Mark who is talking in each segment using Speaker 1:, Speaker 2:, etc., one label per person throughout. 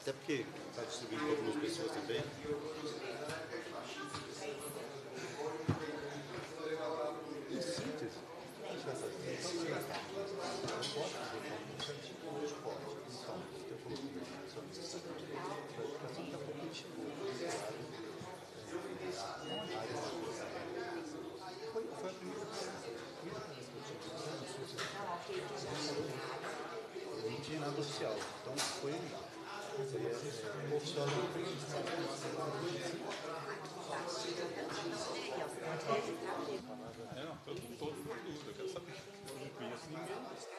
Speaker 1: Até porque está distribuindo algumas pessoas também. Eu não, todo,
Speaker 2: todo mundo usa, eu quero saber. Eu não conheço ninguém.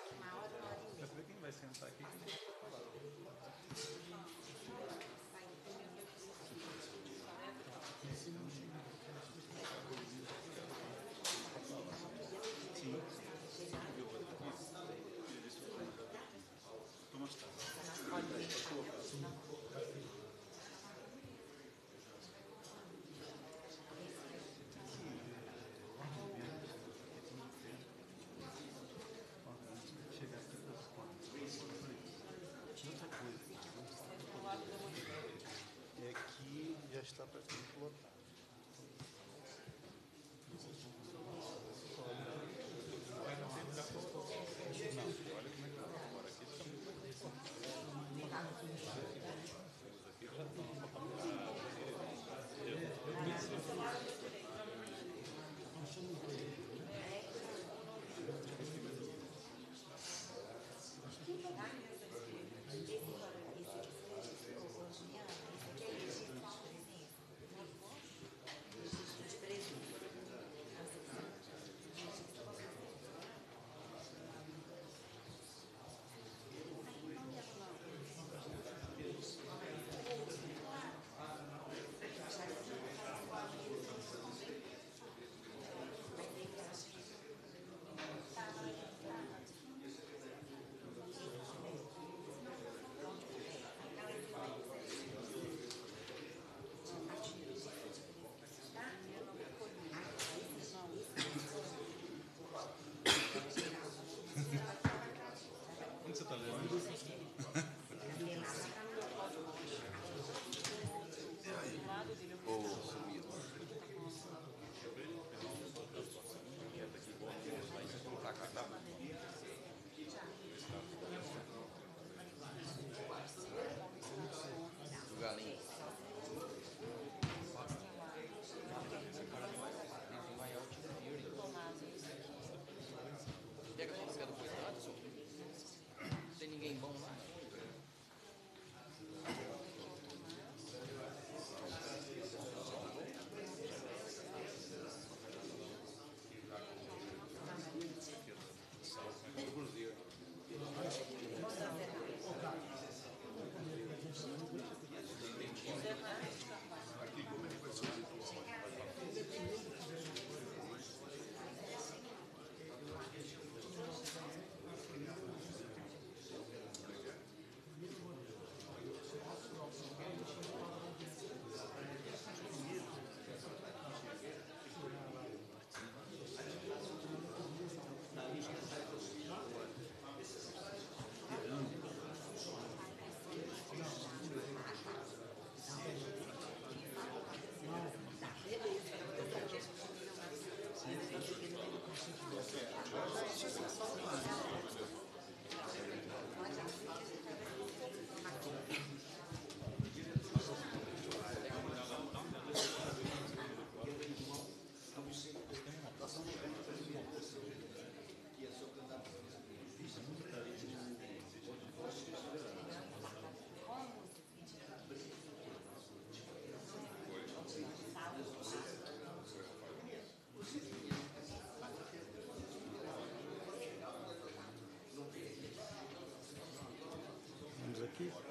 Speaker 3: Gracias.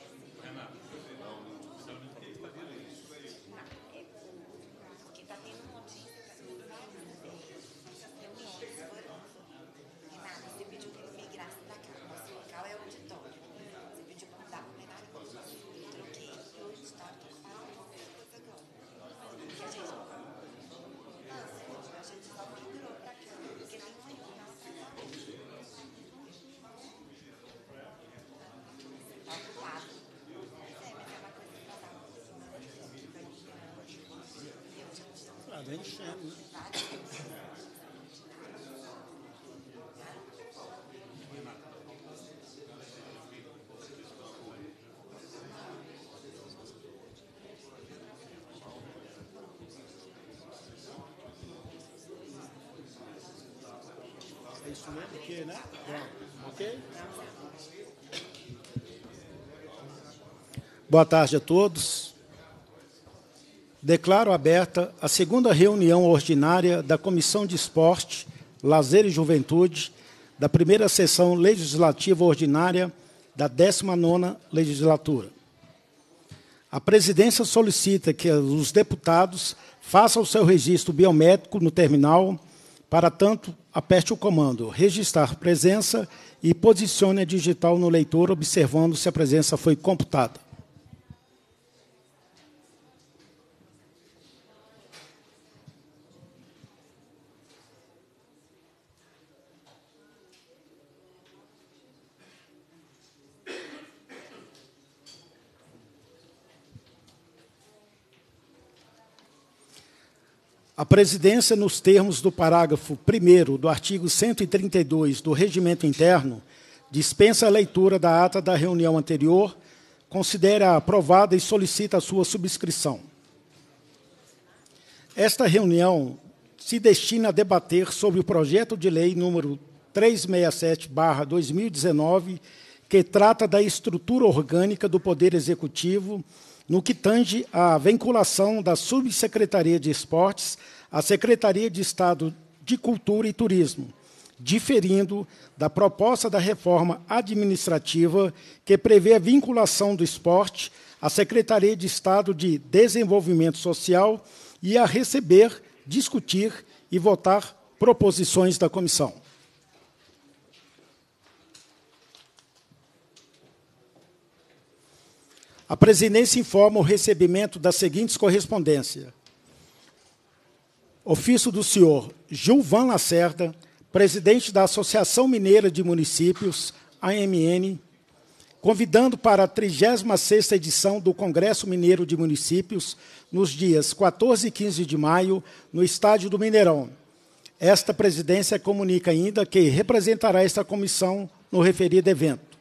Speaker 1: enchendo. Né?
Speaker 4: É isso mesmo, porque, né? Bom, ok? Boa tarde a todos declaro aberta a segunda reunião ordinária da Comissão de Esporte, Lazer e Juventude, da primeira sessão legislativa ordinária da 19ª legislatura. A presidência solicita que os deputados façam o seu registro biométrico no terminal, para tanto, aperte o comando registrar presença e posicione a digital no leitor observando se a presença foi computada. A presidência, nos termos do parágrafo 1 do artigo 132 do Regimento Interno, dispensa a leitura da ata da reunião anterior, considera aprovada e solicita a sua subscrição. Esta reunião se destina a debater sobre o projeto de lei número 367/2019, que trata da estrutura orgânica do Poder Executivo no que tange à vinculação da Subsecretaria de Esportes à Secretaria de Estado de Cultura e Turismo, diferindo da proposta da reforma administrativa que prevê a vinculação do esporte à Secretaria de Estado de Desenvolvimento Social e a receber, discutir e votar proposições da comissão. A presidência informa o recebimento das seguintes correspondências. Ofício do senhor Gilvan Lacerda, presidente da Associação Mineira de Municípios, AMN, convidando para a 36ª edição do Congresso Mineiro de Municípios, nos dias 14 e 15 de maio, no estádio do Mineirão. Esta presidência comunica ainda que representará esta comissão no referido evento.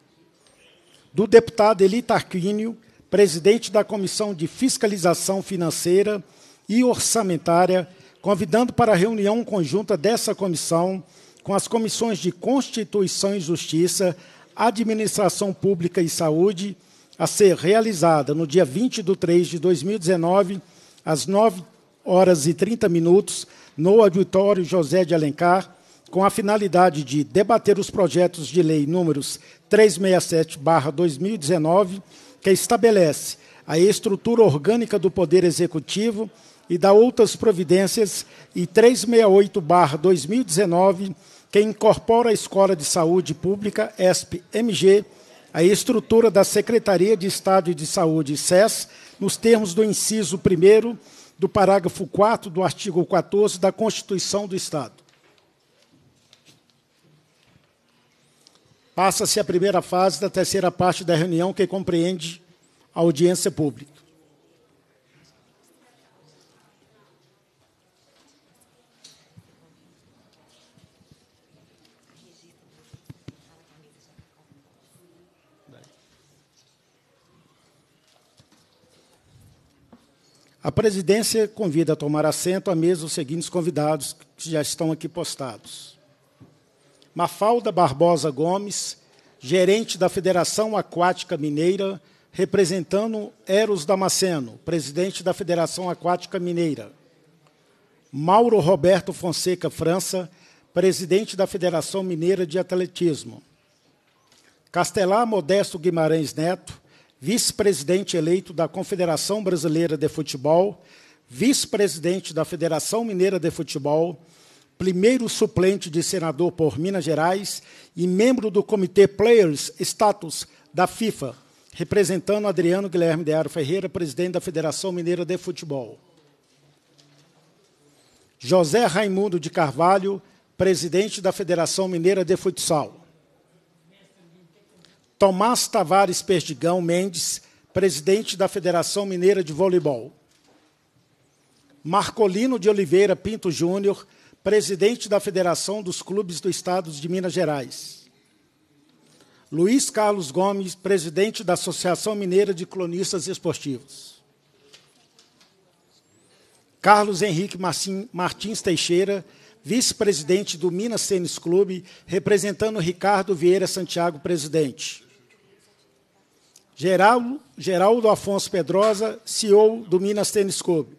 Speaker 4: Do deputado Eli Tarquínio, presidente da Comissão de Fiscalização Financeira e Orçamentária, convidando para a reunião conjunta dessa comissão com as comissões de Constituição e Justiça, Administração Pública e Saúde, a ser realizada no dia 20 de 3 de 2019, às 9 horas e 30 minutos, no auditório José de Alencar, com a finalidade de debater os projetos de lei números 367-2019 que estabelece a estrutura orgânica do Poder Executivo e dá outras providências, e 368-2019, que incorpora a Escola de Saúde Pública, ESP-MG, a estrutura da Secretaria de Estado de Saúde, SES, nos termos do inciso 1 do parágrafo 4 do artigo 14 da Constituição do Estado. Passa-se a primeira fase da terceira parte da reunião, que compreende a audiência pública. A presidência convida a tomar assento à mesa os seguintes convidados que já estão aqui postados. Mafalda Barbosa Gomes, gerente da Federação Aquática Mineira, representando Eros Damasceno, presidente da Federação Aquática Mineira. Mauro Roberto Fonseca França, presidente da Federação Mineira de Atletismo. Castelar Modesto Guimarães Neto, vice-presidente eleito da Confederação Brasileira de Futebol, vice-presidente da Federação Mineira de Futebol primeiro suplente de senador por Minas Gerais e membro do Comitê Players Status da FIFA, representando Adriano Guilherme de Aro Ferreira, presidente da Federação Mineira de Futebol. José Raimundo de Carvalho, presidente da Federação Mineira de Futsal. Tomás Tavares Perdigão Mendes, presidente da Federação Mineira de Voleibol. Marcolino de Oliveira Pinto Júnior, presidente da Federação dos Clubes do Estado de Minas Gerais. Luiz Carlos Gomes, presidente da Associação Mineira de Clonistas Esportivos. Carlos Henrique Martins Teixeira, vice-presidente do Minas Tênis Clube, representando Ricardo Vieira Santiago, presidente. Geraldo, Geraldo Afonso Pedrosa, CEO do Minas Tênis Clube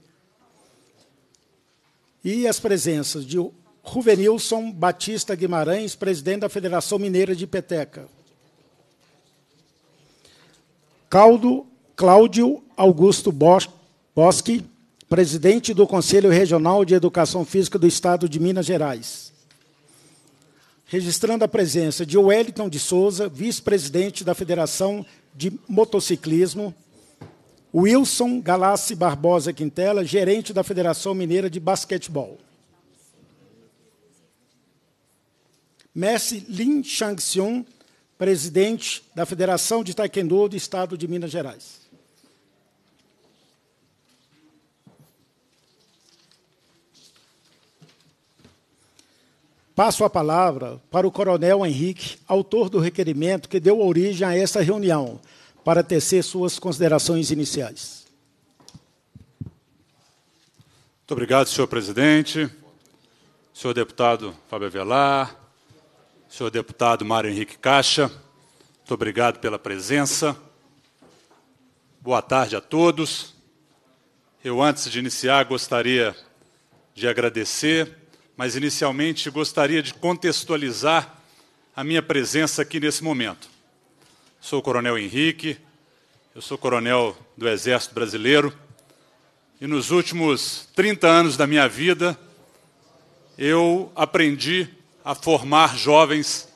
Speaker 4: e as presenças de Ruvenilson Batista Guimarães, presidente da Federação Mineira de Peteca. Caldo, Cláudio Augusto Bosque, presidente do Conselho Regional de Educação Física do Estado de Minas Gerais. Registrando a presença de Wellington de Souza, vice-presidente da Federação de Motociclismo Wilson Galassi Barbosa Quintela, gerente da Federação Mineira de Basquetebol. Messi Lin Changxion, presidente da Federação de Taekwondo do Estado de Minas Gerais. Passo a palavra para o Coronel Henrique, autor do requerimento que deu origem a essa reunião, para tecer suas considerações iniciais.
Speaker 5: Muito obrigado, senhor presidente, senhor deputado Fábio Avelar, senhor deputado Mário Henrique Caixa. Muito obrigado pela presença. Boa tarde a todos. Eu, antes de iniciar, gostaria de agradecer, mas inicialmente gostaria de contextualizar a minha presença aqui nesse momento. Sou o Coronel Henrique, eu sou coronel do Exército Brasileiro e nos últimos 30 anos da minha vida eu aprendi a formar jovens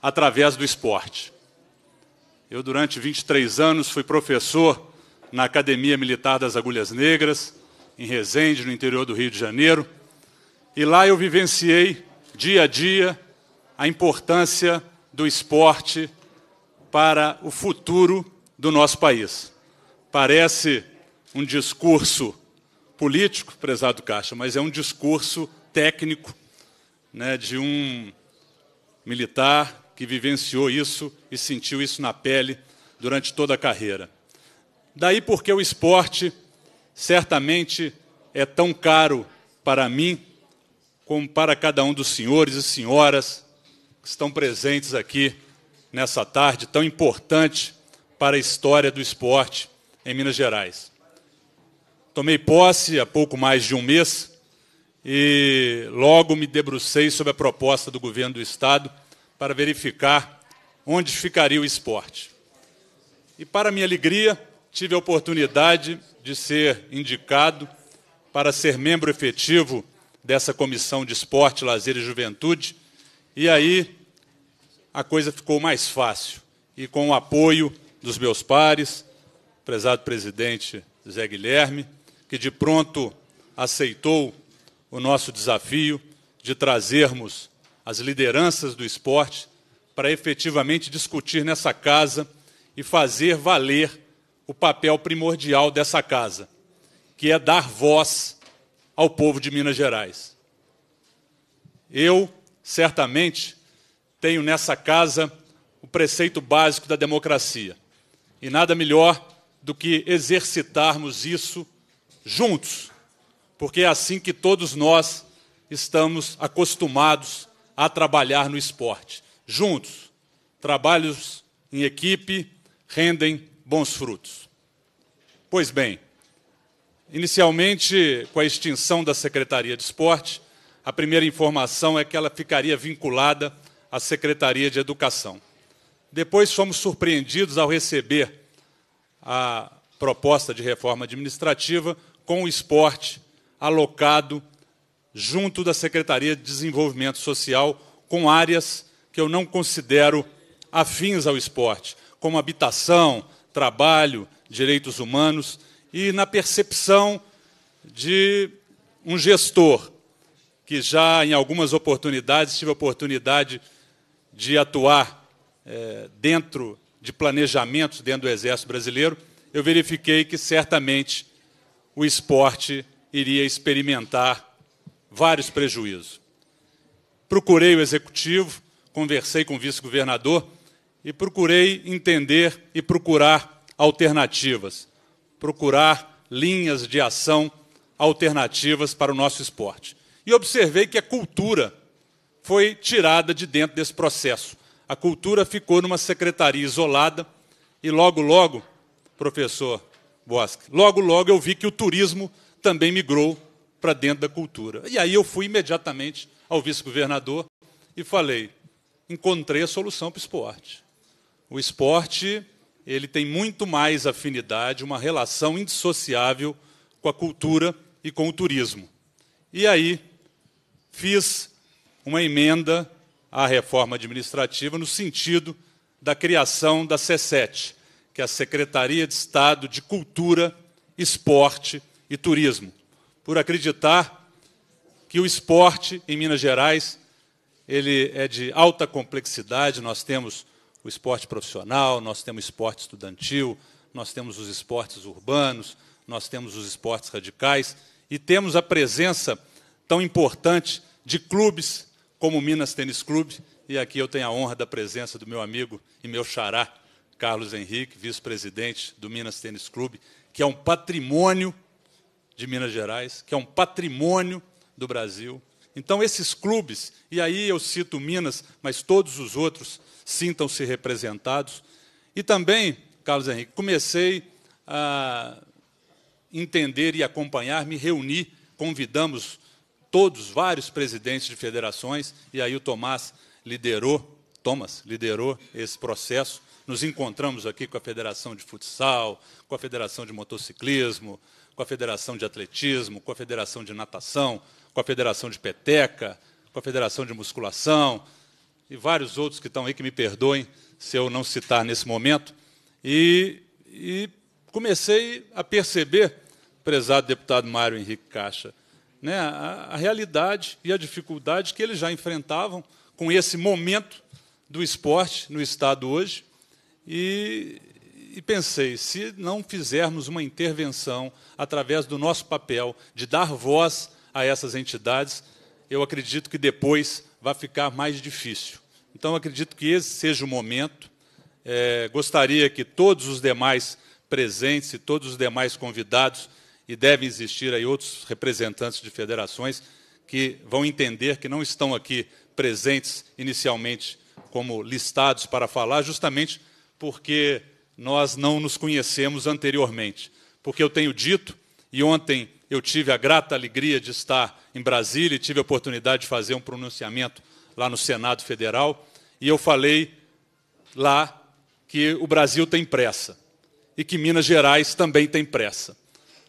Speaker 5: através do esporte. Eu, durante 23 anos, fui professor na Academia Militar das Agulhas Negras, em Resende, no interior do Rio de Janeiro, e lá eu vivenciei dia a dia a importância do esporte para o futuro do nosso país. Parece um discurso político, prezado Caixa, mas é um discurso técnico né, de um militar que vivenciou isso e sentiu isso na pele durante toda a carreira. Daí porque o esporte certamente é tão caro para mim como para cada um dos senhores e senhoras que estão presentes aqui nessa tarde tão importante para a história do esporte em Minas Gerais. Tomei posse há pouco mais de um mês e logo me debrucei sobre a proposta do governo do Estado para verificar onde ficaria o esporte. E, para minha alegria, tive a oportunidade de ser indicado para ser membro efetivo dessa comissão de esporte, lazer e juventude. E aí a coisa ficou mais fácil. E com o apoio dos meus pares, prezado presidente Zé Guilherme, que de pronto aceitou o nosso desafio de trazermos as lideranças do esporte para efetivamente discutir nessa casa e fazer valer o papel primordial dessa casa, que é dar voz ao povo de Minas Gerais. Eu, certamente, tenho nessa casa o preceito básico da democracia. E nada melhor do que exercitarmos isso juntos, porque é assim que todos nós estamos acostumados a trabalhar no esporte. Juntos, trabalhos em equipe rendem bons frutos. Pois bem, inicialmente, com a extinção da Secretaria de Esporte, a primeira informação é que ela ficaria vinculada à Secretaria de Educação. Depois fomos surpreendidos ao receber a proposta de reforma administrativa com o esporte alocado junto da Secretaria de Desenvolvimento Social, com áreas que eu não considero afins ao esporte, como habitação, trabalho, direitos humanos, e na percepção de um gestor que já em algumas oportunidades tive a oportunidade de de atuar é, dentro de planejamentos dentro do Exército Brasileiro, eu verifiquei que certamente o esporte iria experimentar vários prejuízos. Procurei o executivo, conversei com o vice-governador e procurei entender e procurar alternativas, procurar linhas de ação alternativas para o nosso esporte. E observei que a cultura foi tirada de dentro desse processo. A cultura ficou numa secretaria isolada e logo, logo, professor Bosque, logo, logo eu vi que o turismo também migrou para dentro da cultura. E aí eu fui imediatamente ao vice-governador e falei: encontrei a solução para o esporte. O esporte ele tem muito mais afinidade, uma relação indissociável com a cultura e com o turismo. E aí fiz uma emenda à reforma administrativa no sentido da criação da C7, que é a Secretaria de Estado de Cultura, Esporte e Turismo, por acreditar que o esporte em Minas Gerais ele é de alta complexidade, nós temos o esporte profissional, nós temos o esporte estudantil, nós temos os esportes urbanos, nós temos os esportes radicais e temos a presença tão importante de clubes como Minas Tênis Clube. E aqui eu tenho a honra da presença do meu amigo e meu xará, Carlos Henrique, vice-presidente do Minas Tênis Clube, que é um patrimônio de Minas Gerais, que é um patrimônio do Brasil. Então, esses clubes, e aí eu cito Minas, mas todos os outros sintam-se representados. E também, Carlos Henrique, comecei a entender e acompanhar, me reuni, convidamos todos, vários presidentes de federações, e aí o Tomás liderou, Thomas liderou esse processo. Nos encontramos aqui com a Federação de Futsal, com a Federação de Motociclismo, com a Federação de Atletismo, com a Federação de Natação, com a Federação de Peteca, com a Federação de Musculação e vários outros que estão aí, que me perdoem se eu não citar nesse momento. E, e comecei a perceber, prezado deputado Mário Henrique Caixa, né, a, a realidade e a dificuldade que eles já enfrentavam com esse momento do esporte no Estado hoje. E, e pensei, se não fizermos uma intervenção através do nosso papel de dar voz a essas entidades, eu acredito que depois vai ficar mais difícil. Então, acredito que esse seja o momento. É, gostaria que todos os demais presentes e todos os demais convidados e devem existir aí outros representantes de federações que vão entender que não estão aqui presentes inicialmente como listados para falar, justamente porque nós não nos conhecemos anteriormente. Porque eu tenho dito, e ontem eu tive a grata alegria de estar em Brasília e tive a oportunidade de fazer um pronunciamento lá no Senado Federal, e eu falei lá que o Brasil tem pressa e que Minas Gerais também tem pressa.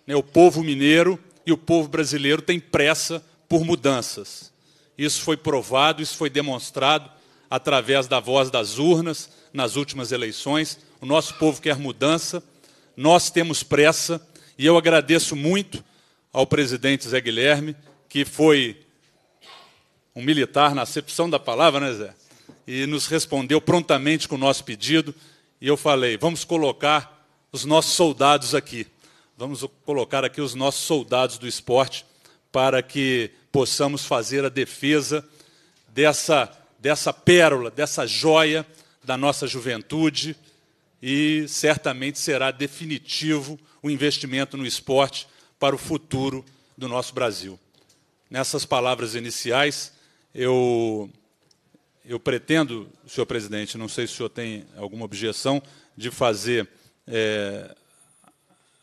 Speaker 5: Né, o povo mineiro e o povo brasileiro têm pressa por mudanças. Isso foi provado, isso foi demonstrado através da voz das urnas nas últimas eleições. O nosso povo quer mudança, nós temos pressa, e eu agradeço muito ao presidente Zé Guilherme, que foi um militar na acepção da palavra, né, Zé? E nos respondeu prontamente com o nosso pedido. E eu falei: vamos colocar os nossos soldados aqui. Vamos colocar aqui os nossos soldados do esporte para que possamos fazer a defesa dessa, dessa pérola, dessa joia da nossa juventude e certamente será definitivo o investimento no esporte para o futuro do nosso Brasil. Nessas palavras iniciais, eu, eu pretendo, senhor presidente, não sei se o senhor tem alguma objeção, de fazer é,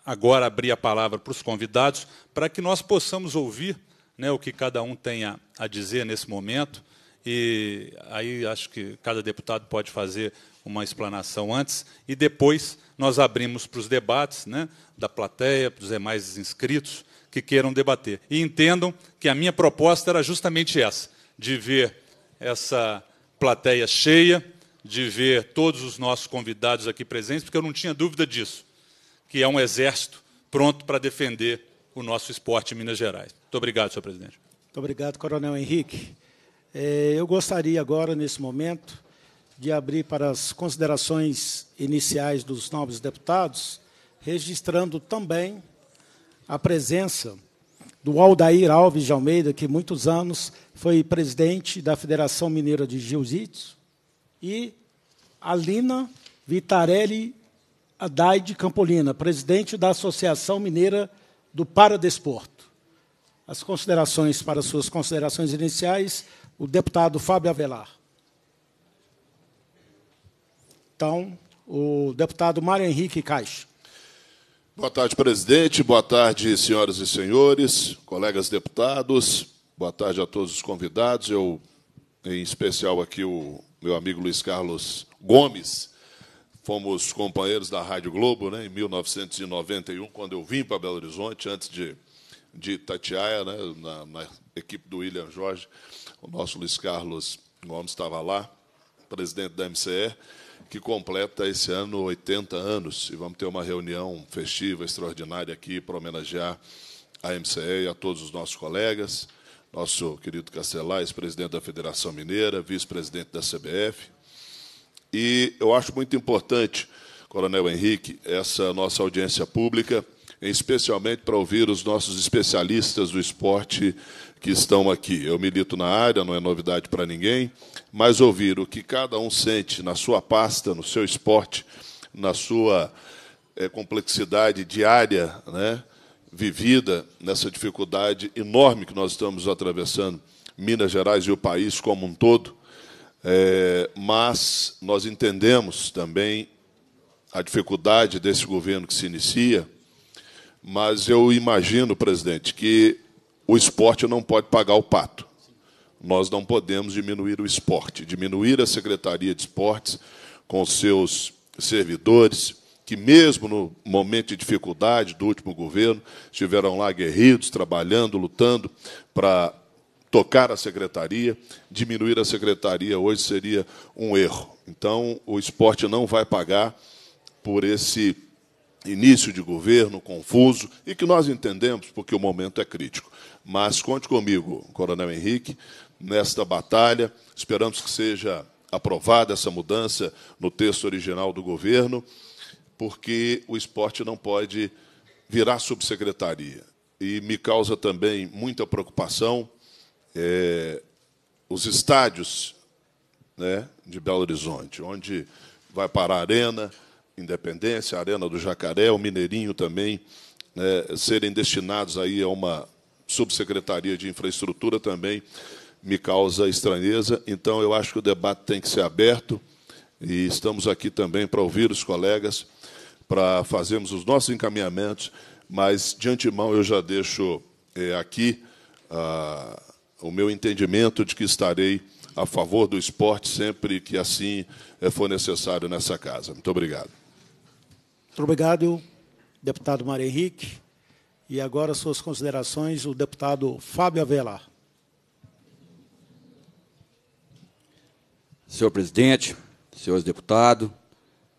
Speaker 5: agora abrir a palavra para os convidados, para que nós possamos ouvir né, o que cada um tem a, a dizer nesse momento. E aí acho que cada deputado pode fazer uma explanação antes, e depois nós abrimos para os debates né, da plateia, para os demais inscritos que queiram debater. E entendam que a minha proposta era justamente essa, de ver essa plateia cheia, de ver todos os nossos convidados aqui presentes, porque eu não tinha dúvida disso que é um exército pronto para defender o nosso esporte em Minas Gerais. Muito obrigado, senhor presidente.
Speaker 4: Muito obrigado, Coronel Henrique. É, eu gostaria agora, nesse momento, de abrir para as considerações iniciais dos nobres deputados, registrando também a presença do Aldair Alves de Almeida, que muitos anos foi presidente da Federação Mineira de Jiu-Jitsu, e Alina Vitarelli Adaide Campolina, presidente da Associação Mineira do Paradesporto. As considerações para suas considerações iniciais, o deputado Fábio Avelar. Então, o deputado Mário Henrique Caixa.
Speaker 6: Boa tarde, presidente. Boa tarde, senhoras e senhores, colegas deputados. Boa tarde a todos os convidados. Eu, em especial aqui o meu amigo Luiz Carlos
Speaker 2: Gomes,
Speaker 6: Fomos companheiros da Rádio Globo né, em 1991, quando eu vim para Belo Horizonte, antes de, de Itatiaia, né, na, na equipe do William Jorge. O nosso Luiz Carlos Gomes estava lá, presidente da MCE, que completa esse ano 80 anos. E vamos ter uma reunião festiva, extraordinária aqui para homenagear a MCE e a todos os nossos colegas nosso querido Castelar, ex-presidente da Federação Mineira, vice-presidente da CBF, e eu acho muito importante, Coronel Henrique, essa nossa audiência pública, especialmente para ouvir os nossos especialistas do esporte que estão aqui. Eu milito na área, não é novidade para ninguém, mas ouvir o que cada um sente na sua pasta, no seu esporte, na sua é, complexidade diária, né, vivida nessa dificuldade enorme que nós estamos atravessando, Minas Gerais e o país como um todo é, mas nós entendemos também a dificuldade desse governo que se inicia, mas eu imagino, presidente, que o esporte não pode pagar o pato. Nós não podemos diminuir o esporte, diminuir a Secretaria de Esportes com seus servidores, que mesmo no momento de dificuldade do último governo, estiveram lá guerreiros, trabalhando, lutando para tocar a secretaria, diminuir a secretaria hoje seria um erro. Então, o esporte não vai pagar por esse início de governo confuso e que nós entendemos porque o momento é crítico. Mas conte comigo, Coronel Henrique, nesta batalha. Esperamos que seja aprovada essa mudança no texto original do governo, porque o esporte não pode virar subsecretaria. E me causa também muita preocupação é, os estádios né, de Belo Horizonte, onde vai para a Arena Independência, a Arena do Jacaré, o Mineirinho também, né, serem destinados aí a uma subsecretaria de infraestrutura também me causa estranheza. Então, eu acho que o debate tem que ser aberto e estamos aqui também para ouvir os colegas, para fazermos os nossos encaminhamentos, mas, de antemão, eu já deixo é, aqui a ah, o meu entendimento de que estarei a favor do esporte sempre que assim eh, for necessário nessa casa. Muito obrigado.
Speaker 4: Muito obrigado, deputado Mário Henrique. E agora suas considerações, o deputado Fábio Avelar.
Speaker 7: Senhor presidente, senhores deputados,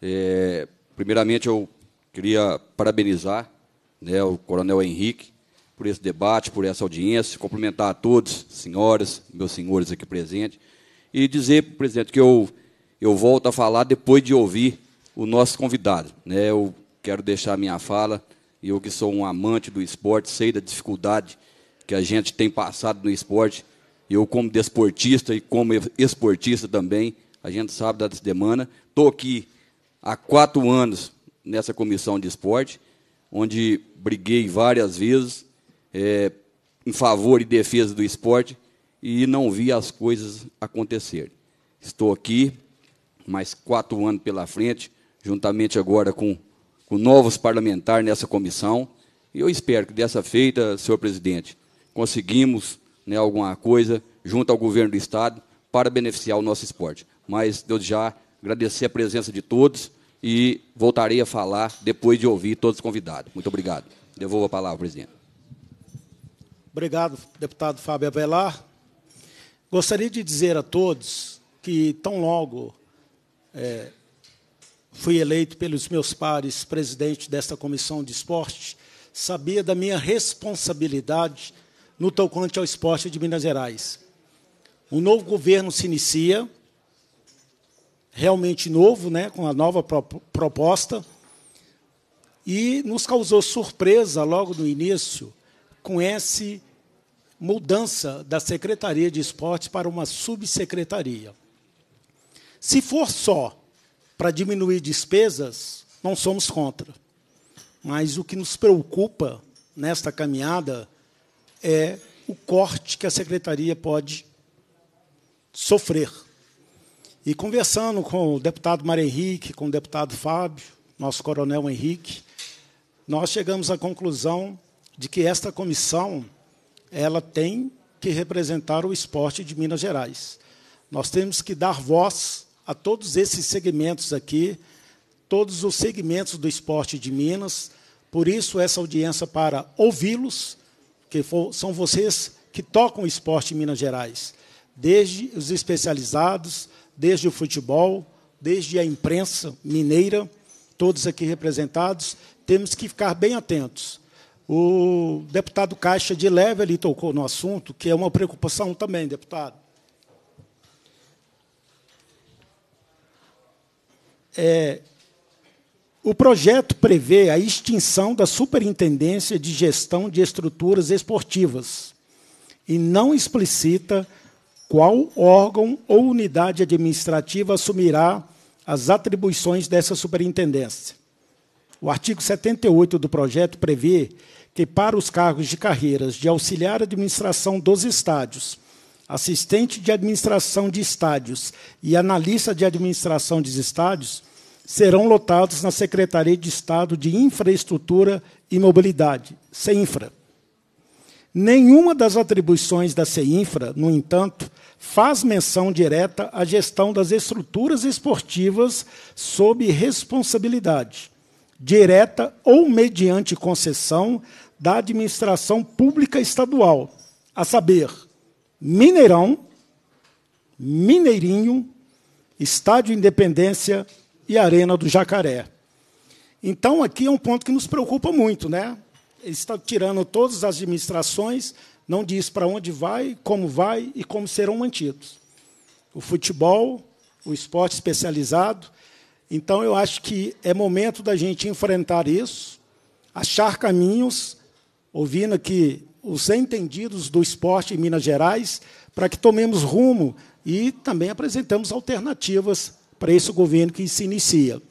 Speaker 7: é, primeiramente eu queria parabenizar né, o coronel Henrique por esse debate, por essa audiência, cumprimentar a todos, senhoras, meus senhores aqui presentes, e dizer, presidente, que eu, eu volto a falar depois de ouvir o nosso convidado. Né? Eu quero deixar a minha fala, e eu que sou um amante do esporte, sei da dificuldade que a gente tem passado no esporte, eu como desportista e como esportista também, a gente sabe da demanda. Estou aqui há quatro anos nessa comissão de esporte, onde briguei várias vezes, é, em favor e defesa do esporte e não vi as coisas acontecerem. Estou aqui, mais quatro anos pela frente, juntamente agora com, com novos parlamentares nessa comissão, e eu espero que dessa feita, senhor presidente, conseguimos né, alguma coisa junto ao governo do Estado para beneficiar o nosso esporte. Mas, eu já, agradecer a presença de todos e voltarei a falar depois de ouvir todos os convidados. Muito obrigado. Devolvo a palavra, presidente.
Speaker 4: Obrigado, deputado Fábio Avelar. Gostaria de dizer a todos que, tão logo é, fui eleito pelos meus pares presidente desta comissão de esporte, sabia da minha responsabilidade no tocante ao esporte de Minas Gerais. Um novo governo se inicia, realmente novo, né, com a nova proposta, e nos causou surpresa logo no início com esse mudança da Secretaria de Esportes para uma subsecretaria. Se for só para diminuir despesas, não somos contra. Mas o que nos preocupa nesta caminhada é o corte que a secretaria pode sofrer. E conversando com o deputado Mário Henrique, com o deputado Fábio, nosso coronel Henrique, nós chegamos à conclusão de que esta comissão ela tem que representar o esporte de Minas Gerais. Nós temos que dar voz a todos esses segmentos aqui, todos os segmentos do esporte de Minas. Por isso, essa audiência para ouvi-los, que são vocês que tocam o esporte em Minas Gerais, desde os especializados, desde o futebol, desde a imprensa mineira, todos aqui representados, temos que ficar bem atentos o deputado Caixa de Leve ali tocou no assunto, que é uma preocupação também, deputado. É, o projeto prevê a extinção da Superintendência de Gestão de Estruturas Esportivas e não explicita qual órgão ou unidade administrativa assumirá as atribuições dessa superintendência. O artigo 78 do projeto prevê que para os cargos de carreiras de auxiliar administração dos estádios, assistente de administração de estádios e analista de administração de estádios, serão lotados na Secretaria de Estado de Infraestrutura e Mobilidade, CEINFRA. Nenhuma das atribuições da CEINFRA, no entanto, faz menção direta à gestão das estruturas esportivas sob responsabilidade, direta ou mediante concessão da administração pública estadual, a saber, Mineirão, Mineirinho, Estádio Independência e Arena do Jacaré. Então, aqui é um ponto que nos preocupa muito, né? Está tirando todas as administrações, não diz para onde vai, como vai e como serão mantidos. O futebol, o esporte especializado. Então, eu acho que é momento da gente enfrentar isso, achar caminhos ouvindo aqui os entendidos do esporte em Minas Gerais, para que tomemos rumo e também apresentamos alternativas para esse governo que se inicia.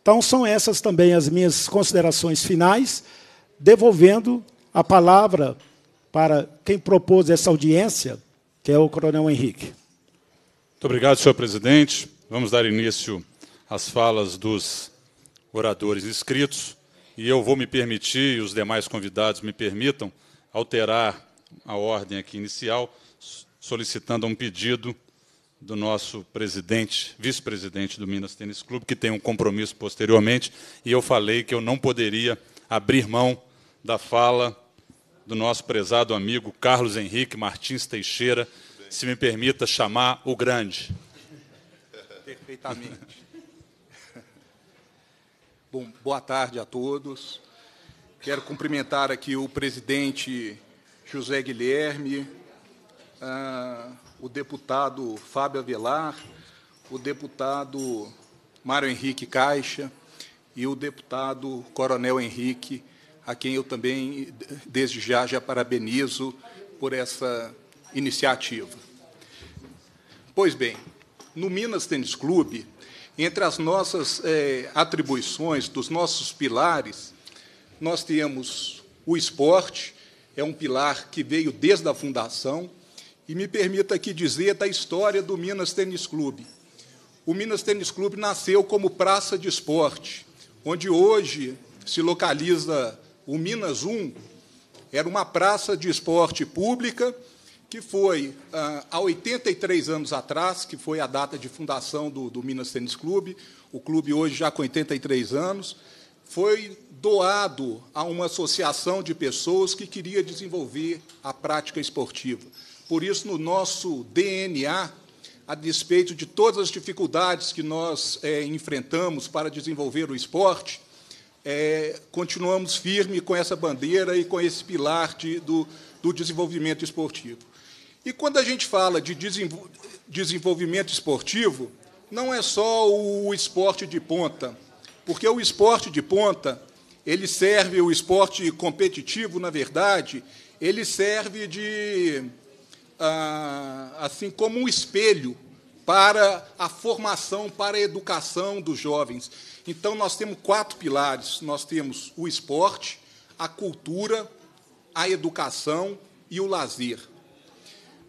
Speaker 4: Então, são essas também as minhas considerações finais, devolvendo a palavra para quem propôs essa audiência, que é o Coronel Henrique. Muito
Speaker 5: obrigado, senhor presidente. Vamos dar início às falas dos oradores inscritos e eu vou me permitir, e os demais convidados me permitam, alterar a ordem aqui inicial, solicitando um pedido do nosso presidente, vice-presidente do Minas Tênis Clube, que tem um compromisso posteriormente, e eu falei que eu não poderia abrir mão da fala do nosso prezado amigo Carlos Henrique Martins Teixeira, se me permita chamar o grande.
Speaker 8: Perfeitamente. Bom, boa tarde a todos. Quero cumprimentar aqui o presidente José Guilherme, ah, o deputado Fábio Avelar, o deputado Mário Henrique Caixa e o deputado Coronel Henrique, a quem eu também, desde já, já parabenizo por essa iniciativa. Pois bem, no Minas Tênis Clube, entre as nossas é, atribuições, dos nossos pilares, nós temos o esporte, é um pilar que veio desde a fundação, e me permita aqui dizer da história do Minas Tênis Clube. O Minas Tênis Clube nasceu como praça de esporte, onde hoje se localiza o Minas 1, era uma praça de esporte pública que foi ah, há 83 anos atrás, que foi a data de fundação do, do Minas Tênis Clube, o clube hoje já com 83 anos, foi doado a uma associação de pessoas que queria desenvolver a prática esportiva. Por isso, no nosso DNA, a despeito de todas as dificuldades que nós é, enfrentamos para desenvolver o esporte, é, continuamos firme com essa bandeira e com esse pilar de, do, do desenvolvimento esportivo. E quando a gente fala de desenvolvimento esportivo, não é só o esporte de ponta, porque o esporte de ponta, ele serve, o esporte competitivo, na verdade, ele serve de, ah, assim, como um espelho para a formação, para a educação dos jovens. Então, nós temos quatro pilares: nós temos o esporte, a cultura, a educação e o lazer.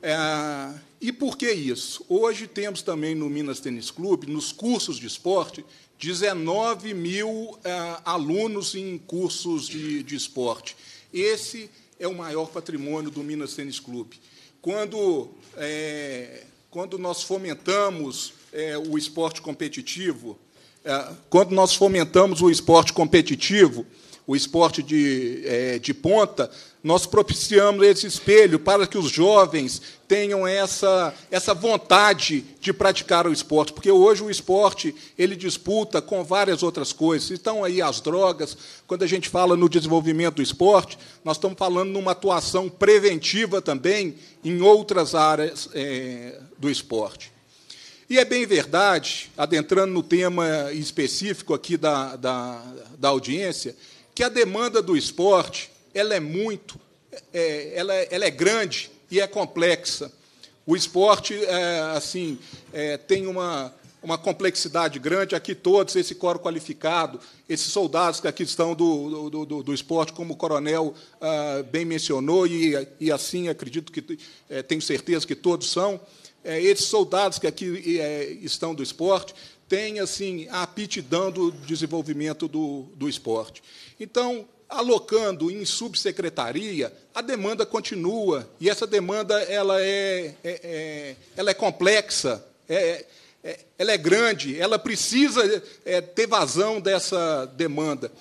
Speaker 8: É, e por que isso? Hoje temos também no Minas Tênis Clube, nos cursos de esporte, 19 mil é, alunos em cursos de, de esporte. Esse é o maior patrimônio do Minas Tênis Clube. Quando, é, quando nós fomentamos é, o esporte competitivo, é, quando nós fomentamos o esporte competitivo, o esporte de, é, de ponta, nós propiciamos esse espelho para que os jovens tenham essa, essa vontade de praticar o esporte, porque hoje o esporte ele disputa com várias outras coisas. Estão aí as drogas. Quando a gente fala no desenvolvimento do esporte, nós estamos falando numa atuação preventiva também em outras áreas é, do esporte. E é bem verdade, adentrando no tema específico aqui da, da, da audiência, que a demanda do esporte ela é muito, é, ela, é, ela, é grande e é complexa. O esporte, é, assim, é, tem uma, uma complexidade grande. Aqui todos, esse coro qualificado, esses soldados que aqui estão do, do, do, do esporte, como o coronel ah, bem mencionou, e, e assim acredito que é, tenho certeza que todos são. É, esses soldados que aqui é, estão do esporte tem assim a aptidão do desenvolvimento do, do esporte. Então, alocando em subsecretaria, a demanda continua e essa demanda ela é, é, é ela é complexa, é, é, ela é grande, ela precisa é, ter vazão dessa demanda.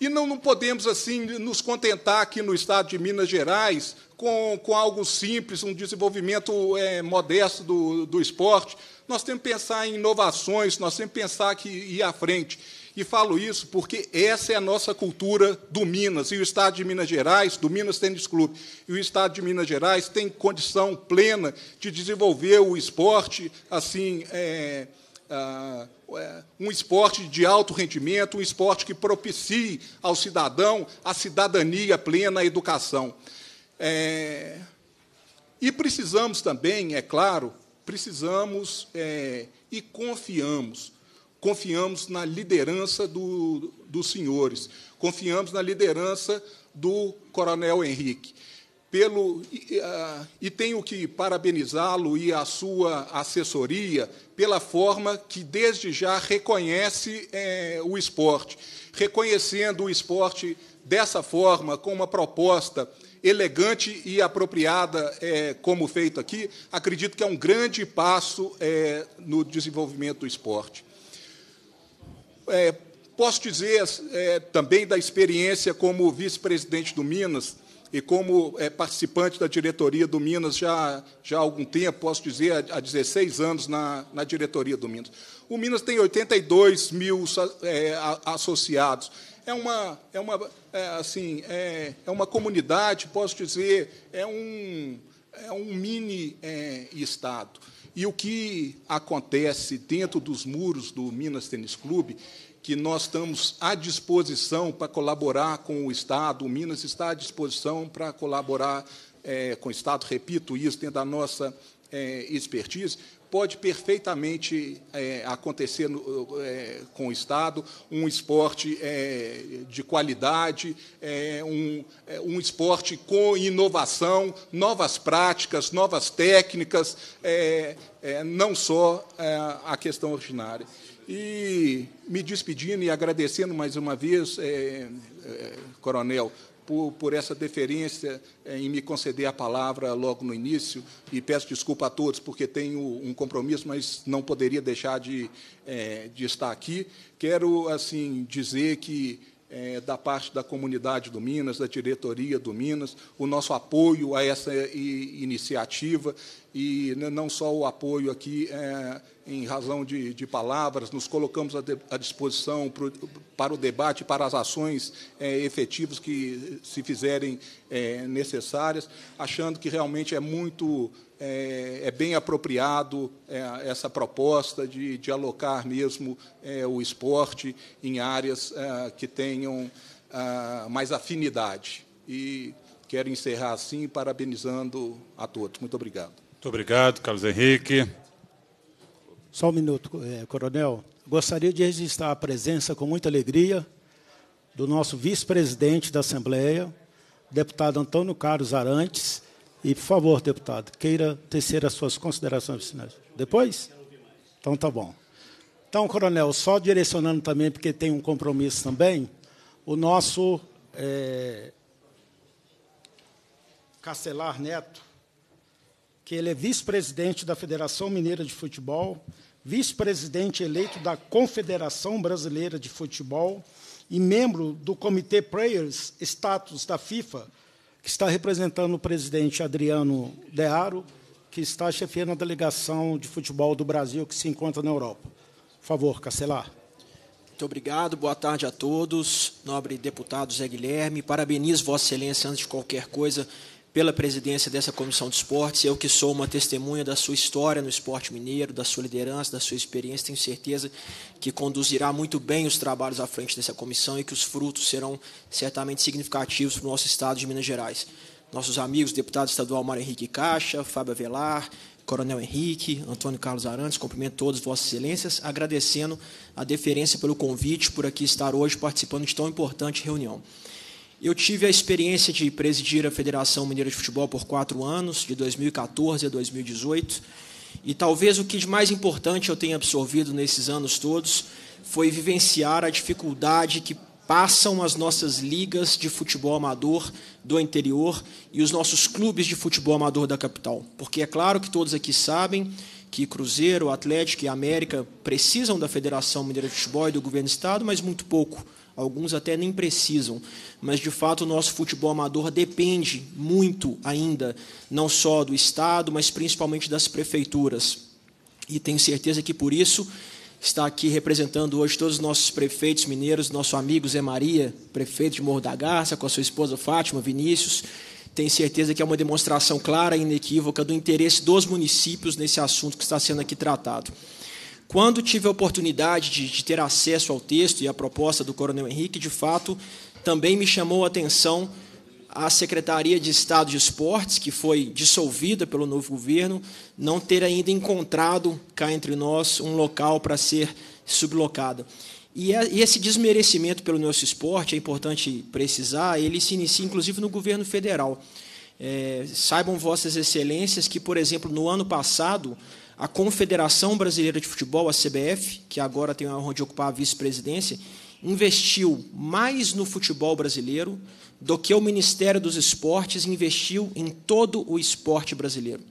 Speaker 8: E não, não podemos assim nos contentar aqui no estado de Minas Gerais com, com algo simples, um desenvolvimento é, modesto do, do esporte. Nós temos que pensar em inovações, nós temos que pensar que ir à frente. E falo isso porque essa é a nossa cultura do Minas e o Estado de Minas Gerais, do Minas Tênis Clube. E o Estado de Minas Gerais tem condição plena de desenvolver o esporte assim. É, ah, é um esporte de alto rendimento, um esporte que propicie ao cidadão a cidadania plena, a educação. É, e precisamos também, é claro, precisamos é, e confiamos. Confiamos na liderança do, dos senhores, confiamos na liderança do Coronel Henrique. Pelo, e, tenho que parabenizá-lo e a sua assessoria pela forma que, desde já, reconhece é, o esporte. Reconhecendo o esporte dessa forma, com uma proposta elegante e apropriada, é, como feito aqui, acredito que é um grande passo é, no desenvolvimento do esporte. É, posso dizer é, também da experiência como vice-presidente do Minas e como é, participante da diretoria do Minas já, já há algum tempo, posso dizer, há 16 anos na, na diretoria do Minas. O Minas tem 82 mil é, associados é uma, é uma, é, assim, é, é uma comunidade, posso dizer, é um, é um mini é, Estado. E o que acontece dentro dos muros do Minas Tênis Clube, que nós estamos à disposição para colaborar com o Estado, o Minas está à disposição para colaborar é, com o Estado, repito isso, dentro da nossa é, expertise, pode perfeitamente é, acontecer no, é, com o Estado, um esporte é, de qualidade, é, um, é, um, esporte com inovação, novas práticas, novas técnicas, é, não só a questão ordinária. E me despedindo e agradecendo mais uma vez, Coronel, por, por essa deferência eh, em me conceder a palavra logo no início. E peço desculpa a todos, porque tenho um compromisso, mas não poderia deixar de, é, de estar aqui. Quero, assim, dizer que é, da parte da comunidade do Minas, da diretoria do Minas, o nosso apoio a essa iniciativa, e né, não só o apoio aqui é, em razão de, de, palavras, nos colocamos à, de, à disposição pro, para o debate, para as ações é, efetivas que se fizerem é, necessárias, achando que realmente é muito é, é bem apropriado é, essa proposta de, de alocar mesmo é, o esporte em áreas é, que tenham é, mais afinidade. E quero encerrar assim, parabenizando
Speaker 5: a todos. Muito obrigado. Muito obrigado, Carlos Henrique.
Speaker 4: Só um minuto, coronel. Gostaria de registrar a presença com muita alegria do nosso vice-presidente da Assembleia, deputado Antônio Carlos Arantes, e, por favor, deputado, queira tecer as suas considerações finais. Depois? Então, tá bom. Então, coronel, só direcionando também, porque tem um compromisso também, o nosso é, Castelar Neto, que ele é vice-presidente da Federação Mineira de Futebol, vice-presidente eleito da Confederação Brasileira de Futebol e membro do Comitê Players Status da FIFA, que está representando o presidente Adriano Dearo, que está chefiando a delegação de futebol do Brasil que se encontra na Europa. Por favor, Cacelar.
Speaker 9: Muito obrigado, boa tarde a todos. Nobre deputado Zé Guilherme, parabenizo Vossa Excelência, antes de qualquer coisa, pela presidência dessa comissão de esportes. Eu que sou uma testemunha da sua história no esporte mineiro, da sua liderança, da sua experiência, tenho certeza que conduzirá muito bem os trabalhos à frente dessa comissão e que os frutos serão certamente significativos para o nosso estado de Minas Gerais. Nossos amigos, deputado estadual Mário Henrique Caixa, Fábio Avelar, Coronel Henrique, Antônio Carlos Arantes, cumprimento todos vossas excelências, agradecendo a deferência pelo convite por aqui estar hoje participando de tão importante reunião. Eu tive a experiência de presidir a Federação Mineira de Futebol por quatro anos, de 2014 a 2018. E talvez o que de mais importante eu tenha absorvido nesses anos todos foi vivenciar a dificuldade que passam as nossas ligas de futebol amador do interior e os nossos clubes de futebol amador da capital. Porque é claro que todos aqui sabem que Cruzeiro, Atlético e América precisam da Federação Mineira de Futebol e do governo do estado, mas muito pouco. Alguns até nem precisam, mas de fato o nosso futebol amador depende muito ainda, não só do Estado, mas principalmente das prefeituras. E tenho certeza que por isso está aqui representando hoje todos os nossos prefeitos mineiros, nosso amigo Zé Maria, prefeito de Morro da Garça, com a sua esposa Fátima, Vinícius. Tenho certeza que é uma demonstração clara e inequívoca do interesse dos municípios nesse assunto que está sendo aqui tratado. Quando tive a oportunidade de, de ter acesso ao texto e à proposta do Coronel Henrique, de fato, também me chamou a atenção a Secretaria de Estado de Esportes, que foi dissolvida pelo novo governo, não ter ainda encontrado cá entre nós um local para ser sublocada. É, e esse desmerecimento pelo nosso esporte, é importante precisar, ele se inicia inclusive no governo federal. É, saibam vossas excelências que, por exemplo, no ano passado, a Confederação Brasileira de Futebol, a CBF, que agora tem a honra de ocupar a vice-presidência, investiu mais no futebol brasileiro do que o Ministério dos Esportes investiu em todo o esporte brasileiro.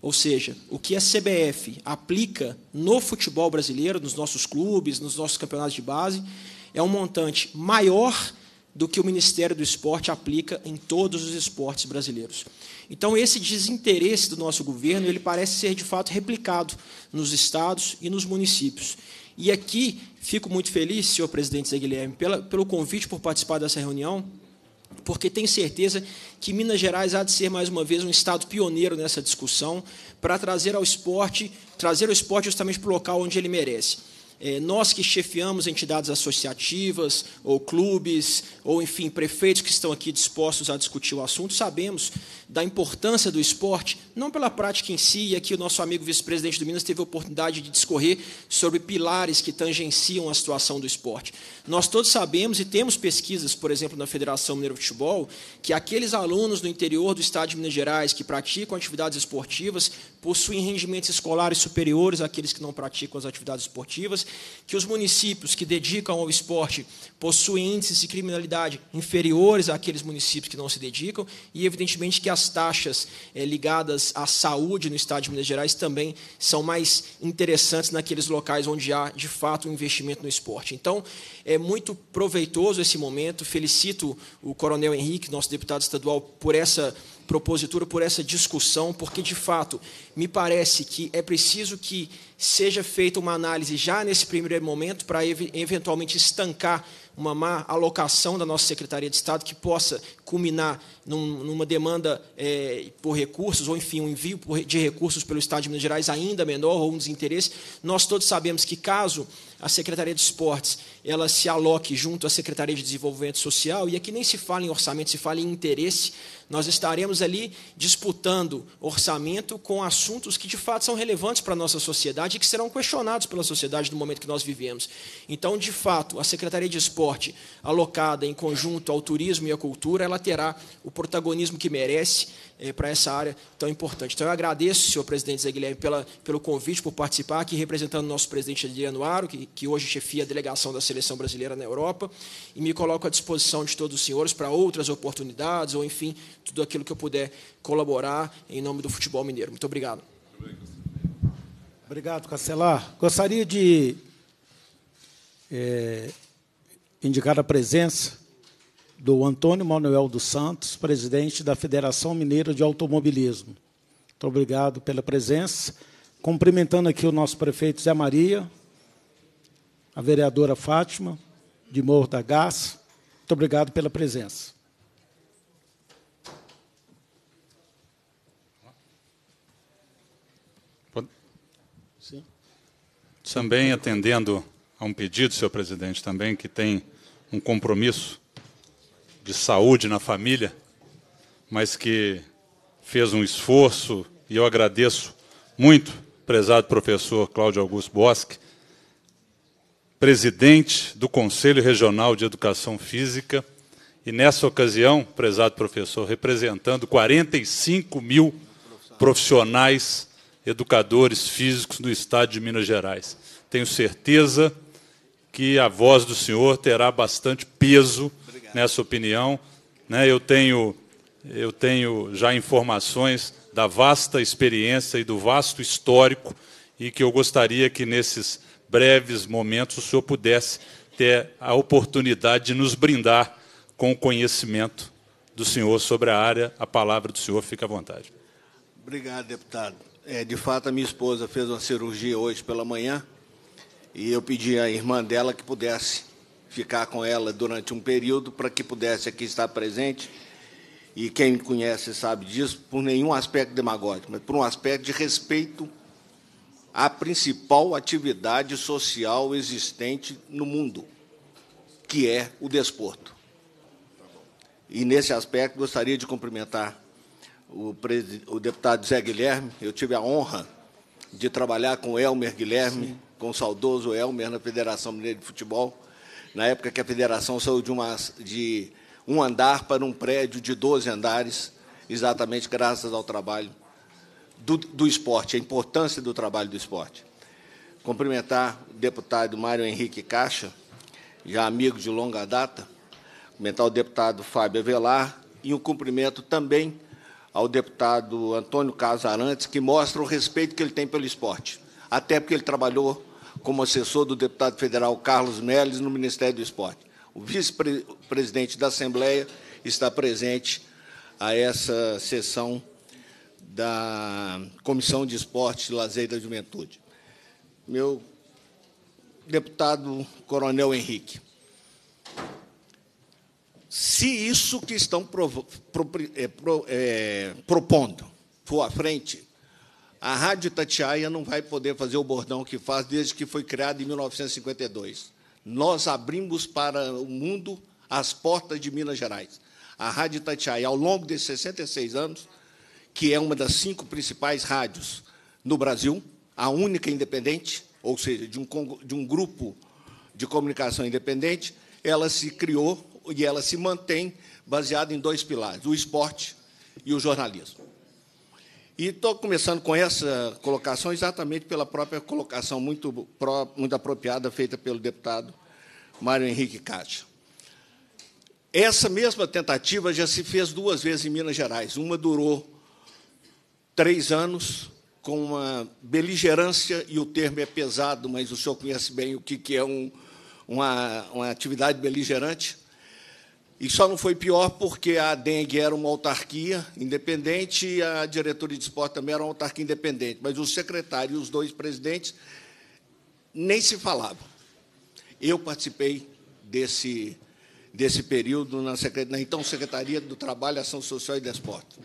Speaker 9: Ou seja, o que a CBF aplica no futebol brasileiro, nos nossos clubes, nos nossos campeonatos de base, é um montante maior do que o Ministério do Esporte aplica em todos os esportes brasileiros. Então, esse desinteresse do nosso governo ele parece ser de fato replicado nos estados e nos municípios. E aqui fico muito feliz, senhor presidente Zé Guilherme, pela, pelo convite por participar dessa reunião, porque tenho certeza que Minas Gerais há de ser mais uma vez um estado pioneiro nessa discussão para trazer ao esporte, trazer o esporte justamente para o local onde ele merece. É, nós que chefiamos entidades associativas, ou clubes, ou enfim, prefeitos que estão aqui dispostos a discutir o assunto, sabemos da importância do esporte, não pela prática em si, e aqui o nosso amigo vice-presidente do Minas teve a oportunidade de discorrer sobre pilares que tangenciam a situação do esporte. Nós todos sabemos e temos pesquisas, por exemplo, na Federação Mineira de Futebol, que aqueles alunos do interior do estado de Minas Gerais que praticam atividades esportivas possuem rendimentos escolares superiores àqueles que não praticam as atividades esportivas, que os municípios que dedicam ao esporte possuem índices de criminalidade inferiores àqueles municípios que não se dedicam, e evidentemente que a as taxas é, ligadas à saúde no estado de Minas Gerais também são mais interessantes naqueles locais onde há, de fato, um investimento no esporte. Então, é muito proveitoso esse momento. Felicito o Coronel Henrique, nosso deputado estadual, por essa propositura, por essa discussão, porque, de fato, me parece que é preciso que seja feita uma análise já nesse primeiro momento para eventualmente estancar uma má alocação da nossa Secretaria de Estado que possa culminar num, numa demanda é, por recursos, ou enfim, um envio de recursos pelo Estado de Minas Gerais ainda menor, ou um desinteresse. Nós todos sabemos que, caso a Secretaria de Esportes ela se aloque junto à Secretaria de Desenvolvimento Social, e aqui nem se fala em orçamento, se fala em interesse, nós estaremos ali disputando orçamento com a assuntos que de fato são relevantes para a nossa sociedade e que serão questionados pela sociedade no momento que nós vivemos. Então, de fato, a Secretaria de Esporte, alocada em conjunto ao turismo e à cultura, ela terá o protagonismo que merece é, eh, para essa área tão importante. Então, eu agradeço, senhor presidente Zé Guilherme, pela, pelo convite por participar aqui, representando o nosso presidente Adriano Aro, que, que hoje chefia a delegação da seleção brasileira na Europa, e me coloco à disposição de todos os senhores para outras oportunidades, ou enfim, tudo aquilo que eu puder colaborar em nome do futebol mineiro. Muito obrigado. Obrigado,
Speaker 4: Castelar. Gostaria de é, indicar a presença do Antônio Manuel dos Santos, presidente da Federação Mineira de Automobilismo. Muito obrigado pela presença. Cumprimentando aqui o nosso prefeito Zé Maria, a vereadora Fátima, de Morro da Gás. Muito obrigado pela presença.
Speaker 5: Também atendendo a um pedido, senhor presidente, também que tem um compromisso de saúde na família, mas que fez um esforço e eu agradeço muito, prezado professor Cláudio Augusto Bosque, presidente do Conselho Regional de Educação Física, e nessa ocasião, prezado professor, representando 45 mil profissionais educadores físicos do estado de Minas Gerais. Tenho certeza que a voz do senhor terá bastante peso nessa opinião. Né? Eu, tenho, eu tenho já informações da vasta experiência e do vasto histórico e que eu gostaria que nesses breves momentos o senhor pudesse ter a oportunidade de nos brindar com o conhecimento do senhor sobre a área. A palavra do senhor fica à vontade.
Speaker 10: Obrigado, deputado. É, de fato, a minha esposa fez uma cirurgia hoje pela manhã e eu pedi à irmã dela que pudesse ficar com ela durante um período para que pudesse aqui estar presente. E quem me conhece sabe disso, por nenhum aspecto demagógico, mas por um aspecto de respeito à principal atividade social existente no mundo, que é o desporto. E, nesse aspecto, gostaria de cumprimentar o, o deputado Zé Guilherme. Eu tive a honra de trabalhar com Elmer Guilherme, Sim. com o saudoso Elmer na Federação Mineira de Futebol na época que a federação saiu de, uma, de um andar para um prédio de 12 andares, exatamente graças ao trabalho do, do esporte, a importância do trabalho do esporte. Cumprimentar o deputado Mário Henrique Caixa, já amigo de longa data, cumprimentar o deputado Fábio Avelar e um cumprimento também ao deputado Antônio Casarantes, que mostra o respeito que ele tem pelo esporte, até porque ele trabalhou como assessor do deputado federal Carlos Melles no Ministério do Esporte. O vice-presidente da Assembleia está presente a essa sessão da Comissão de Esporte, Lazer e da Juventude. Meu deputado Coronel Henrique, se isso que estão eh, pro, pro, é, pro, é, propondo for à frente, a Rádio Tatiaia não vai poder fazer o bordão que faz desde que foi criada em 1952. Nós abrimos para o mundo as portas de Minas Gerais. A Rádio Tatiaia, ao longo desses 66 anos, que é uma das cinco principais rádios no Brasil, a única independente, ou seja, de um, de um grupo de comunicação independente, ela se criou e ela se mantém baseada em dois pilares, o esporte e o jornalismo. E estou começando com essa colocação exatamente pela própria colocação muito, muito apropriada feita pelo deputado Mário Henrique Cátia. Essa mesma tentativa já se fez duas vezes em Minas Gerais. Uma durou três anos, com uma beligerância, e o termo é pesado, mas o senhor conhece bem o que é um, uma, uma atividade beligerante e só não foi pior porque a dengue era uma autarquia independente e a diretoria de esporte também era uma autarquia independente. Mas o secretário e os dois presidentes nem se falavam. Eu participei desse, desse período na, na então Secretaria do Trabalho, Ação Social e Desporto.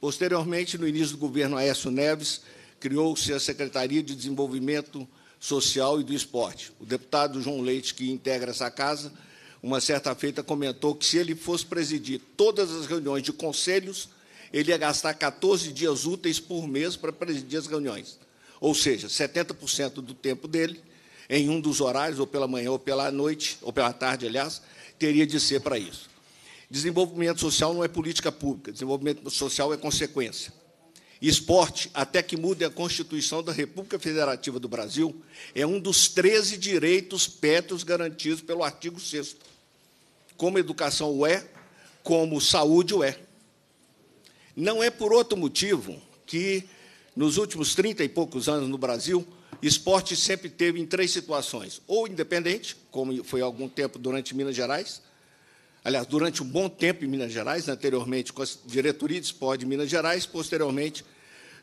Speaker 10: Posteriormente, no início do governo Aécio Neves, criou-se a Secretaria de Desenvolvimento Social e do Esporte. O deputado João Leite, que integra essa casa, uma certa feita comentou que se ele fosse presidir todas as reuniões de conselhos, ele ia gastar 14 dias úteis por mês para presidir as reuniões. Ou seja, 70% do tempo dele, em um dos horários, ou pela manhã, ou pela noite, ou pela tarde, aliás, teria de ser para isso. Desenvolvimento social não é política pública, desenvolvimento social é consequência. Esporte, até que mude a Constituição da República Federativa do Brasil, é um dos 13 direitos pétreos garantidos pelo artigo 6 como educação o é, como saúde o é. Não é por outro motivo que, nos últimos 30 e poucos anos no Brasil, esporte sempre teve em três situações: ou independente, como foi algum tempo durante Minas Gerais, aliás, durante um bom tempo em Minas Gerais, né, anteriormente com a Diretoria de Esporte de Minas Gerais, posteriormente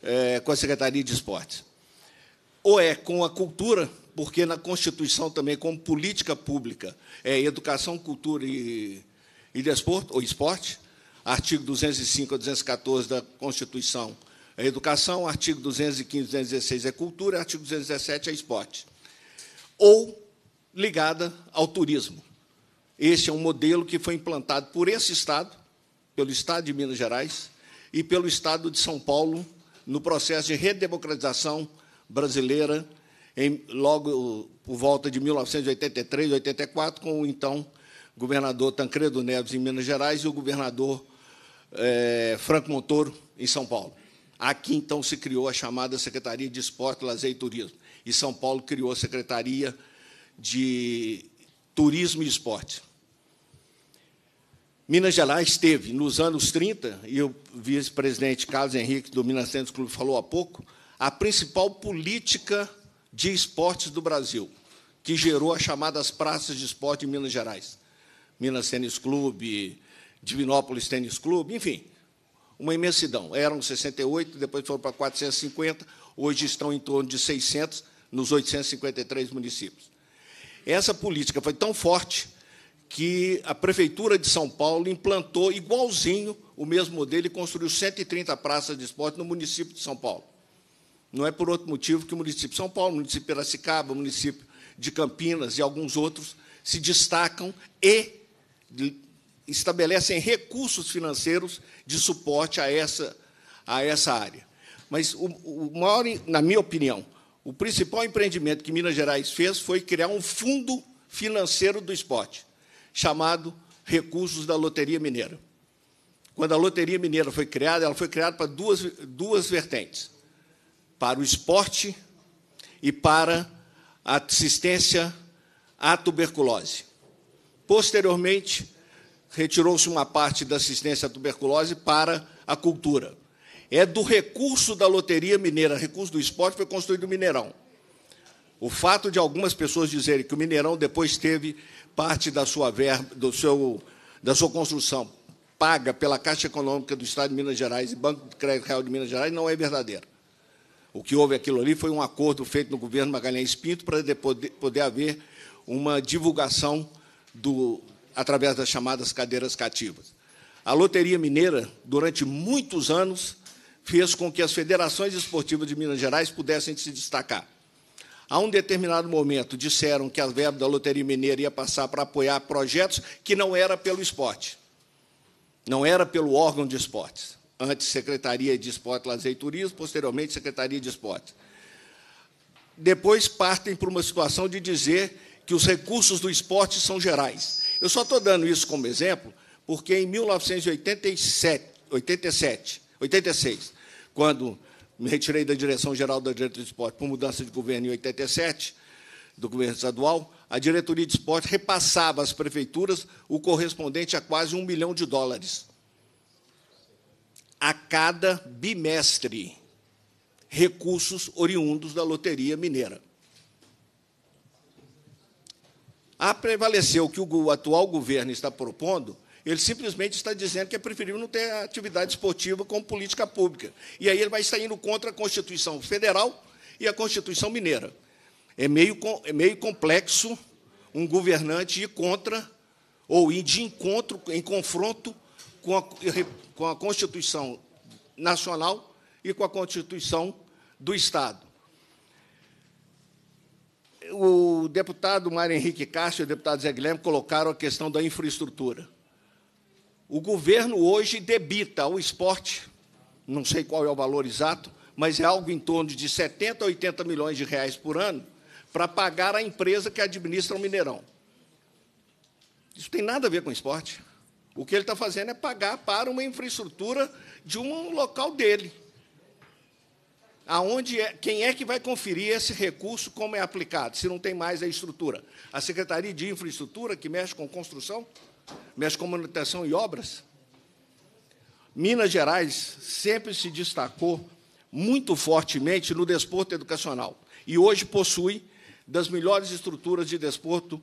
Speaker 10: é, com a Secretaria de Esportes. Ou é com a cultura, porque na Constituição também, como política pública, é educação, cultura e, e desporto, ou esporte, artigo 205 a 214 da Constituição é educação, artigo 215 216 é cultura, artigo 217 é esporte. Ou ligada ao turismo. Esse é um modelo que foi implantado por esse Estado, pelo Estado de Minas Gerais e pelo Estado de São Paulo, no processo de redemocratização brasileira em, logo por volta de 1983, 84, com o então governador Tancredo Neves em Minas Gerais e o governador é, Franco Montoro em São Paulo. Aqui, então, se criou a chamada Secretaria de Esporte, Lazer e Turismo. E São Paulo criou a Secretaria de Turismo e Esporte. Minas Gerais teve, nos anos 30, e o vice-presidente Carlos Henrique do Minas Centro Clube falou há pouco, a principal política de esportes do Brasil, que gerou as chamadas praças de esporte em Minas Gerais. Minas Tênis Clube, Divinópolis Tênis Clube, enfim, uma imensidão. Eram 68, depois foram para 450, hoje estão em torno de 600 nos 853 municípios. Essa política foi tão forte que a Prefeitura de São Paulo implantou igualzinho o mesmo modelo e construiu 130 praças de esporte no município de São Paulo. Não é por outro motivo que o município de São Paulo, o município de Piracicaba, o município de Campinas e alguns outros se destacam e estabelecem recursos financeiros de suporte a essa, a essa área. Mas o, o maior, na minha opinião, o principal empreendimento que Minas Gerais fez foi criar um fundo financeiro do esporte, chamado Recursos da Loteria Mineira. Quando a Loteria Mineira foi criada, ela foi criada para duas, duas vertentes para o esporte e para a assistência à tuberculose. Posteriormente, retirou-se uma parte da assistência à tuberculose para a cultura. É do recurso da loteria mineira, recurso do esporte, foi construído o Mineirão. O fato de algumas pessoas dizerem que o Mineirão depois teve parte da sua verba, do seu, da sua construção paga pela Caixa Econômica do Estado de Minas Gerais e Banco de Crédito Real de Minas Gerais não é verdadeiro. O que houve aquilo ali foi um acordo feito no governo Magalhães Pinto para poder, poder haver uma divulgação do, através das chamadas cadeiras cativas. A Loteria Mineira, durante muitos anos, fez com que as federações esportivas de Minas Gerais pudessem se destacar. A um determinado momento, disseram que a verba da Loteria Mineira ia passar para apoiar projetos que não era pelo esporte, não era pelo órgão de esportes antes Secretaria de Esporte, Lazer e Turismo, posteriormente Secretaria de Esporte. Depois partem para uma situação de dizer que os recursos do esporte são gerais. Eu só estou dando isso como exemplo, porque em 1987, 87, 86, quando me retirei da direção-geral da diretoria de esporte por mudança de governo em 87, do governo estadual, a diretoria de esporte repassava às prefeituras o correspondente a quase um milhão de dólares a cada bimestre recursos oriundos da loteria mineira. A prevalecer o que o atual governo está propondo, ele simplesmente está dizendo que é preferível não ter atividade esportiva como política pública. E aí ele vai saindo contra a Constituição Federal e a Constituição Mineira. É meio, é meio complexo um governante ir contra ou ir de encontro, em confronto com a com a Constituição Nacional e com a Constituição do Estado. O deputado Mário Henrique Castro e o deputado Zé Guilherme colocaram a questão da infraestrutura. O governo hoje debita ao esporte, não sei qual é o valor exato, mas é algo em torno de 70 a 80 milhões de reais por ano para pagar a empresa que administra o Mineirão. Isso tem nada a ver com esporte. O que ele está fazendo é pagar para uma infraestrutura de um local dele. Aonde é, quem é que vai conferir esse recurso, como é aplicado, se não tem mais a estrutura? A Secretaria de Infraestrutura, que mexe com construção, mexe com manutenção e obras? Minas Gerais sempre se destacou muito fortemente no desporto educacional e hoje possui das melhores estruturas de desporto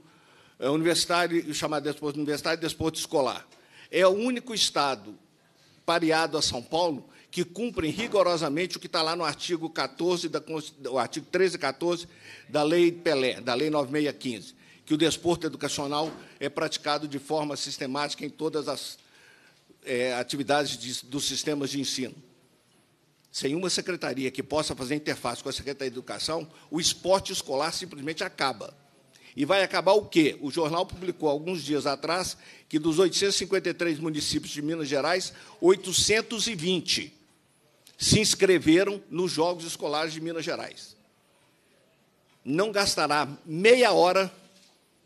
Speaker 10: eh, universitário, chamado desporto universitário e desporto escolar. É o único Estado pareado a São Paulo que cumpre rigorosamente o que está lá no artigo 14 da o artigo 13 e 14 da Lei Pelé, da Lei 9615, que o desporto educacional é praticado de forma sistemática em todas as é, atividades de, dos sistemas de ensino. Sem uma secretaria que possa fazer interface com a Secretaria de Educação, o esporte escolar simplesmente acaba. E vai acabar o quê? O jornal publicou alguns dias atrás que dos 853 municípios de Minas Gerais, 820 se inscreveram nos Jogos Escolares de Minas Gerais. Não gastará meia hora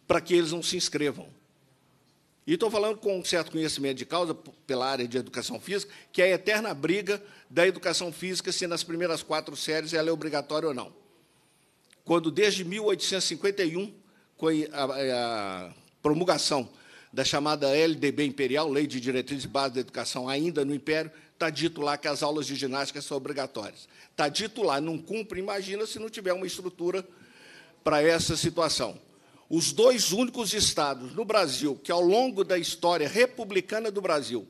Speaker 10: para que eles não se inscrevam. E estou falando com um certo conhecimento de causa pela área de educação física, que é a eterna briga da educação física se nas primeiras quatro séries ela é obrigatória ou não. Quando desde 1851 foi a, a promulgação da chamada LDB Imperial, Lei de Diretrizes e Bases da Educação, ainda no Império, está dito lá que as aulas de ginástica são obrigatórias. Está dito lá, não cumpre, imagina se não tiver uma estrutura para essa situação. Os dois únicos estados no Brasil que, ao longo da história republicana do Brasil,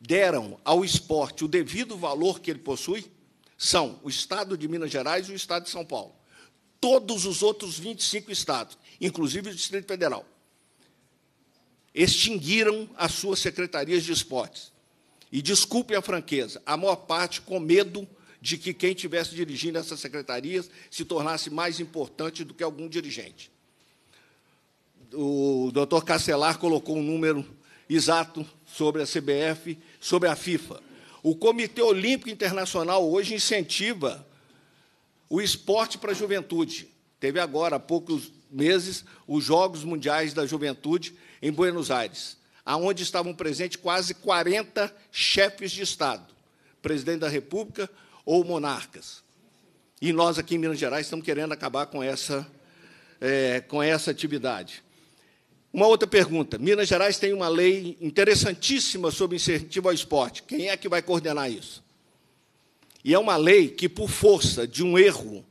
Speaker 10: deram ao esporte o devido valor que ele possui são o estado de Minas Gerais e o estado de São Paulo. Todos os outros 25 estados inclusive o Distrito Federal. Extinguiram as suas secretarias de esportes. E desculpe a franqueza, a maior parte com medo de que quem estivesse dirigindo essas secretarias se tornasse mais importante do que algum dirigente. O doutor Castelar colocou um número exato sobre a CBF, sobre a FIFA. O Comitê Olímpico Internacional hoje incentiva o esporte para a juventude. Teve agora, há poucos meses os Jogos Mundiais da Juventude em Buenos Aires, aonde estavam presentes quase 40 chefes de Estado, presidente da República ou monarcas. E nós aqui em Minas Gerais estamos querendo acabar com essa, é, com essa atividade. Uma outra pergunta. Minas Gerais tem uma lei interessantíssima sobre incentivo ao esporte. Quem é que vai coordenar isso? E é uma lei que, por força de um erro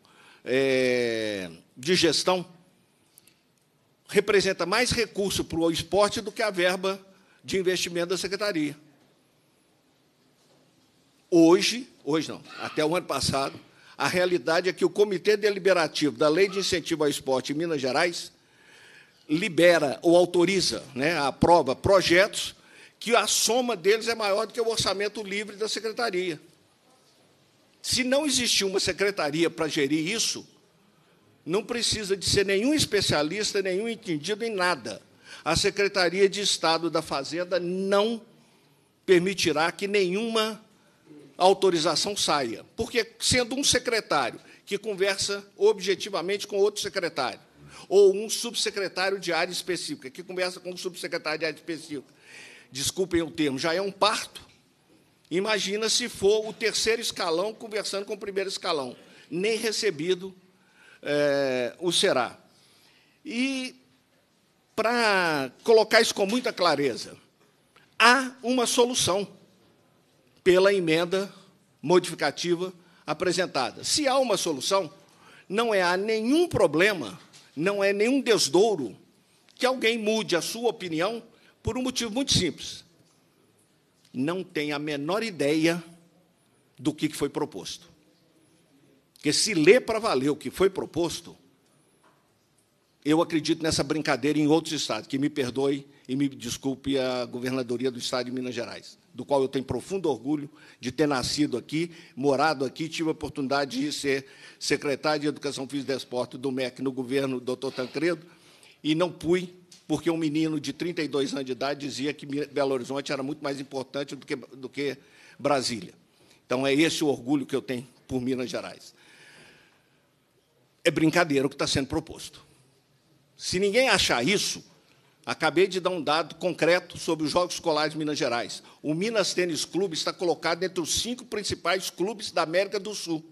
Speaker 10: é, de gestão, representa mais recurso para o esporte do que a verba de investimento da secretaria. Hoje, hoje não, até o ano passado, a realidade é que o Comitê Deliberativo da Lei de Incentivo ao Esporte em Minas Gerais libera ou autoriza, né, aprova projetos que a soma deles é maior do que o orçamento livre da secretaria. Se não existir uma secretaria para gerir isso, não precisa de ser nenhum especialista, nenhum entendido em nada. A Secretaria de Estado da Fazenda não permitirá que nenhuma autorização saia. Porque, sendo um secretário que conversa objetivamente com outro secretário, ou um subsecretário de área específica, que conversa com um subsecretário de área específica, desculpem o termo, já é um parto. Imagina se for o terceiro escalão conversando com o primeiro escalão. Nem recebido é, o será. E, para colocar isso com muita clareza, há uma solução pela emenda modificativa apresentada. Se há uma solução, não é há nenhum problema, não é nenhum desdouro que alguém mude a sua opinião por um motivo muito simples. Não tem a menor ideia do que foi proposto. Porque se ler para valer o que foi proposto, eu acredito nessa brincadeira em outros estados, que me perdoe e me desculpe a governadoria do estado de Minas Gerais, do qual eu tenho profundo orgulho de ter nascido aqui, morado aqui, tive a oportunidade de ser secretário de Educação Física e Desporto do MEC no governo do Dr. Tancredo, e não pui porque um menino de 32 anos de idade dizia que Belo Horizonte era muito mais importante do que, do que Brasília. Então, é esse o orgulho que eu tenho por Minas Gerais é brincadeira o que está sendo proposto. Se ninguém achar isso, acabei de dar um dado concreto sobre os Jogos Escolares de Minas Gerais. O Minas Tênis Clube está colocado entre os cinco principais clubes da América do Sul.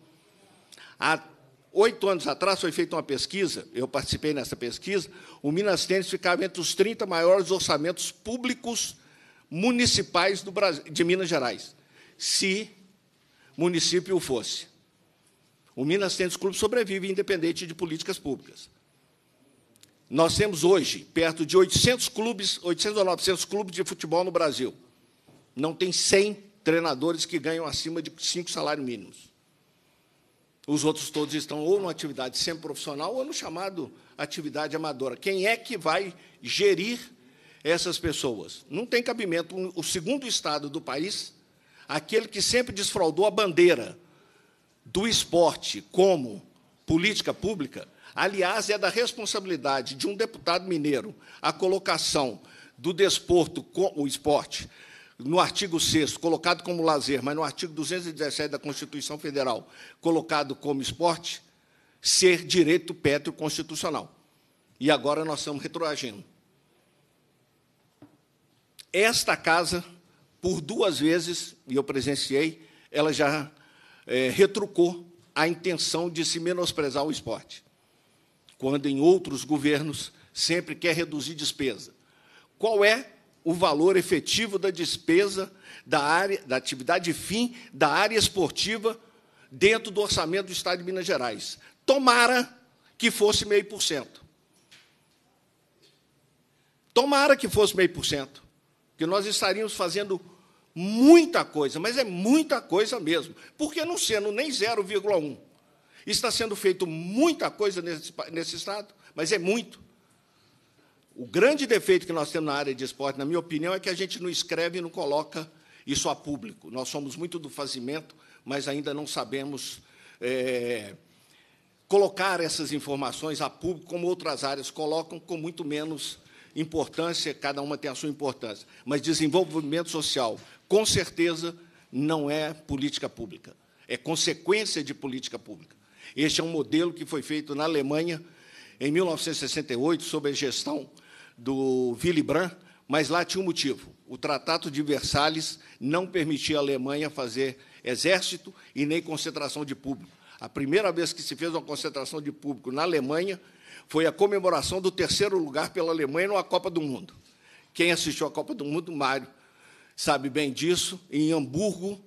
Speaker 10: Há oito anos atrás foi feita uma pesquisa, eu participei nessa pesquisa, o Minas Tênis ficava entre os 30 maiores orçamentos públicos municipais Brasil, de Minas Gerais, se município fosse. O Minas Tênis Clube sobrevive independente de políticas públicas. Nós temos hoje perto de 800 clubes, 800 ou 900 clubes de futebol no Brasil. Não tem 100 treinadores que ganham acima de cinco salários mínimos. Os outros todos estão ou numa atividade semi-profissional ou no chamado atividade amadora. Quem é que vai gerir essas pessoas? Não tem cabimento. O segundo estado do país, aquele que sempre desfraudou a bandeira do esporte como política pública, aliás, é da responsabilidade de um deputado mineiro a colocação do desporto com o esporte no artigo 6 colocado como lazer, mas no artigo 217 da Constituição Federal, colocado como esporte, ser direito pétreo constitucional. E agora nós estamos retroagindo. Esta casa, por duas vezes, e eu presenciei, ela já é, retrucou a intenção de se menosprezar o esporte, quando em outros governos sempre quer reduzir despesa. Qual é o valor efetivo da despesa da área da atividade fim da área esportiva dentro do orçamento do Estado de Minas Gerais? Tomara que fosse meio por cento. Tomara que fosse meio por cento, que nós estaríamos fazendo muita coisa, mas é muita coisa mesmo, porque não sendo nem 0,1, está sendo feito muita coisa nesse, nesse Estado, mas é muito. O grande defeito que nós temos na área de esporte, na minha opinião, é que a gente não escreve e não coloca isso a público. Nós somos muito do fazimento, mas ainda não sabemos é, colocar essas informações a público, como outras áreas colocam, com muito menos importância, cada uma tem a sua importância, mas desenvolvimento social, com certeza, não é política pública, é consequência de política pública. Este é um modelo que foi feito na Alemanha em 1968, sob a gestão do Willy Brandt, mas lá tinha um motivo. O Tratado de Versalhes não permitia à Alemanha fazer exército e nem concentração de público. A primeira vez que se fez uma concentração de público na Alemanha foi a comemoração do terceiro lugar pela Alemanha numa Copa do Mundo. Quem assistiu à Copa do Mundo, Mário, sabe bem disso. Em Hamburgo,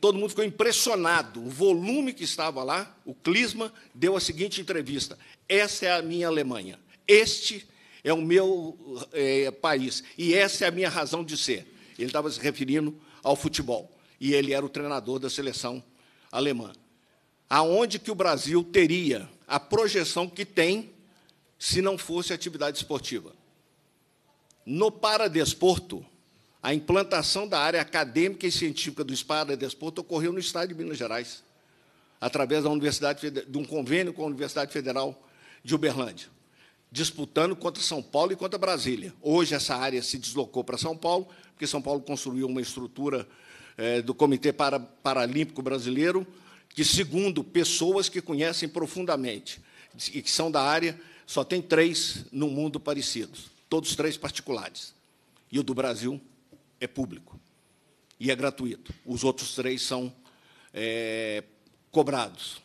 Speaker 10: todo mundo ficou impressionado. O volume que estava lá, o Clisma deu a seguinte entrevista: Essa é a minha Alemanha. Este é o meu é, país. E essa é a minha razão de ser. Ele estava se referindo ao futebol. E ele era o treinador da seleção alemã. Aonde que o Brasil teria a projeção que tem se não fosse atividade esportiva. No paradesporto, a implantação da área acadêmica e científica do paradesporto ocorreu no Estado de Minas Gerais, através da Universidade, de um convênio com a Universidade Federal de Uberlândia, disputando contra São Paulo e contra Brasília. Hoje, essa área se deslocou para São Paulo, porque São Paulo construiu uma estrutura é, do Comitê Paralímpico Brasileiro que, segundo pessoas que conhecem profundamente e que são da área, só tem três no mundo parecidos, todos três particulares. E o do Brasil é público e é gratuito. Os outros três são é, cobrados.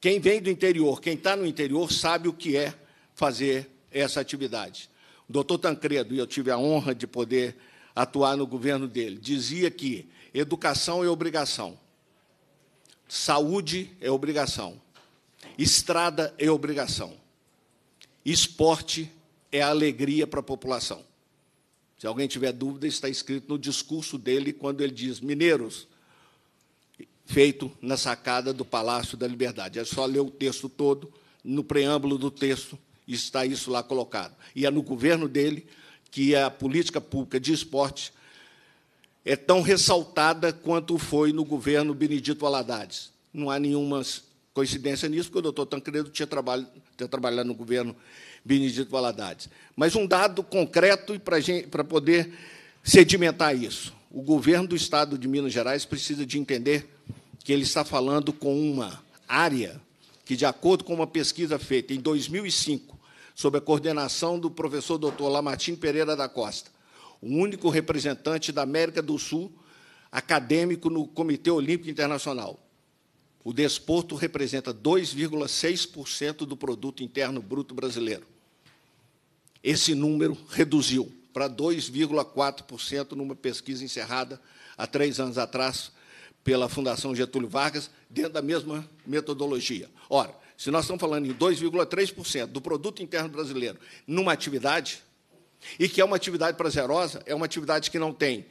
Speaker 10: Quem vem do interior, quem está no interior, sabe o que é fazer essa atividade. O doutor Tancredo, e eu tive a honra de poder atuar no governo dele, dizia que educação é obrigação. Saúde é obrigação. Estrada é obrigação. Esporte é alegria para a população. Se alguém tiver dúvida, está escrito no discurso dele quando ele diz: Mineiros, feito na sacada do Palácio da Liberdade. É só ler o texto todo, no preâmbulo do texto está isso lá colocado. E é no governo dele que a política pública de esporte é tão ressaltada quanto foi no governo Benedito Aladares. Não há nenhuma coincidência nisso, porque o doutor Tancredo tinha, trabalho, tinha trabalhado no governo Benedito Valadares. Mas um dado concreto para, gente, para poder sedimentar isso. O governo do Estado de Minas Gerais precisa de entender que ele está falando com uma área que, de acordo com uma pesquisa feita em 2005, sob a coordenação do professor doutor Lamartine Pereira da Costa, o único representante da América do Sul acadêmico no Comitê Olímpico Internacional. O desporto representa 2,6% do produto interno bruto brasileiro. Esse número reduziu para 2,4% numa pesquisa encerrada há três anos atrás pela Fundação Getúlio Vargas, dentro da mesma metodologia. Ora, se nós estamos falando em 2,3% do produto interno brasileiro numa atividade, e que é uma atividade prazerosa, é uma atividade que não tem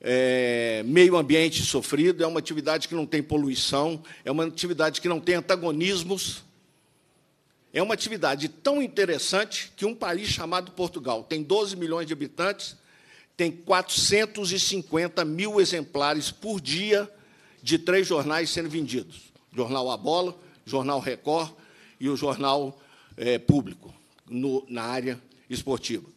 Speaker 10: é, meio ambiente sofrido, é uma atividade que não tem poluição, é uma atividade que não tem antagonismos. É uma atividade tão interessante que um país chamado Portugal tem 12 milhões de habitantes, tem 450 mil exemplares por dia de três jornais sendo vendidos: o Jornal A Bola, Jornal Record e o Jornal é, Público, no, na área esportiva.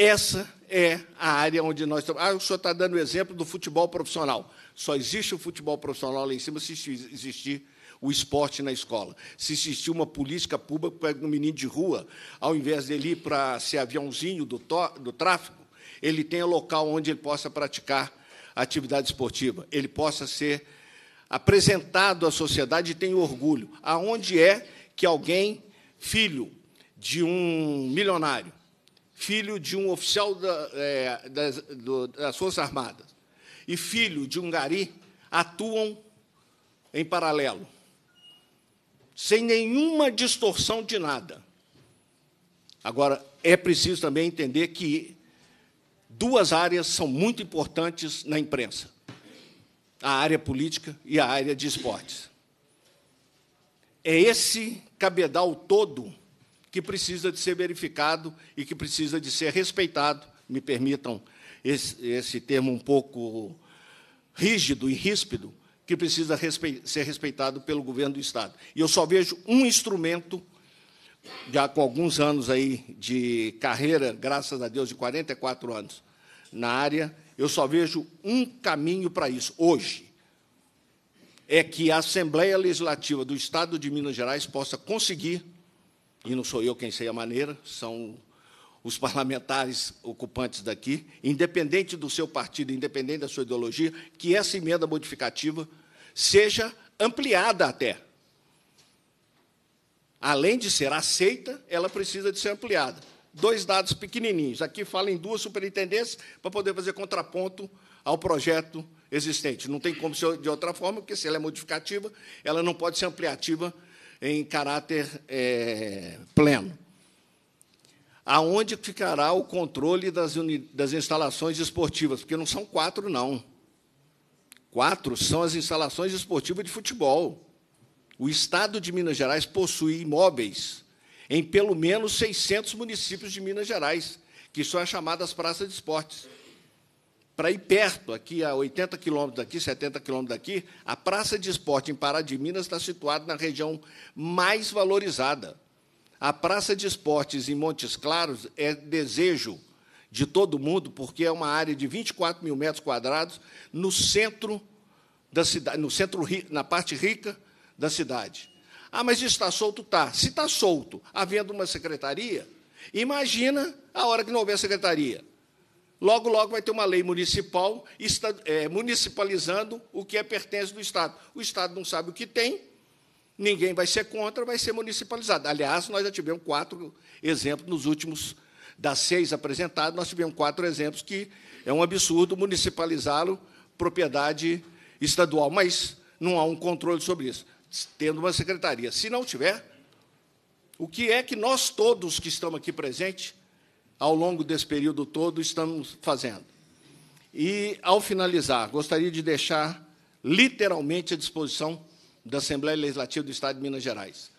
Speaker 10: Essa é a área onde nós estamos. Ah, o senhor está dando o exemplo do futebol profissional. Só existe o futebol profissional lá em cima se existir o esporte na escola. Se existir uma política pública para um menino de rua, ao invés dele ir para ser aviãozinho do, do tráfico, ele tenha local onde ele possa praticar atividade esportiva, ele possa ser apresentado à sociedade e tenha orgulho. Aonde é que alguém, filho de um milionário, filho de um oficial da, é, das, do, das Forças Armadas e filho de um gari, atuam em paralelo, sem nenhuma distorção de nada. Agora, é preciso também entender que duas áreas são muito importantes na imprensa: a área política e a área de esportes. É esse cabedal todo que precisa de ser verificado e que precisa de ser respeitado. Me permitam esse, esse termo um pouco rígido e ríspido, que precisa respe ser respeitado pelo governo do Estado. E eu só vejo um instrumento, já com alguns anos aí de carreira, graças a Deus, de 44 anos na área, eu só vejo um caminho para isso, hoje. É que a Assembleia Legislativa do Estado de Minas Gerais possa conseguir e não sou eu quem sei a maneira, são os parlamentares ocupantes daqui, independente do seu partido, independente da sua ideologia, que essa emenda modificativa seja ampliada até. Além de ser aceita, ela precisa de ser ampliada. Dois dados pequenininhos. Aqui fala em duas superintendências para poder fazer contraponto ao projeto existente. Não tem como ser de outra forma, porque se ela é modificativa, ela não pode ser ampliativa em caráter é, pleno. Aonde ficará o controle das, das instalações esportivas? Porque não são quatro, não. Quatro são as instalações esportivas de futebol. O Estado de Minas Gerais possui imóveis em pelo menos 600 municípios de Minas Gerais, que são as chamadas praças de esportes para ir perto, aqui a 80 quilômetros daqui, 70 quilômetros daqui, a Praça de Esporte em Pará de Minas está situada na região mais valorizada. A Praça de Esportes em Montes Claros é desejo de todo mundo, porque é uma área de 24 mil metros quadrados no centro da cidade, no centro, na parte rica da cidade. Ah, mas isso está solto? Está. Se está solto, havendo uma secretaria, imagina a hora que não houver secretaria. Logo, logo vai ter uma lei municipal está, é, municipalizando o que é pertence do Estado. O Estado não sabe o que tem, ninguém vai ser contra, vai ser municipalizado. Aliás, nós já tivemos quatro exemplos nos últimos, das seis apresentadas, nós tivemos quatro exemplos que é um absurdo municipalizá-lo propriedade estadual, mas não há um controle sobre isso, tendo uma secretaria. Se não tiver, o que é que nós todos que estamos aqui presentes ao longo desse período todo estamos fazendo. E, ao finalizar, gostaria de deixar literalmente à disposição da Assembleia Legislativa do Estado de Minas Gerais.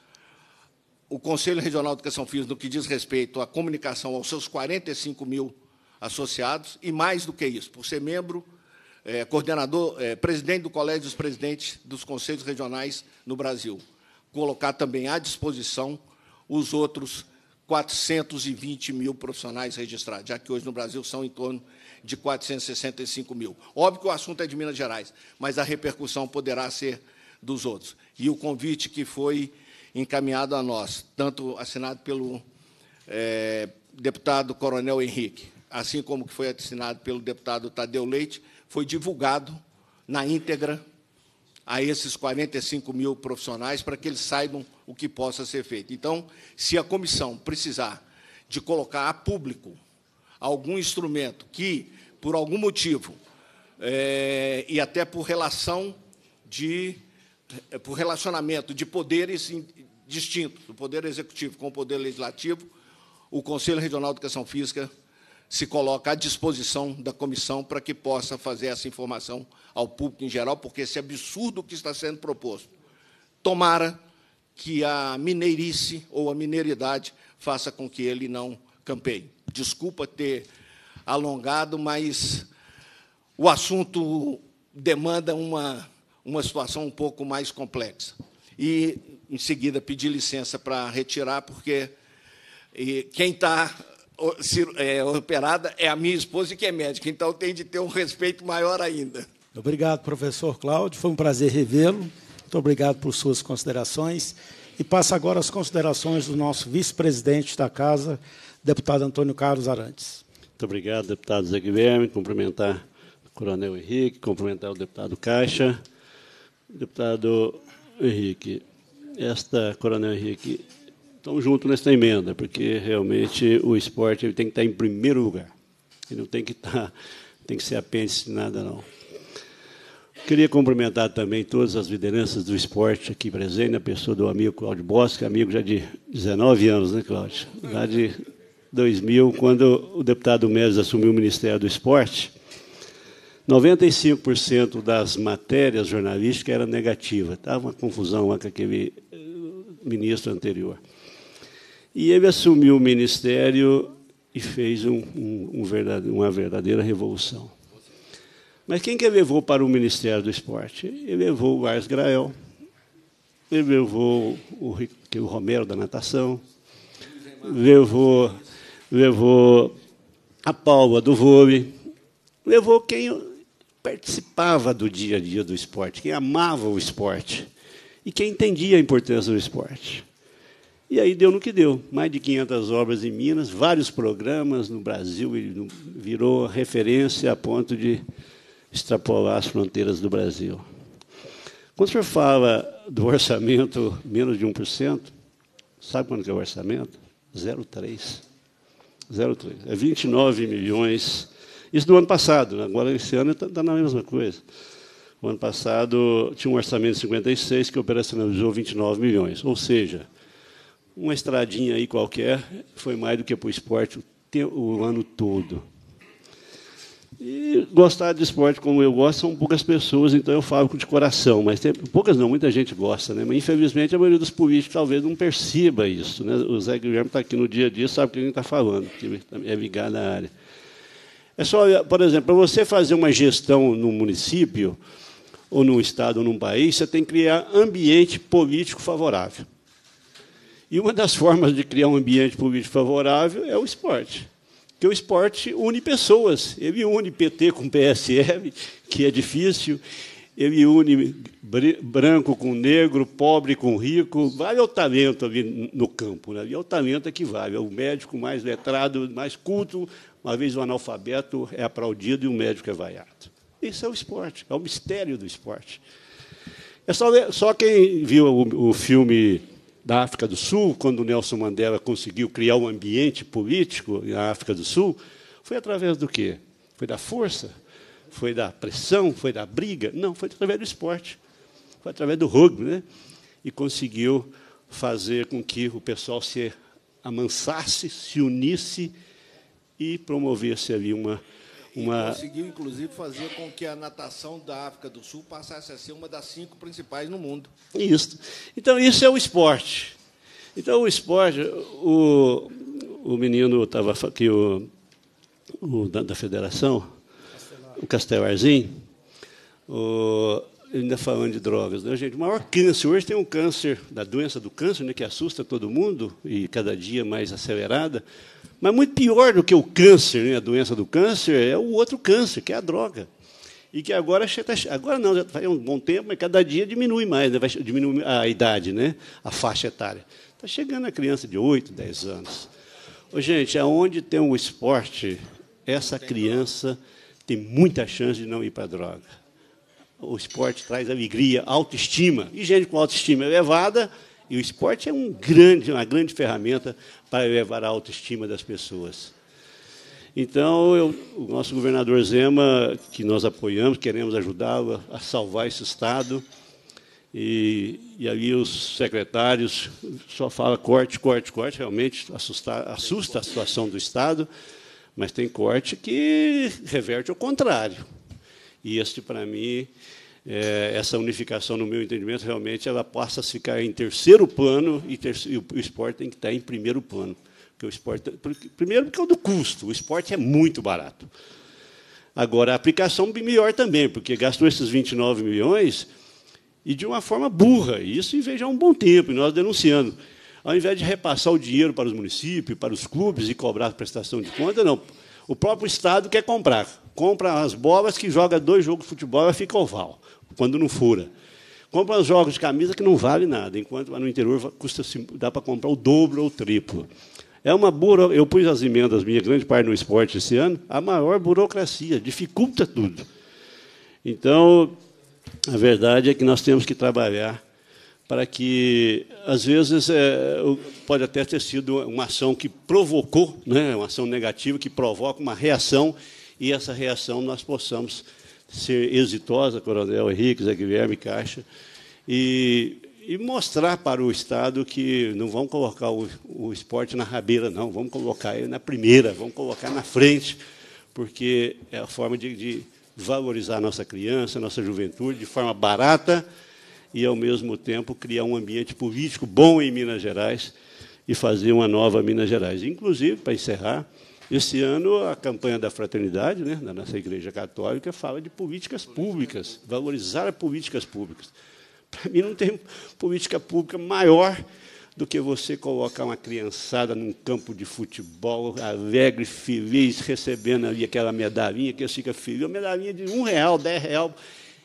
Speaker 10: O Conselho Regional de Educação Física, no que diz respeito à comunicação aos seus 45 mil associados, e mais do que isso, por ser membro, é, coordenador, é, presidente do Colégio dos Presidentes dos Conselhos Regionais no Brasil, colocar também à disposição os outros 420 mil profissionais registrados, já que hoje no Brasil são em torno de 465 mil. Óbvio que o assunto é de Minas Gerais, mas a repercussão poderá ser dos outros. E o convite que foi encaminhado a nós, tanto assinado pelo é, deputado Coronel Henrique, assim como que foi assinado pelo deputado Tadeu Leite, foi divulgado na íntegra a esses 45 mil profissionais para que eles saibam o que possa ser feito. Então, se a comissão precisar de colocar a público algum instrumento que, por algum motivo, é, e até por relação de eh, por relacionamento de poderes distintos, do poder executivo com o poder legislativo, o Conselho Regional de Educação Física se coloca à disposição da comissão para que possa fazer essa informação ao público em geral, porque esse absurdo que está sendo proposto. Tomara que a mineirice ou a mineridade faça com que ele não campeie. Desculpa ter alongado, mas o assunto demanda uma, uma situação um pouco mais complexa. E, em seguida, pedi licença para retirar, porque quem está é, operada é a minha esposa, que é médica, então tem de ter um respeito maior ainda.
Speaker 4: Obrigado, professor Cláudio. Foi um prazer revê-lo. Muito obrigado por suas considerações. E passo agora as considerações do nosso vice-presidente da Casa, deputado Antônio Carlos Arantes.
Speaker 1: Muito obrigado, deputado Zé Guilherme. Cumprimentar o coronel Henrique, cumprimentar o deputado Caixa. Deputado Henrique, esta, coronel Henrique, estamos juntos nessa emenda, porque realmente o esporte ele tem que estar em primeiro lugar. Ele não tem que estar, tá, tem que ser apêndice nada, não. Queria cumprimentar também todas as lideranças do esporte aqui presentes, né? a pessoa do amigo Cláudio Bosque, amigo já de 19 anos, né, Cláudio? Lá de 2000, quando o deputado Médios assumiu o Ministério do Esporte, 95% das matérias jornalísticas era negativa. Estava uma confusão lá com aquele eh, ministro anterior. E ele assumiu o ministério e fez um, um, um verdade, uma verdadeira revolução. Mas quem que levou para o Ministério do Esporte? Ele levou o Ars Grael, levou o, é o Romero da natação, levou, levou a Paula do vôlei, levou quem participava do dia a dia do esporte, quem amava o esporte e quem entendia a importância do esporte. E aí deu no que deu. Mais de 500 obras em Minas, vários programas no Brasil, ele virou referência a ponto de extrapolar as fronteiras do Brasil. Quando o senhor fala do orçamento menos de 1%, sabe quanto é o orçamento? 0,3. 0,3. É 29 milhões. Isso do ano passado, né? agora esse ano está tá na mesma coisa. O ano passado tinha um orçamento de 56 que operacionalizou 29 milhões. Ou seja, uma estradinha aí qualquer foi mais do que para o esporte o, o ano todo. E gostar de esporte como eu gosto são poucas pessoas, então eu falo de coração, mas tem, poucas não, muita gente gosta, né? Mas infelizmente a maioria dos políticos talvez não perceba isso, né? O Zé Guilherme está aqui no dia a dia, sabe o que a gente está falando, que tá, é ligado à área. É só, por exemplo, para você fazer uma gestão no município, ou num estado, ou num país, você tem que criar ambiente político favorável. E uma das formas de criar um ambiente político favorável é o esporte que o esporte une pessoas. Ele une PT com PSL, que é difícil. Ele une branco com negro, pobre com rico. Vale o talento ali no campo. Né? E é o talento é que vale. É o médico mais letrado, mais culto. Uma vez o analfabeto é aplaudido e o médico é vaiado. Isso é o esporte, é o mistério do esporte. É só, só quem viu o, o filme da África do Sul, quando Nelson Mandela conseguiu criar um ambiente político na África do Sul, foi através do quê? Foi da força? Foi da pressão? Foi da briga? Não, foi através do esporte. Foi através do rugby, né? E conseguiu fazer com que o pessoal se amansasse, se unisse e promovesse ali uma uma... E conseguiu,
Speaker 10: inclusive, fazer com que a natação da África do Sul passasse a ser uma das cinco principais no mundo.
Speaker 1: Isso. Então, isso é o esporte. Então, o esporte, o, o menino estava aqui, o, o da, da, federação, Castelar. o Castelarzinho, o, ainda falando de drogas, né, gente? O maior câncer, hoje tem um câncer, da doença do câncer, né, que assusta todo mundo, e cada dia mais acelerada, mas muito pior do que o câncer, né, a doença do câncer, é o outro câncer, que é a droga. E que agora, tá agora não, já faz um bom tempo, mas cada dia diminui mais, né, vai, diminui a idade, né, a faixa etária. Está chegando a criança de 8, 10 anos. Ô, gente, aonde tem o esporte, essa criança tem muita chance de não ir para a droga. O esporte traz alegria, autoestima. E gente com autoestima elevada e o esporte é um grande, uma grande ferramenta para elevar a autoestima das pessoas. Então, eu, o nosso governador Zema, que nós apoiamos, queremos ajudá-lo a salvar esse Estado, e, e ali os secretários só fala corte, corte, corte, realmente assusta, assusta a situação do Estado, mas tem corte que reverte ao contrário. E este, para mim, é, essa unificação, no meu entendimento, realmente ela passa a ficar em terceiro plano e, e o, esporte tem que estar em primeiro plano. Porque o esporte, porque, primeiro, porque é o do custo, o esporte é muito barato. Agora, a aplicação melhor também, porque gastou esses 29 milhões e de uma forma burra, isso em vez de há um bom tempo, e nós denunciando. Ao invés de repassar o dinheiro para os municípios, para os clubes e cobrar a prestação de conta, não. O próprio Estado quer comprar. Compra as bolas que joga dois jogos de futebol e fica oval quando não fura. Compra jogos de camisa que não vale nada, enquanto lá no interior custa, dá para comprar o dobro ou o triplo. É uma buro... Eu pus as emendas minha grande parte no esporte esse ano, a maior burocracia, dificulta tudo. Então, a verdade é que nós temos que trabalhar para que, às vezes, é, pode até ter sido uma ação que provocou, né, uma ação negativa que provoca uma reação, e essa reação nós possamos ser exitosa, Coronel Henrique, Zé Guilherme Caixa, e, e, mostrar para o Estado que não vamos colocar o, o esporte na rabeira, não, vamos colocar ele na primeira, vamos colocar na frente, porque é a forma de, de valorizar a nossa criança, a nossa juventude, de forma barata e, ao mesmo tempo, criar um ambiente político bom em Minas Gerais e fazer uma nova Minas Gerais. Inclusive, para encerrar, esse ano, a campanha da fraternidade, né, da nossa Igreja Católica, fala de políticas públicas, valorizar as políticas públicas. Para mim, não tem política pública maior do que você colocar uma criançada num campo de futebol alegre, feliz, recebendo ali aquela medalhinha, que fica feliz, felizes, uma medalhinha de um real, dez real.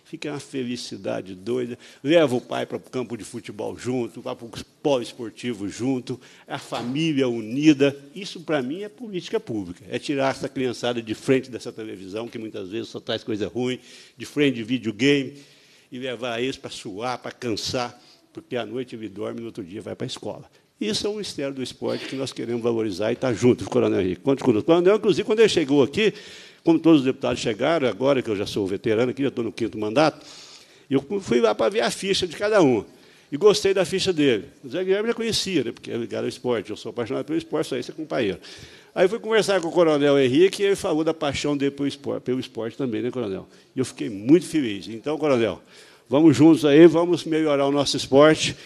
Speaker 1: Fica uma felicidade doida. Leva o pai para o campo de futebol junto, vai para o polo-esportivo junto, é a família unida. Isso, para mim, é política pública. É tirar essa criançada de frente dessa televisão, que muitas vezes só traz coisa ruim, de frente de videogame, e levar eles para suar, para cansar, porque à noite ele dorme e no outro dia vai para a escola. Isso é um mistério do esporte que nós queremos valorizar e estar tá junto, Coronel Henrique. Conte conosco. Coronel, inclusive, quando ele chegou aqui, como todos os deputados chegaram, agora que eu já sou veterano aqui, já estou no quinto mandato, eu fui lá para ver a ficha de cada um. E gostei da ficha dele. O Zé Guilherme já conhecia, né, porque é ligado ao esporte. Eu sou apaixonado pelo esporte, só isso é companheiro. Aí fui conversar com o coronel Henrique e ele falou da paixão dele pelo esporte, pelo esporte também, né, coronel? E eu fiquei muito feliz. Então, coronel, vamos juntos aí, vamos melhorar o nosso esporte.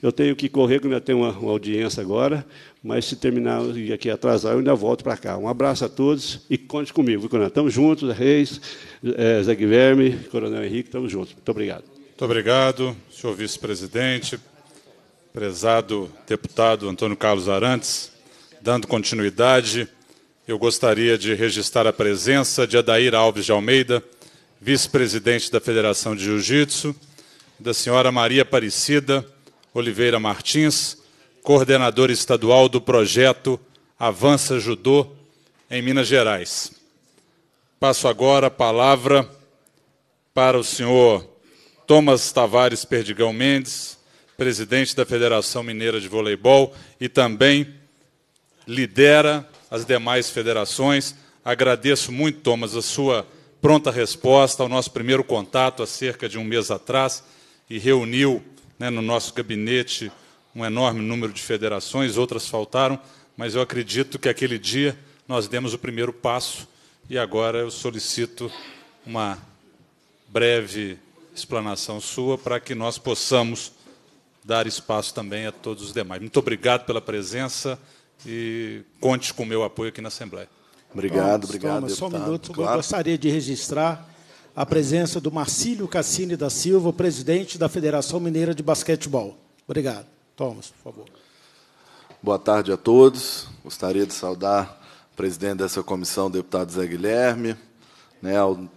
Speaker 1: Eu tenho que correr, que ainda tenho uma, uma audiência agora, mas se terminar e aqui atrasar, eu ainda volto para cá. Um abraço a todos e conte comigo. Estamos juntos, Reis, é, Zé Guilherme, Coronel Henrique, estamos juntos. Muito obrigado.
Speaker 5: Muito obrigado, senhor vice-presidente, prezado deputado Antônio Carlos Arantes. Dando continuidade, eu gostaria de registrar a presença de Adair Alves de Almeida, vice-presidente da Federação de Jiu-Jitsu, da senhora Maria Aparecida, Oliveira Martins, coordenador estadual do projeto Avança Judô em Minas Gerais. Passo agora a palavra para o senhor Thomas Tavares Perdigão Mendes, presidente da Federação Mineira de Voleibol e também lidera as demais federações. Agradeço muito, Thomas, a sua pronta resposta ao nosso primeiro contato há cerca de um mês atrás e reuniu né, no nosso gabinete um enorme número de federações, outras faltaram, mas eu acredito que aquele dia nós demos o primeiro passo e agora eu solicito uma breve explanação sua para que nós possamos dar espaço também a todos os demais. Muito obrigado pela presença e conte com o meu apoio aqui na Assembleia. Obrigado,
Speaker 4: obrigado. Thomas, só um minuto. Claro. Eu gostaria de registrar a presença do Marcílio Cassini da Silva, presidente da Federação Mineira de Basquetebol. Obrigado. Thomas, por favor.
Speaker 11: Boa tarde a todos. Gostaria de saudar o presidente dessa comissão, deputado Zé Guilherme, né, o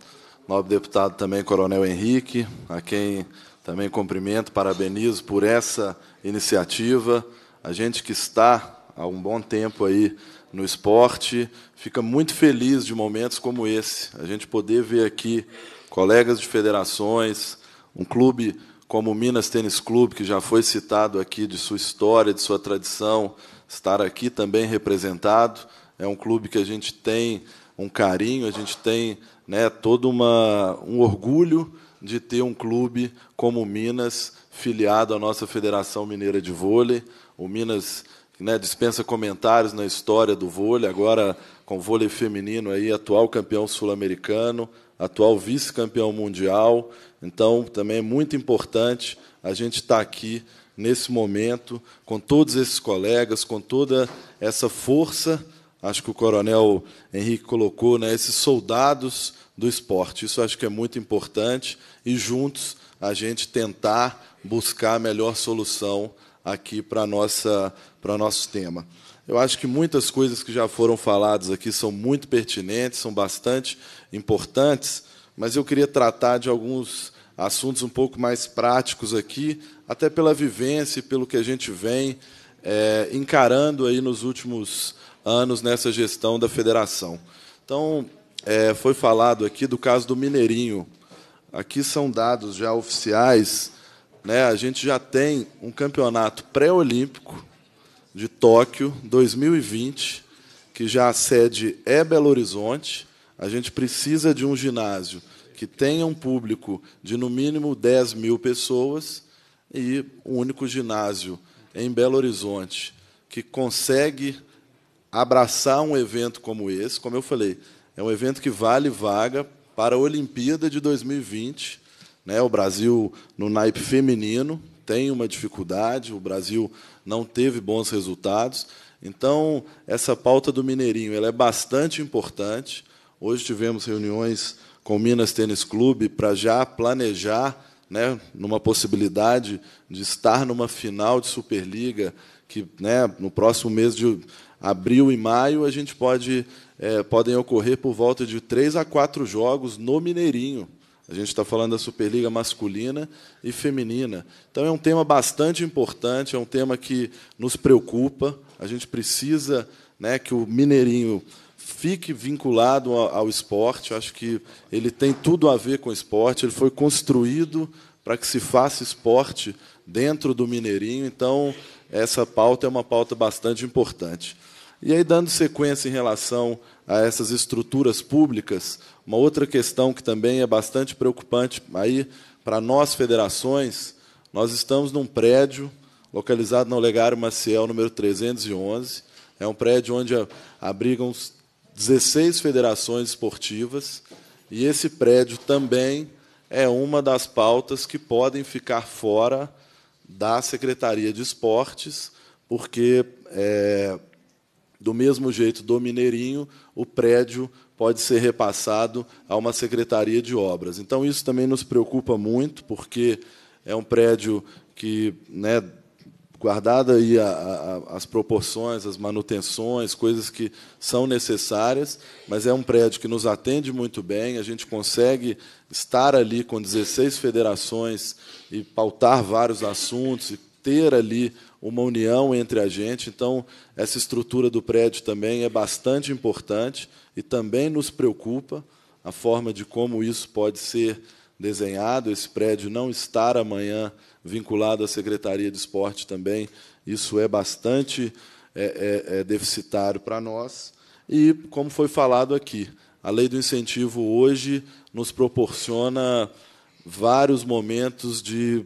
Speaker 11: nobre deputado também, Coronel Henrique, a quem também cumprimento, parabenizo por essa iniciativa. A gente que está há um bom tempo aí no esporte, fica muito feliz de momentos como esse, a gente poder ver aqui colegas de federações, um clube como o Minas Tênis Clube, que já foi citado aqui, de sua história, de sua tradição, estar aqui também representado. É um clube que a gente tem um carinho, a gente tem né, todo uma, um orgulho de ter um clube como o Minas filiado à nossa Federação Mineira de Vôlei. O Minas né, dispensa comentários na história do vôlei, agora com vôlei feminino aí, atual campeão sul-americano, atual vice-campeão mundial. Então, também é muito importante a gente estar tá aqui nesse momento com todos esses colegas, com toda essa força. Acho que o Coronel Henrique colocou, né, esses soldados do esporte. Isso acho que é muito importante e juntos a gente tentar buscar a melhor solução aqui para nossa para nosso tema. Eu acho que muitas coisas que já foram faladas aqui são muito pertinentes, são bastante importantes, mas eu queria tratar de alguns assuntos um pouco mais práticos aqui, até pela vivência e pelo que a gente vem é, encarando aí nos últimos anos nessa gestão da federação. Então, é, foi falado aqui do caso do Mineirinho. Aqui são dados já oficiais. Né? A gente já tem um campeonato pré-olímpico de Tóquio 2020, que já a sede é Belo Horizonte. A gente precisa de um ginásio que tenha um público de no mínimo 10 mil pessoas e o único ginásio em Belo Horizonte que consegue abraçar um evento como esse, como eu falei, é um evento que vale vaga para a Olimpíada de 2020. Né? O Brasil, no naipe feminino, tem uma dificuldade, o Brasil não teve bons resultados. Então, essa pauta do Mineirinho ela é bastante importante. Hoje tivemos reuniões com o Minas Tênis Clube para já planejar né, numa possibilidade de estar numa final de Superliga, que né, no próximo mês de abril e maio a gente pode é, podem ocorrer por volta de três a quatro jogos no Mineirinho. A gente está falando da Superliga masculina e feminina. Então é um tema bastante importante, é um tema que nos preocupa. A gente precisa né, que o Mineirinho fique vinculado ao esporte. Eu acho que ele tem tudo a ver com esporte. Ele foi construído para que se faça esporte dentro do Mineirinho. Então essa pauta é uma pauta bastante importante. E aí, dando sequência em relação a essas estruturas públicas. Uma outra questão que também é bastante preocupante aí para nós federações, nós estamos num prédio localizado no Olegário Maciel, número 311. É um prédio onde abrigam 16 federações esportivas e esse prédio também é uma das pautas que podem ficar fora da Secretaria de Esportes, porque é, do mesmo jeito do Mineirinho, o prédio pode ser repassado a uma secretaria de obras. Então, isso também nos preocupa muito, porque é um prédio que, né, guardada aí a, a, as proporções, as manutenções, coisas que são necessárias, mas é um prédio que nos atende muito bem, a gente consegue estar ali com 16 federações e pautar vários assuntos e ter ali uma união entre a gente. Então, essa estrutura do prédio também é bastante importante e também nos preocupa a forma de como isso pode ser desenhado, esse prédio não estar amanhã vinculado à Secretaria de Esporte também, isso é bastante é, é, é deficitário para nós. E, como foi falado aqui, a lei do incentivo hoje nos proporciona vários momentos de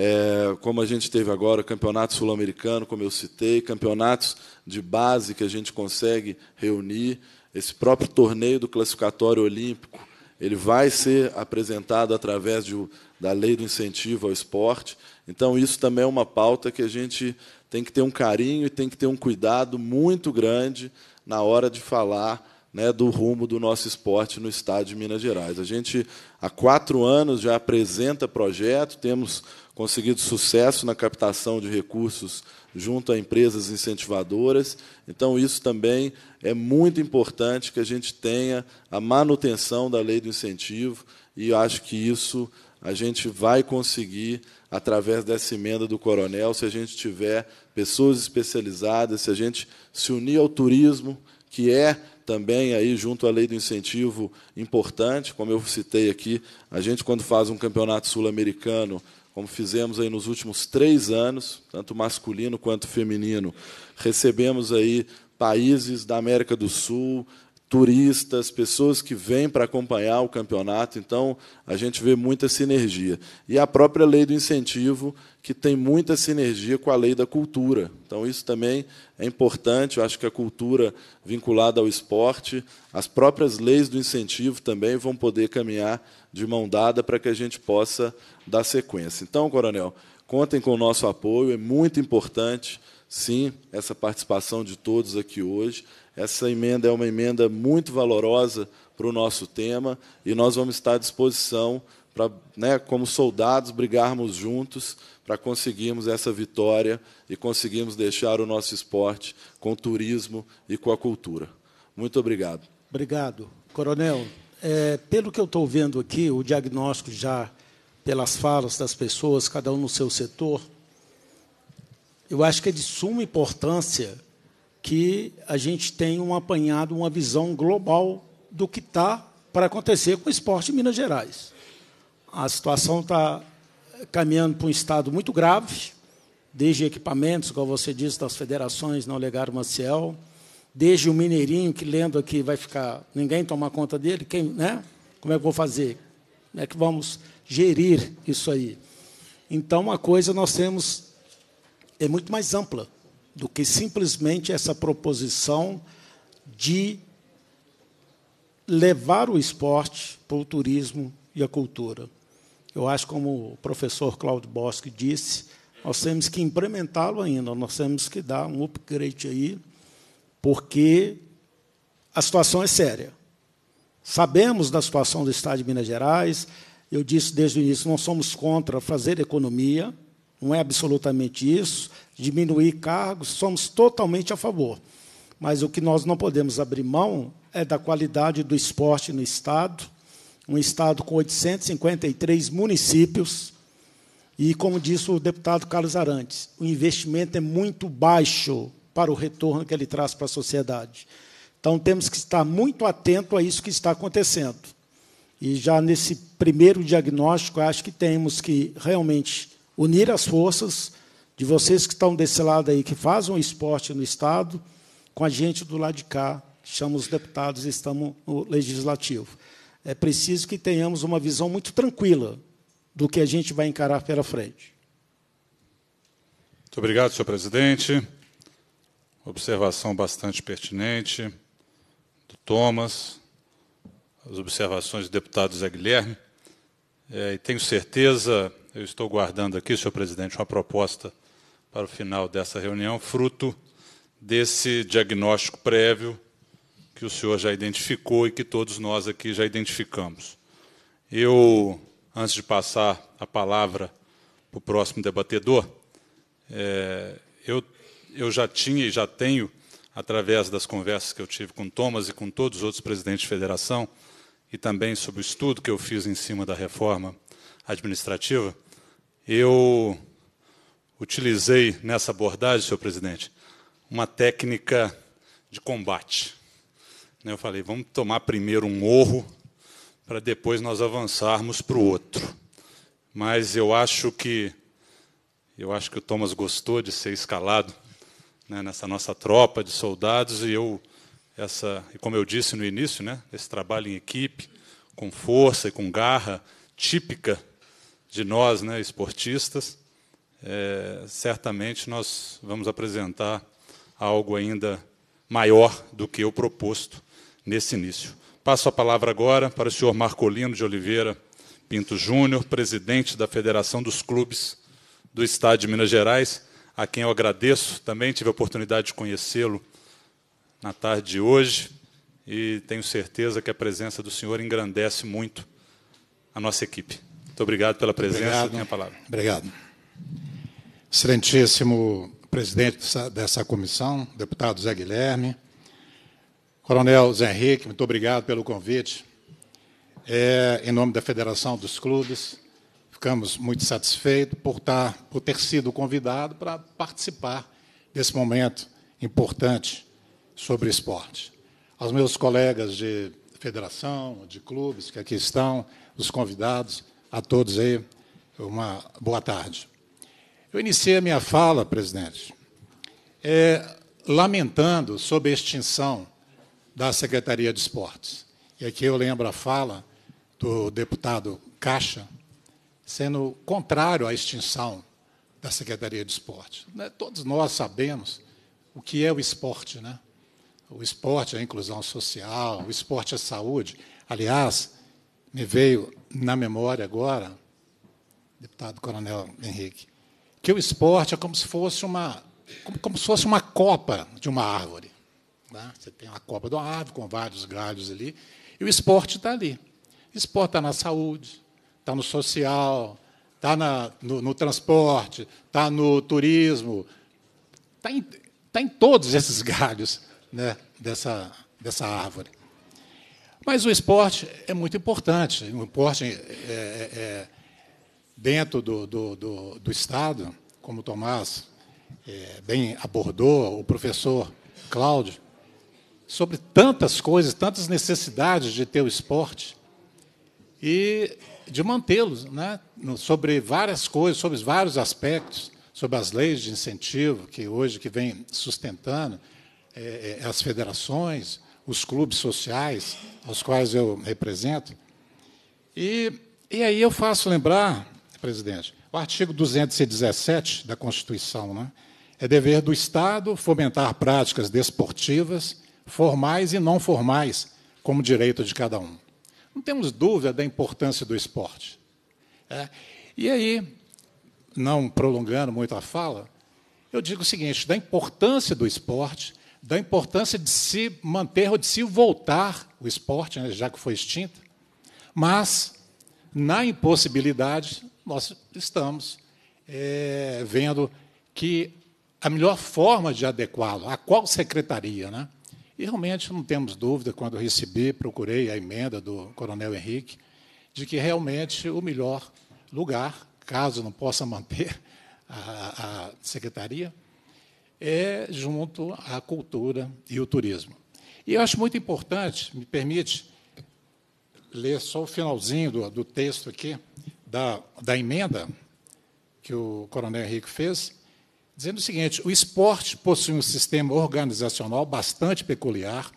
Speaker 11: é, como a gente teve agora, campeonato sul-americano, como eu citei, campeonatos de base que a gente consegue reunir, esse próprio torneio do classificatório olímpico, ele vai ser apresentado através de, da lei do incentivo ao esporte. Então, isso também é uma pauta que a gente tem que ter um carinho e tem que ter um cuidado muito grande na hora de falar né, do rumo do nosso esporte no estado de Minas Gerais. A gente, há quatro anos, já apresenta projeto, temos conseguido sucesso na captação de recursos junto a empresas incentivadoras. Então, isso também é muito importante que a gente tenha a manutenção da lei do incentivo, e acho que isso a gente vai conseguir através dessa emenda do coronel, se a gente tiver pessoas especializadas, se a gente se unir ao turismo, que é também aí junto à lei do incentivo importante, como eu citei aqui, a gente quando faz um campeonato sul-americano, como fizemos aí nos últimos três anos, tanto masculino quanto feminino. Recebemos aí países da América do Sul, turistas, pessoas que vêm para acompanhar o campeonato, então a gente vê muita sinergia. E a própria lei do incentivo, que tem muita sinergia com a lei da cultura. Então isso também é importante, eu acho que a cultura vinculada ao esporte, as próprias leis do incentivo também vão poder caminhar de mão dada para que a gente possa dar sequência. Então, coronel, contem com o nosso apoio, é muito importante, sim, essa participação de todos aqui hoje. Essa emenda é uma emenda muito valorosa para o nosso tema e nós vamos estar à disposição para, né, como soldados, brigarmos juntos para conseguirmos essa vitória e conseguirmos deixar o nosso esporte com o turismo e com a cultura. Muito obrigado.
Speaker 4: Obrigado. Coronel, é, pelo que eu estou vendo aqui, o diagnóstico já pelas falas das pessoas, cada um no seu setor, eu acho que é de suma importância que a gente tem um apanhado, uma visão global do que está para acontecer com o esporte em Minas Gerais. A situação está caminhando para um estado muito grave, desde equipamentos, como você disse, das federações não legaram Maciel, desde o Mineirinho, que lendo aqui vai ficar, ninguém tomar conta dele, quem, né? como é que vou fazer? Como é que vamos gerir isso aí? Então, a coisa nós temos é muito mais ampla do que simplesmente essa proposição de levar o esporte para o turismo e a cultura. Eu acho, como o professor Claudio Bosque disse, nós temos que implementá-lo ainda, nós temos que dar um upgrade aí, porque a situação é séria. Sabemos da situação do Estado de Minas Gerais, eu disse desde o início, não somos contra fazer economia, não é absolutamente isso. Diminuir cargos, somos totalmente a favor. Mas o que nós não podemos abrir mão é da qualidade do esporte no Estado, um Estado com 853 municípios. E, como disse o deputado Carlos Arantes, o investimento é muito baixo para o retorno que ele traz para a sociedade. Então, temos que estar muito atento a isso que está acontecendo. E já nesse primeiro diagnóstico, acho que temos que realmente unir as forças de vocês que estão desse lado aí, que fazem esporte no Estado, com a gente do lado de cá, que chama os deputados e estamos no Legislativo. É preciso que tenhamos uma visão muito tranquila do que a gente vai encarar pela frente.
Speaker 5: Muito obrigado, senhor presidente. Observação bastante pertinente do Thomas, as observações do deputado Zé Guilherme. É, e tenho certeza eu estou guardando aqui, senhor presidente, uma proposta para o final dessa reunião, fruto desse diagnóstico prévio que o senhor já identificou e que todos nós aqui já identificamos. Eu, antes de passar a palavra para o próximo debatedor, é, eu, eu já tinha e já tenho, através das conversas que eu tive com Thomas e com todos os outros presidentes de federação, e também sobre o estudo que eu fiz em cima da reforma administrativa, eu utilizei nessa abordagem, senhor presidente, uma técnica de combate. Eu falei, vamos tomar primeiro um morro para depois nós avançarmos para o outro. Mas eu acho que eu acho que o Thomas gostou de ser escalado né, nessa nossa tropa de soldados e eu essa e como eu disse no início, né, esse trabalho em equipe, com força e com garra típica de nós, né, esportistas, é, certamente nós vamos apresentar algo ainda maior do que o proposto nesse início. Passo a palavra agora para o senhor Marcolino de Oliveira Pinto Júnior, presidente da Federação dos Clubes do Estado de Minas Gerais, a quem eu agradeço. Também tive a oportunidade de conhecê-lo na tarde de hoje e tenho certeza que a presença do senhor engrandece muito a nossa equipe. Muito obrigado pela presença. Obrigado. a palavra. Obrigado.
Speaker 12: Excelentíssimo presidente dessa comissão, deputado Zé Guilherme, coronel Zé Henrique, muito obrigado pelo convite. É, em nome da Federação dos Clubes, ficamos muito satisfeitos por, estar, tá, por ter sido convidado para participar desse momento importante sobre esporte. Aos meus colegas de federação, de clubes que aqui estão, os convidados, a todos aí uma boa tarde. Eu iniciei a minha fala, presidente, é, lamentando sobre a extinção da Secretaria de Esportes. E aqui eu lembro a fala do deputado Caixa, sendo contrário à extinção da Secretaria de esportes né, Todos nós sabemos o que é o esporte, né? O esporte é a inclusão social, o esporte é a saúde. Aliás, me veio na memória agora, deputado Coronel Henrique, que o esporte é como se fosse uma, como, como se fosse uma copa de uma árvore. Né? Você tem uma copa de uma árvore com vários galhos ali, e o esporte está ali. O esporte está na saúde, está no social, está no, no, transporte, está no turismo, está em, tá em todos esses galhos né, dessa, dessa árvore. Mas o esporte é muito importante. O esporte, é, é, é, dentro do, do, do, do, Estado, como o Tomás é, bem abordou, o professor Cláudio, sobre tantas coisas, tantas necessidades de ter o esporte e de mantê-los, né? sobre várias coisas, sobre vários aspectos, sobre as leis de incentivo que hoje que vem sustentando é, é, as federações, os clubes sociais, aos quais eu represento. E, e aí eu faço lembrar, presidente, o artigo 217 da Constituição, né? É dever do Estado fomentar práticas desportivas, formais e não formais, como direito de cada um. Não temos dúvida da importância do esporte. É. E aí, não prolongando muito a fala, eu digo o seguinte: da importância do esporte, da importância de se manter ou de se voltar o esporte, né, já que foi extinto, mas, na impossibilidade, nós estamos é, vendo que a melhor forma de adequá-lo, a qual secretaria, né? E realmente não temos dúvida, quando recebi, procurei a emenda do Coronel Henrique, de que realmente o melhor lugar, caso não possa manter a, a secretaria, é junto à cultura e o turismo. E eu acho muito importante, me permite ler só o finalzinho do, do texto aqui, da, da emenda que o Coronel Henrique fez, dizendo o seguinte: o esporte possui um sistema organizacional bastante peculiar,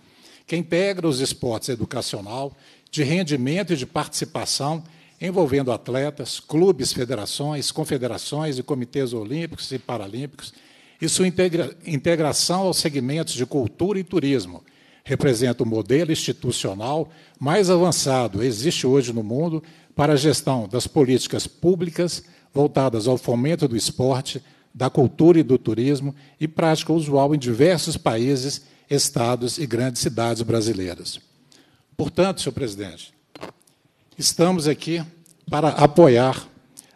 Speaker 12: que integra os esportes educacional, de rendimento e de participação, envolvendo atletas, clubes, federações, confederações e comitês olímpicos e paralímpicos e sua integra integração aos segmentos de cultura e turismo. Representa o modelo institucional mais avançado existe hoje no mundo para a gestão das políticas públicas voltadas ao fomento do esporte, da cultura e do turismo e prática usual em diversos países, estados e grandes cidades brasileiras. Portanto, senhor presidente, estamos aqui para apoiar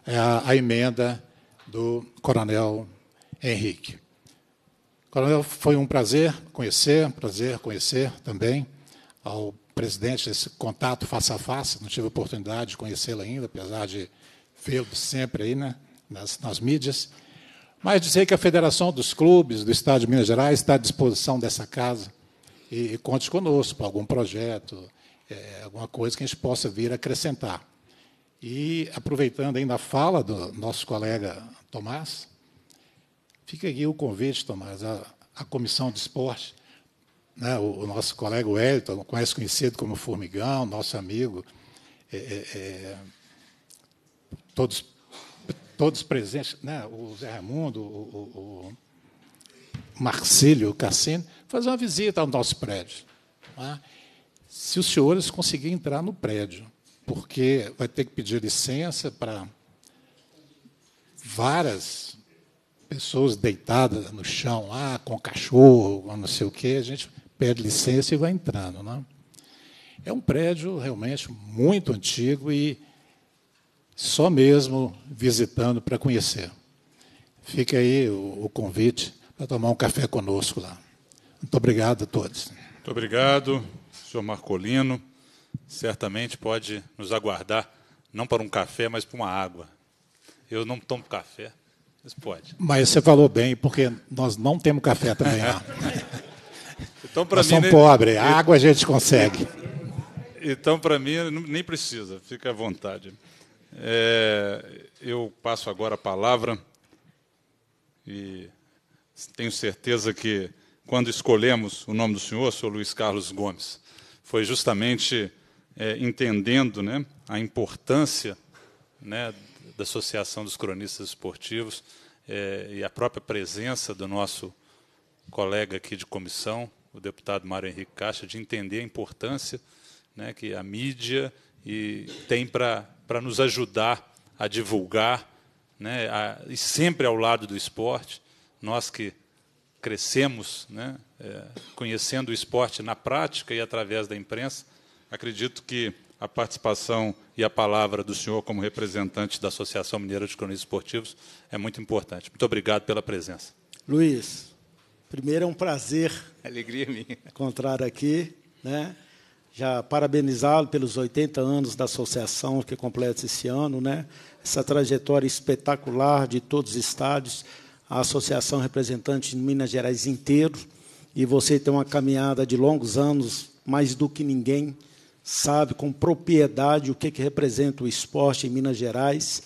Speaker 12: a, eh, a emenda do coronel Henrique. Coronel, foi um prazer conhecer, prazer conhecer também ao presidente esse contato face a face. Não tive oportunidade de conhecê-lo ainda, apesar de vê-lo sempre aí né, nas, nas mídias. Mas dizer que a Federação dos Clubes do Estado de Minas Gerais está à disposição dessa casa e, e conte conosco para algum projeto, é, alguma coisa que a gente possa vir acrescentar. E, aproveitando ainda a fala do nosso colega Tomás, Fica aqui o convite, Tomás, à, à comissão de esporte. Né? O, o, nosso colega Wellington, conhece conhecido como Formigão, nosso amigo, é, é, é, todos, todos presentes, né? o Zé Raimundo, o, o, Marcílio Cassino, fazer uma visita ao nosso prédio. Né? Se os senhores conseguirem entrar no prédio, porque vai ter que pedir licença para várias pessoas deitadas no chão lá, com cachorro, não sei o quê, a gente pede licença e vai entrando. Né? É um prédio realmente muito antigo e só mesmo visitando para conhecer. Fica aí o, o convite para tomar um café conosco lá. Muito obrigado a todos.
Speaker 5: Muito obrigado, senhor Marcolino. Certamente pode nos aguardar, não para um café, mas para uma água. Eu não tomo café. Pode.
Speaker 12: Mas você falou bem, porque nós não temos café também lá.
Speaker 5: então, nós mim, somos nem... pobres, a água
Speaker 12: a gente consegue.
Speaker 5: Então, para mim, nem precisa, fica à vontade. É, eu passo agora a palavra e tenho certeza que, quando escolhemos o nome do senhor, sou Luiz Carlos Gomes, foi justamente é, entendendo né, a importância né, da Associação dos Cronistas Esportivos é, e a própria presença do nosso colega aqui de comissão, o deputado Mário Henrique Caixa, de entender a importância né, que a mídia e tem para nos ajudar a divulgar, né, a, e sempre ao lado do esporte, nós que crescemos né, é, conhecendo o esporte na prática e através da imprensa, acredito que a participação e a palavra do senhor como representante da Associação Mineira de Cronistas Esportivos é muito importante. Muito obrigado pela presença.
Speaker 4: Luiz, primeiro é um prazer. Alegria é minha. Encontrar aqui, né? Já parabenizá-lo pelos 80 anos da associação que completa esse ano, né? Essa trajetória espetacular de todos os estádios, a associação representante de Minas Gerais inteiro, e você tem uma caminhada de longos anos, mais do que ninguém sabe com propriedade o que, que representa o esporte em Minas Gerais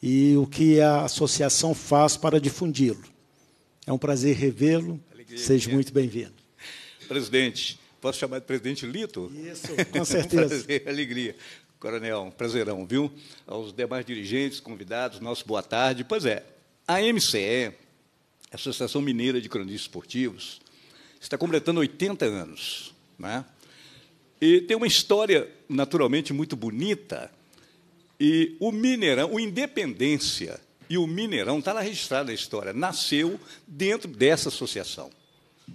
Speaker 4: e o que a associação faz para difundi-lo. É um prazer revê-lo. Seja muito bem-vindo.
Speaker 3: Presidente, posso chamar de presidente Lito? Isso, com certeza. um prazer, alegria. Coronel, um prazerão, viu? Aos demais dirigentes, convidados, nosso boa tarde. Pois é, a MCE, Associação Mineira de Cronistas Esportivos, está completando 80 anos. Né? E tem uma história, naturalmente, muito bonita. E o Mineirão, o Independência e o Mineirão, está lá registrada história, nasceu dentro dessa associação.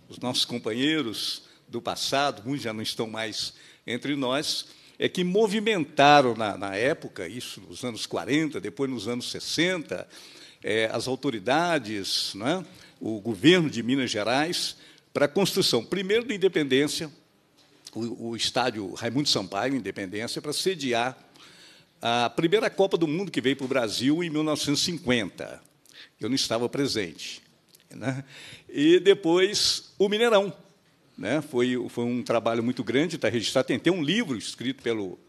Speaker 3: Os nossos companheiros do passado, muitos já não estão mais entre nós, é que movimentaram na, na época, isso nos anos 40, depois nos anos 60, é, as autoridades, né, o governo de Minas Gerais, para a construção, primeiro, da independência, o, o estádio Raimundo Sampaio, Independência, para sediar a primeira Copa do Mundo que veio para o Brasil em 1950. Eu não estava presente. Né? E depois o Mineirão. Né? Foi, foi um trabalho muito grande, está registrado. Tem até um livro escrito pelo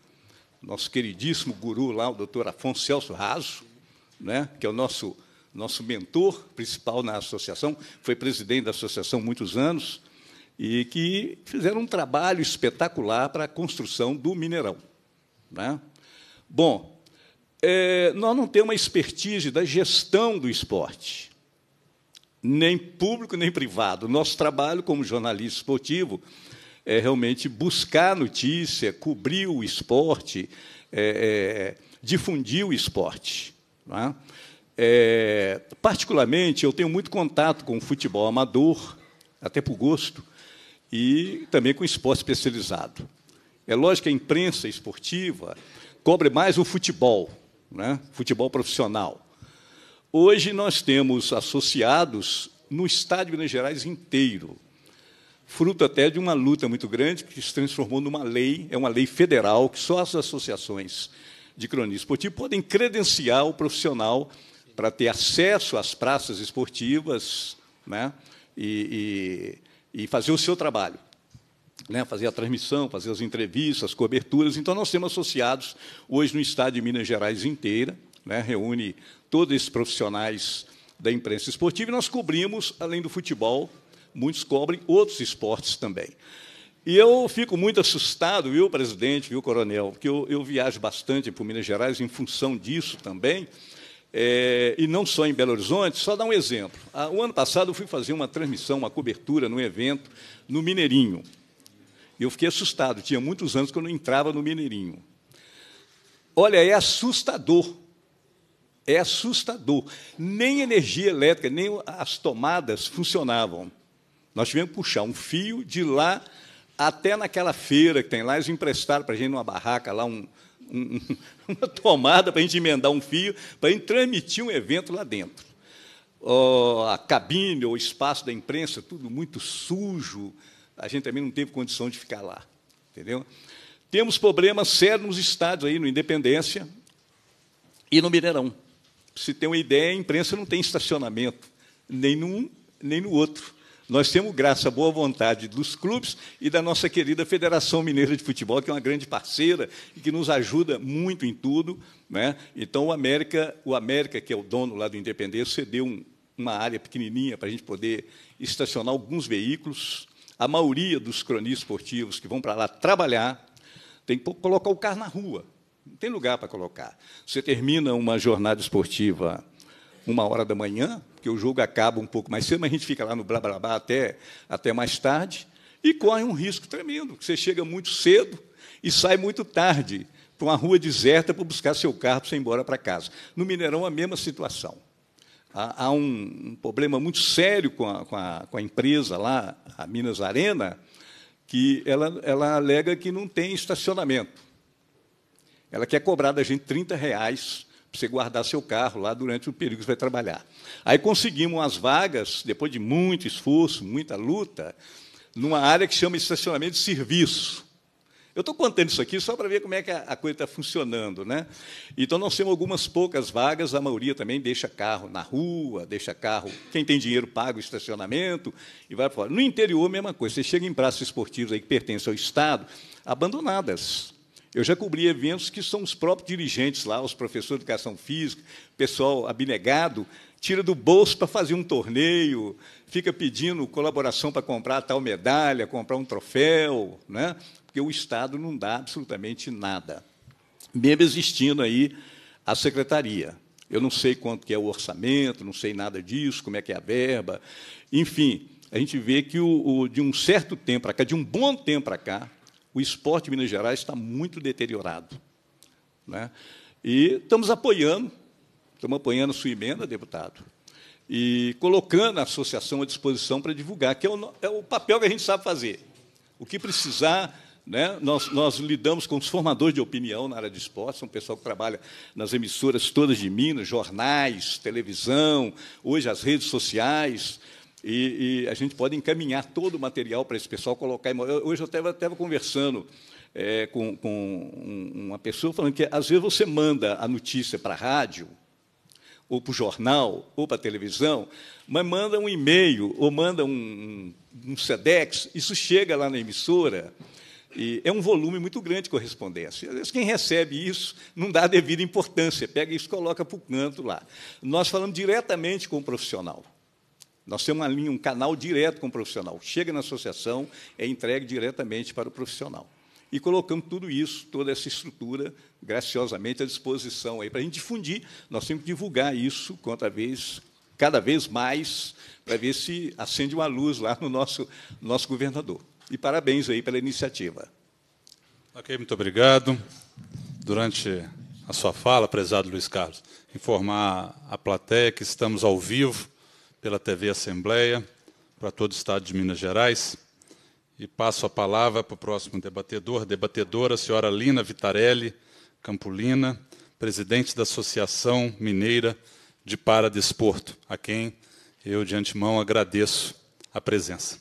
Speaker 3: nosso queridíssimo guru lá, o doutor Afonso Celso Raso, né? que é o nosso, nosso mentor principal na associação, foi presidente da associação muitos anos, e que fizeram um trabalho espetacular para a construção do Mineirão. Né? Bom, é, nós não temos uma expertise da gestão do esporte, nem público nem privado. Nosso trabalho como jornalista esportivo é realmente buscar notícia, cobrir o esporte, é, é, difundir o esporte. Né? É, particularmente, eu tenho muito contato com o futebol amador, até por gosto, e também com esporte especializado. É lógico que a imprensa esportiva cobre mais o futebol, né? futebol profissional. Hoje nós temos associados no Estado de Minas Gerais inteiro, fruto até de uma luta muito grande que se transformou numa lei, é uma lei federal, que só as associações de cronismo esportivo podem credenciar o profissional para ter acesso às praças esportivas né? e, e fazer o seu trabalho. Né, fazer a transmissão, fazer as entrevistas, as coberturas. Então, nós temos associados hoje no estado de Minas Gerais inteira, né, reúne todos esses profissionais da imprensa esportiva e nós cobrimos, além do futebol, muitos cobrem outros esportes também. E eu fico muito assustado, viu, presidente, viu, coronel, porque eu, eu viajo bastante para Minas Gerais em função disso também. É, e não só em Belo Horizonte, só dar um exemplo. Ah, o ano passado eu fui fazer uma transmissão, uma cobertura num evento no Mineirinho. E eu fiquei assustado, tinha muitos anos que eu não entrava no Mineirinho. Olha, é assustador. É assustador. Nem energia elétrica, nem as tomadas funcionavam. Nós tivemos que puxar um fio de lá até naquela feira que tem lá, eles emprestaram para a gente numa barraca lá, um, um, uma tomada para a gente emendar um fio, para a gente transmitir um evento lá dentro. Oh, a cabine, o espaço da imprensa, tudo muito sujo, a gente também não teve condição de ficar lá. Entendeu? Temos problemas sérios nos estádios, aí, no Independência e no Mineirão. Se tem uma ideia, a imprensa não tem estacionamento, nem num, nem no outro. Nós temos, graças à boa vontade dos clubes e da nossa querida Federação Mineira de Futebol, que é uma grande parceira e que nos ajuda muito em tudo. Né? Então, o América, o América, que é o dono lá do Independência, cedeu um, uma área pequenininha para a gente poder estacionar alguns veículos. A maioria dos cronistas esportivos que vão para lá trabalhar tem que colocar o carro na rua. Não tem lugar para colocar. Você termina uma jornada esportiva uma hora da manhã, porque o jogo acaba um pouco mais cedo, mas a gente fica lá no blá blá blá até, até mais tarde, e corre um risco tremendo. Você chega muito cedo e sai muito tarde para uma rua deserta para buscar seu carro para você ir embora para casa. No Mineirão, a mesma situação. Há, há um, um, problema muito sério com a, com a, com a empresa lá, a Minas Arena, que ela, ela alega que não tem estacionamento. Ela quer cobrar da gente 30 reais para você guardar seu carro lá durante o período que você vai trabalhar. Aí conseguimos as vagas, depois de muito esforço, muita luta, numa área que chama estacionamento de serviço. Eu estou contando isso aqui só para ver como é que a, coisa está funcionando. Né? Então, nós temos algumas poucas vagas, a maioria também deixa carro na rua, deixa carro. Quem tem dinheiro paga o estacionamento e vai para fora. No interior, a mesma coisa. Você chega em praças esportivas aí que pertencem ao Estado, abandonadas. Eu já cobri eventos que são os próprios dirigentes lá, os professores de educação física, pessoal abnegado, tira do bolso para fazer um torneio, fica pedindo colaboração para comprar tal medalha, comprar um troféu, né? porque o Estado não dá absolutamente nada. Mesmo existindo aí a secretaria. Eu não sei quanto que é o orçamento, não sei nada disso, como é que é a verba. Enfim, a gente vê que o, o de um certo tempo para cá, de um bom tempo para cá, o esporte de Minas Gerais está muito deteriorado. Né? E estamos apoiando, estamos apoiando a sua emenda, deputado, e colocando a associação à disposição para divulgar, que é o, é o papel que a gente sabe fazer. O que precisar, né? nós, nós lidamos com os formadores de opinião na área de esporte, são o pessoal que trabalha nas emissoras todas de Minas, jornais, televisão, hoje as redes sociais, e, e, a gente pode encaminhar todo o material para esse pessoal colocar. Hoje eu estava, conversando é, com, com, uma pessoa falando que às vezes você manda a notícia para a rádio, ou para o jornal, ou para a televisão, mas manda um e-mail ou manda um, um SEDEX, isso chega lá na emissora. E é um volume muito grande de correspondência. Às vezes, quem recebe isso não dá a devida importância, pega isso e coloca para o canto lá. Nós falamos diretamente com o profissional. Nós temos uma linha, um canal direto com o profissional. Chega na associação, é entregue diretamente para o profissional. E colocamos tudo isso, toda essa estrutura, graciosamente à disposição aí para a gente difundir. Nós temos que divulgar isso quanto vez, cada vez mais, para ver se acende uma luz lá no nosso, nosso governador. E parabéns aí pela iniciativa.
Speaker 5: Ok, muito obrigado. Durante a sua fala, prezado Luiz Carlos, informar a plateia que estamos ao vivo pela TV Assembleia, para todo o Estado de Minas Gerais. E passo a palavra para o próximo debatedor, debatedora, a senhora Lina Vitarelli Campolina, presidente da Associação Mineira de Paradesporto, a quem eu, de antemão, agradeço a presença.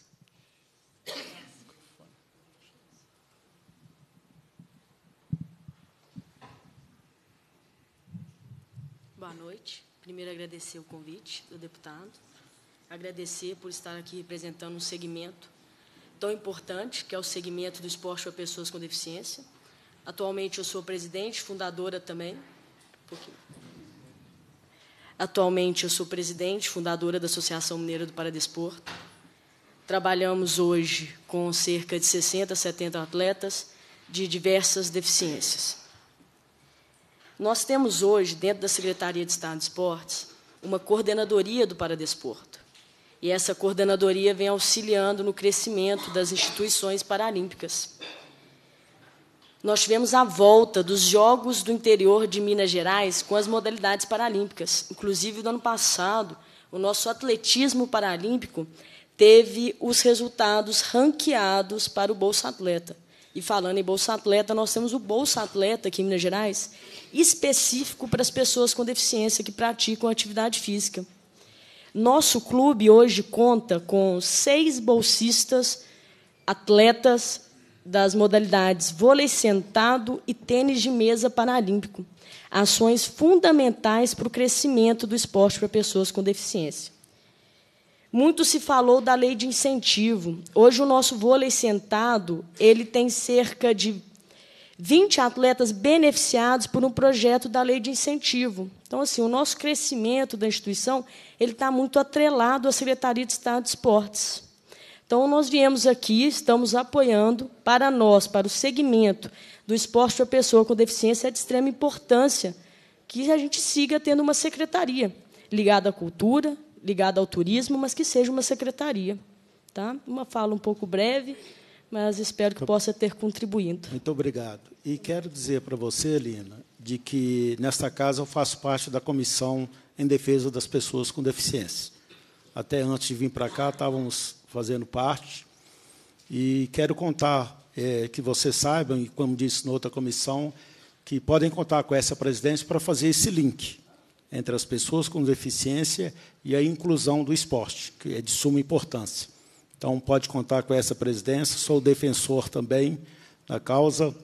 Speaker 13: Boa noite. Primeiro, agradecer o convite do deputado agradecer por estar aqui representando um segmento tão importante, que é o segmento do esporte para pessoas com deficiência. Atualmente eu sou presidente, fundadora também. Um Atualmente eu sou presidente, fundadora da Associação Mineira do Paradesporto. Trabalhamos hoje com cerca de 60, 70 atletas de diversas deficiências. Nós temos hoje, dentro da Secretaria de Estado de Esportes, uma coordenadoria do Paradesporto. E essa coordenadoria vem auxiliando no crescimento das instituições paralímpicas. Nós tivemos a volta dos Jogos do Interior de Minas Gerais com as modalidades paralímpicas. Inclusive, no ano passado, o nosso atletismo paralímpico teve os resultados ranqueados para o Bolsa Atleta. E falando em Bolsa Atleta, nós temos o Bolsa Atleta aqui em Minas Gerais, específico para as pessoas com deficiência que praticam atividade física. Nosso clube hoje conta com seis bolsistas, atletas das modalidades vôlei sentado e tênis de mesa paralímpico, ações fundamentais para o crescimento do esporte para pessoas com deficiência. Muito se falou da lei de incentivo. Hoje o nosso vôlei sentado, ele tem cerca de 20 atletas beneficiados por um projeto da lei de incentivo. Então, assim, o nosso crescimento da instituição ele está muito atrelado à Secretaria de Estado de Esportes. Então, nós viemos aqui, estamos apoiando para nós, para o segmento do esporte para pessoa com deficiência, é de extrema importância que a gente siga tendo uma secretaria ligada à cultura, ligada ao turismo, mas que seja uma secretaria. Tá? Uma fala um pouco breve mas espero que possa ter contribuído. Muito obrigado.
Speaker 4: E quero dizer para você, Lina, de que nesta casa eu faço parte da comissão em defesa das pessoas com deficiência. Até antes de vir para cá, estávamos fazendo parte. E quero contar é, que vocês saibam, e como disse na outra comissão, que podem contar com essa presidência para fazer esse link entre as pessoas com deficiência e a inclusão do esporte, que é de suma importância. Então, pode contar com essa presidência. Sou defensor também da causa,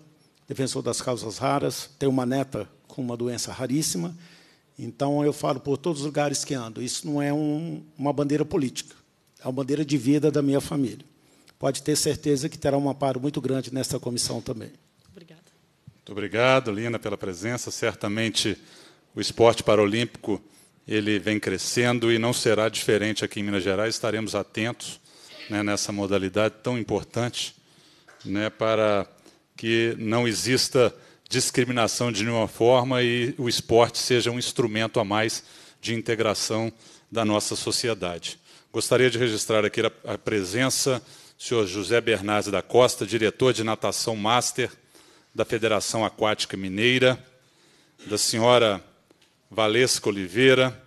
Speaker 4: defensor das causas raras. Tenho uma neta com uma doença raríssima. Então, eu falo por todos os lugares que ando. Isso não é um, uma bandeira política, é uma bandeira de vida da minha família. Pode ter certeza que terá um amparo muito grande nesta comissão também. Obrigada.
Speaker 5: Muito obrigado, Lina, pela presença. Certamente o esporte paralímpico ele vem crescendo e não será diferente aqui em Minas Gerais. Estaremos atentos né, nessa modalidade tão importante, né, para que não exista discriminação de nenhuma forma e o esporte seja um instrumento a mais de integração da nossa sociedade. Gostaria de registrar aqui a, a presença do senhor José Bernardes da Costa, diretor de natação master da Federação Aquática Mineira, da senhora Valesca Oliveira,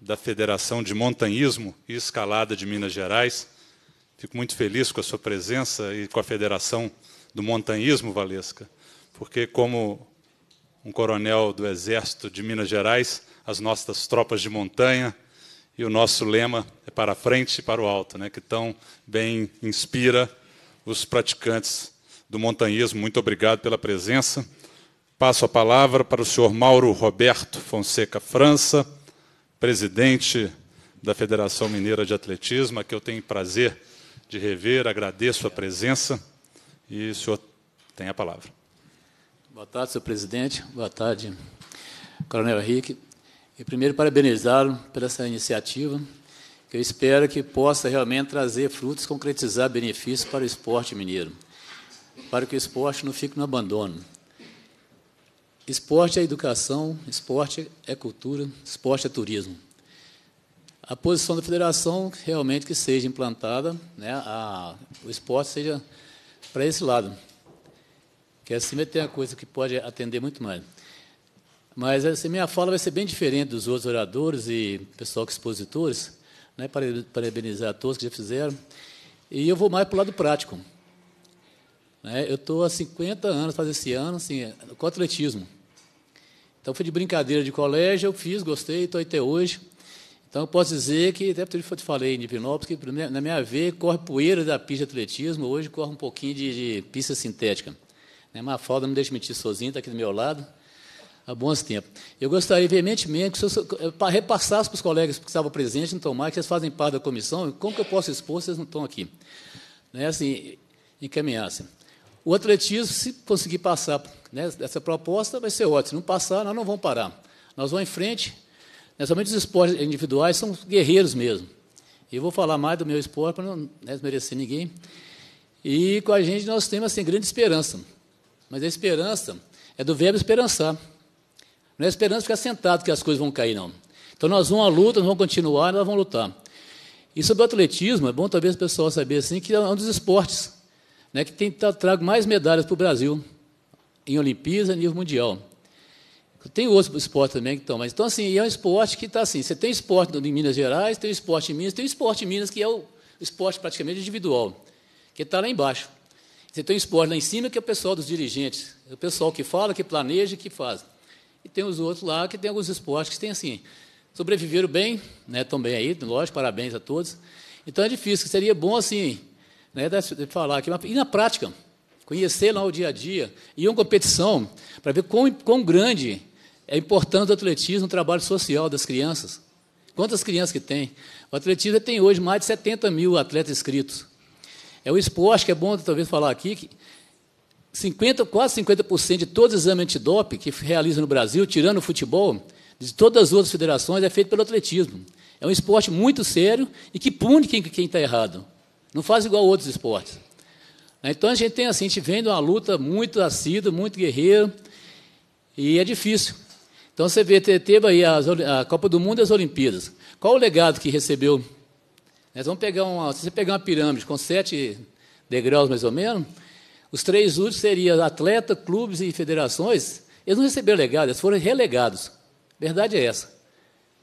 Speaker 5: da Federação de Montanhismo e Escalada de Minas Gerais, Fico muito feliz com a sua presença e com a Federação do Montanhismo, Valesca, porque, como um coronel do Exército de Minas Gerais, as nossas tropas de montanha e o nosso lema é para a frente e para o alto, né, que tão bem inspira os praticantes do montanhismo. Muito obrigado pela presença. Passo a palavra para o senhor Mauro Roberto Fonseca França, presidente da Federação Mineira de Atletismo, a que eu tenho prazer de rever. Agradeço a presença e o senhor tem a palavra.
Speaker 14: Boa tarde, senhor presidente. Boa tarde, coronel Henrique. E primeiro, parabenizá-lo por essa iniciativa, que eu espero que possa realmente trazer frutos, concretizar benefícios para o esporte mineiro, para que o esporte não fique no abandono. Esporte é educação, esporte é cultura, esporte é turismo a posição da federação realmente que seja implantada, né, a, o esporte seja para esse lado. Que acima tem a coisa que pode atender muito mais. Mas essa assim, minha fala vai ser bem diferente dos outros oradores e pessoal que expositores, né, para parabenizar a todos que já fizeram. E eu vou mais para o lado prático. Né, eu estou há 50 anos, faz esse ano, assim, com atletismo. Então, foi de brincadeira de colégio, eu fiz, gostei, estou até hoje. Então, eu posso dizer que, até porque eu te falei em Divinópolis, que, na minha ver, corre poeira da pista de atletismo, hoje corre um pouquinho de, de pista sintética. Né? falda não deixa mentir sozinho, está aqui do meu lado, há bons tempos. Eu gostaria veementemente que o eh, repassasse para os colegas que estavam presentes, não mais que vocês fazem parte da comissão, como que eu posso expor se vocês não estão aqui? Né? Assim, encaminhasse. O atletismo, se conseguir passar né, proposta, vai ser ótimo. Se não passar, nós não vamos parar. Nós vamos em frente, né, somente os esportes individuais são guerreiros mesmo. Eu vou falar mais do meu esporte para não né, desmerecer ninguém. E com a gente nós temos assim, grande esperança. Mas a esperança é do verbo esperançar. Não é esperança ficar sentado que as coisas vão cair, não. Então nós vamos à luta, nós vamos continuar, nós vamos lutar. E sobre o atletismo, é bom talvez o pessoal saber assim, que é um dos esportes né, que tem tá, trago mais medalhas para o Brasil em Olimpíadas a nível mundial. Tem outros esporte também que estão, mas então assim, é um esporte que está assim, você tem esporte em Minas Gerais, tem esporte em Minas, tem esporte em Minas que é o esporte praticamente individual, que está lá embaixo. Você tem esporte lá em cima que é o pessoal dos dirigentes, é o pessoal que fala, que planeja, que faz. E tem os outros lá que tem alguns esportes que tem assim, sobreviveram bem, né, bem aí, lógico, parabéns a todos. Então é difícil, seria bom assim, né, de falar aqui, e na prática, conhecer lá o dia a dia, e uma competição para ver quão, quão grande é importante o atletismo, o trabalho social das crianças. Quantas crianças que tem? O atletismo tem hoje mais de 70 mil atletas inscritos. É um esporte que é bom talvez falar aqui que 50, quase 50% de todos os exames antidoping que realizam no Brasil, tirando o futebol, de todas as outras federações, é feito pelo atletismo. É um esporte muito sério e que pune quem está errado. Não faz igual outros esportes. Né? Então a gente tem assim, a gente vem de uma luta muito assídua, muito guerreira, e é difícil. Então você vê, teve aí as, a Copa do Mundo e as Olimpíadas. Qual o legado que recebeu? Nós né, vamos pegar uma, se você pegar uma pirâmide com sete degraus mais ou menos, os três últimos seriam atleta, clubes e federações. Eles não receberam legado, eles foram relegados. Verdade é essa.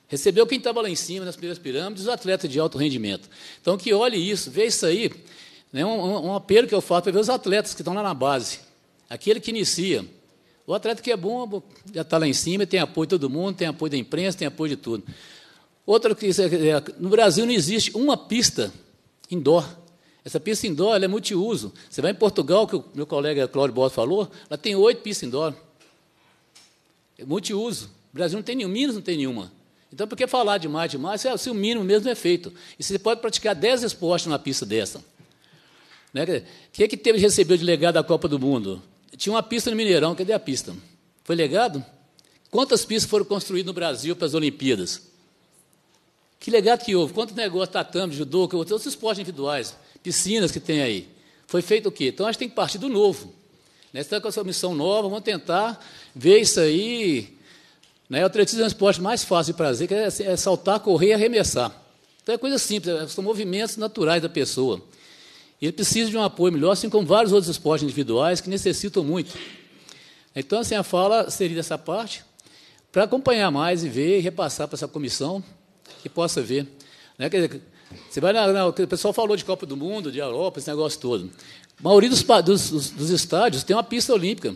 Speaker 14: Recebeu quem estava lá em cima, nas primeiras pirâmides, os atletas de alto rendimento. Então, que olhe isso, vê isso aí. Né, um, um apelo que eu faço para ver os atletas que estão lá na base. Aquele que inicia, o atleta que é bom já está lá em cima, tem apoio de todo mundo, tem apoio da imprensa, tem apoio de tudo. Outra que no Brasil não existe uma pista indoor. Essa pista indoor é multiuso. Você vai em Portugal, que o meu colega Cláudio Borges falou, lá tem oito pistas indoor. É multiuso. O Brasil não tem nenhuma, Minas não tem nenhuma. Então, por que falar demais, demais, é, se o mínimo mesmo é feito? E você pode praticar dez esportes numa pista dessa. Né? que é que teve recebido de legado da Copa do Mundo? Tinha uma pista no Mineirão, cadê a pista? Foi legado? Quantas pistas foram construídas no Brasil para as Olimpíadas? Que legado que houve? Quantos negócios tatame, judô, outros esportes individuais, piscinas que tem aí. Foi feito o quê? Então, acho que tem que partir do novo. Né? Estamos tá com essa missão nova, vamos tentar ver isso aí. Né? O atletismo é um esporte mais fácil de prazer, que é, é saltar, correr e arremessar. Então, é coisa simples, são movimentos naturais da pessoa. Ele precisa de um apoio melhor, assim como vários outros esportes individuais que necessitam muito. Então, assim, a fala seria dessa parte, para acompanhar mais e ver e repassar para essa comissão que possa ver. Né? Quer dizer, você vai na, na, o pessoal falou de Copa do Mundo, de Europa, esse negócio todo. A maioria dos, dos, dos estádios tem uma pista olímpica.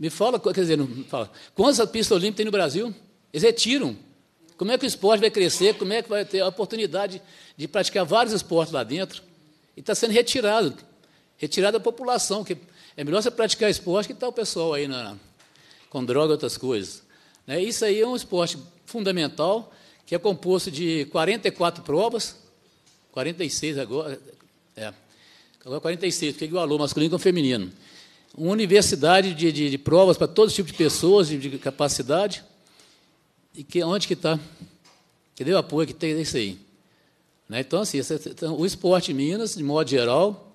Speaker 14: Me fala, quer dizer, fala. Quantas pistas olímpicas tem no Brasil? Eles retiram. Como é que o esporte vai crescer? Como é que vai ter a oportunidade de praticar vários esportes lá dentro? E está sendo retirado. Retirado da população. Que é melhor você praticar esporte que está o pessoal aí na, com droga e outras coisas. Né? Isso aí é um esporte fundamental, que é composto de 44 provas, 46 agora. É, agora 46, porque é igualou masculino com feminino. Uma universidade de, de, de provas para todo tipo de pessoas, de, de capacidade. E que, onde que está? Que deu apoio, que tem isso aí. Né? Então, assim, então, o esporte em Minas, de modo geral,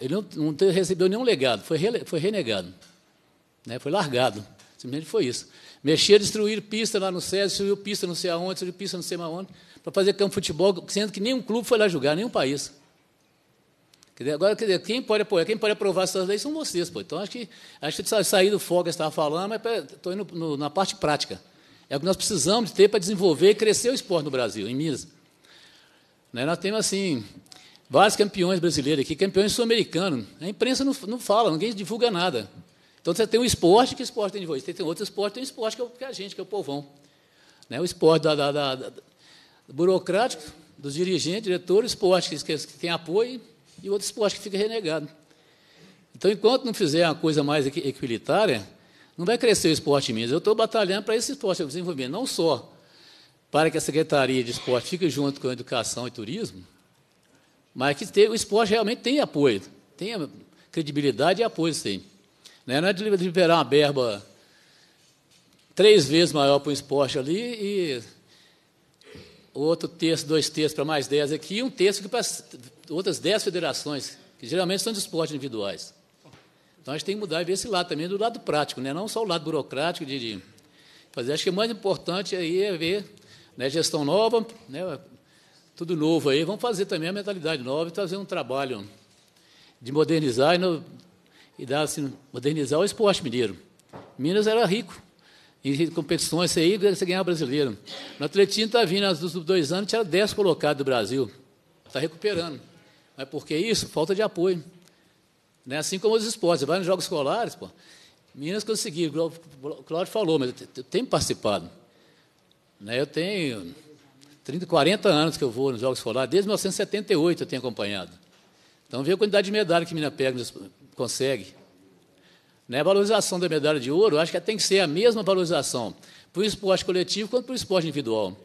Speaker 14: ele não, não recebeu nenhum legado, foi, foi renegado, né? foi largado. Simplesmente foi isso. Mexer, destruir pista lá no SESI, destruiu pista não sei aonde, destruiu pista não sei aonde, para fazer campo de futebol, sendo que nenhum clube foi lá jogar, nenhum país. Dizer, agora, dizer, quem pode apoiar, quem pode aprovar essas leis são vocês. Pô. Então, acho que, acho que saí do foco que estava falando, mas estou indo no, na parte prática. É o que nós precisamos ter para desenvolver e crescer o esporte no Brasil, em Minas. Né? Nós temos, assim, vários campeões brasileiros aqui, campeões sul-americanos. A imprensa não, não fala, ninguém divulga nada. Então, você tem um esporte, que esporte tem de você? Tem outro esporte, tem um esporte que é, o, que é a gente, que é o povão. Né? O esporte da, da, da, da burocrático, dos dirigentes, diretores, esporte que, que tem apoio e outro esporte que fica renegado. Então, enquanto não fizer uma coisa mais equilitária, não vai crescer o esporte mesmo. Eu estou batalhando para esse esporte, desenvolver não só para que a Secretaria de Esporte fique junto com a Educação e Turismo, mas que o esporte realmente tenha apoio, tenha credibilidade e apoio, sim. Né? Não é de liberar uma verba três vezes maior para o esporte ali e outro terço, dois terços para mais dez aqui, e um terço para outras dez federações, que geralmente são de esportes individuais. Então a gente tem que mudar e ver esse lado também, do lado prático, né? não só o lado burocrático de, de fazer. Acho que o mais importante aí é ver né? Gestão nova, né? tudo novo aí. Vamos fazer também a mentalidade nova e fazer um trabalho de modernizar e, no, e dar, assim, modernizar o esporte mineiro. Minas era rico em competições aí, você ganhava brasileiro. No atletismo está vindo, nos dois anos, tinha 10 colocados do Brasil. Está recuperando. Mas por que isso? Falta de apoio. Né? Assim como os esportes. Você vai nos jogos escolares, pô. Minas conseguiu, o Cláudio falou, mas eu tenho participado. Né, eu tenho 30, 40 anos que eu vou nos Jogos Escolares, desde 1978 eu tenho acompanhado. Então, vê a quantidade de medalha que a menina pega, consegue. Né, a valorização da medalha de ouro, acho que tem que ser a mesma valorização para o esporte coletivo quanto para o esporte individual.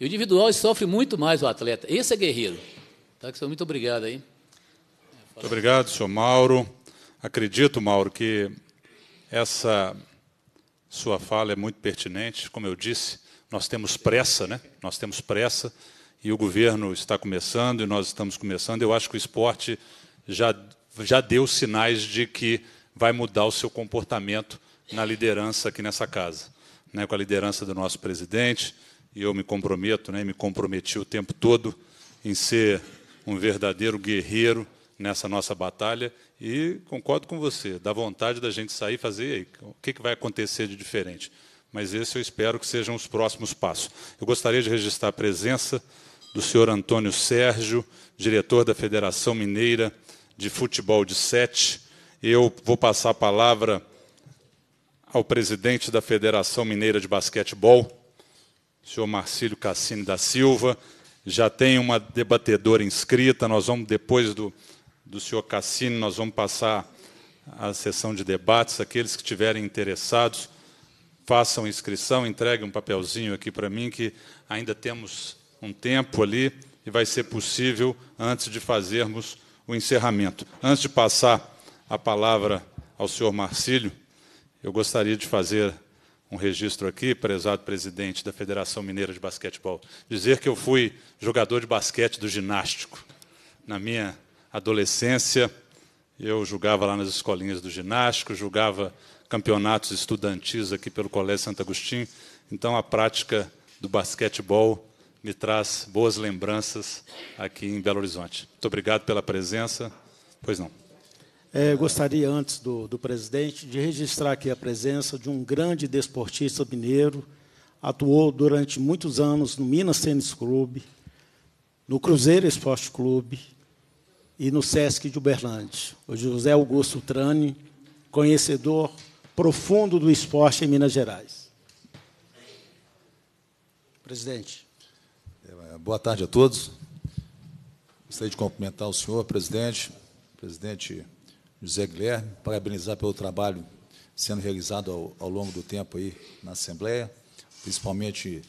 Speaker 14: E o individual sofre muito mais o atleta. Esse é guerreiro. Tá, muito obrigado aí.
Speaker 5: Muito obrigado, senhor Mauro. Acredito, Mauro, que essa sua fala é muito pertinente. Como eu disse, nós temos pressa, né? Nós temos pressa e o governo está começando e nós estamos começando. Eu acho que o esporte já, já deu sinais de que vai mudar o seu comportamento na liderança aqui nessa casa, né? com a liderança do nosso presidente. E eu me comprometo, né? me comprometi o tempo todo em ser um verdadeiro guerreiro nessa nossa batalha. E concordo com você, dá vontade da gente sair e fazer e aí, o que, que vai acontecer de diferente mas esse eu espero que sejam os próximos passos. Eu gostaria de registrar a presença do senhor Antônio Sérgio, diretor da Federação Mineira de Futebol de Sete. Eu vou passar a palavra ao presidente da Federação Mineira de Basquetebol, senhor Marcílio Cassini da Silva. Já tem uma debatedora inscrita, nós vamos, depois do, do senhor Cassini, nós vamos passar a sessão de debates, aqueles que estiverem interessados façam inscrição, entreguem um papelzinho aqui para mim, que ainda temos um tempo ali e vai ser possível antes de fazermos o encerramento. Antes de passar a palavra ao senhor Marcílio, eu gostaria de fazer um registro aqui, prezado presidente da Federação Mineira de Basquetebol, dizer que eu fui jogador de basquete do ginástico. Na minha adolescência, eu jogava lá nas escolinhas do ginástico, jogava campeonatos estudantis aqui pelo Colégio Santo Agostinho. Então, a prática do basquetebol me traz boas lembranças aqui em Belo Horizonte. Muito obrigado pela presença. Pois não.
Speaker 4: É, gostaria, antes do, do presidente, de registrar aqui a presença de um grande desportista mineiro. Atuou durante muitos anos no Minas Tênis Clube, no Cruzeiro Esporte Clube e no Sesc de Uberlândia. O José Augusto Trani, conhecedor profundo do esporte em Minas Gerais.
Speaker 15: Presidente. É, boa tarde a todos. Gostaria de cumprimentar o senhor, presidente, presidente José Guilherme, parabenizar pelo trabalho sendo realizado ao, ao longo do tempo aí na Assembleia, principalmente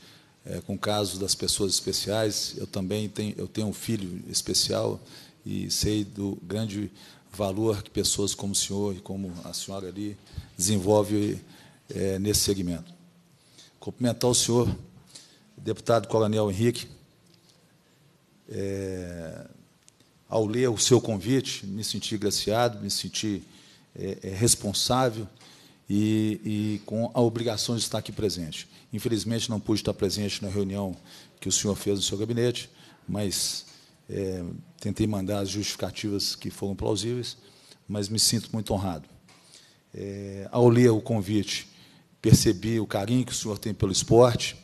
Speaker 15: é, com o caso das pessoas especiais. Eu também tenho, eu tenho um filho especial e sei do grande valor que pessoas como o senhor e como a senhora ali desenvolve é, nesse segmento. Cumprimentar o senhor, deputado Coronel Henrique. É, ao ler o seu convite, me senti graciado, me senti é, responsável e, e, com a obrigação de estar aqui presente. Infelizmente, não pude estar presente na reunião que o senhor fez no seu gabinete, mas é, tentei mandar as justificativas que foram plausíveis, mas me sinto muito honrado é, ao ler o convite, percebi o carinho que o senhor tem pelo esporte,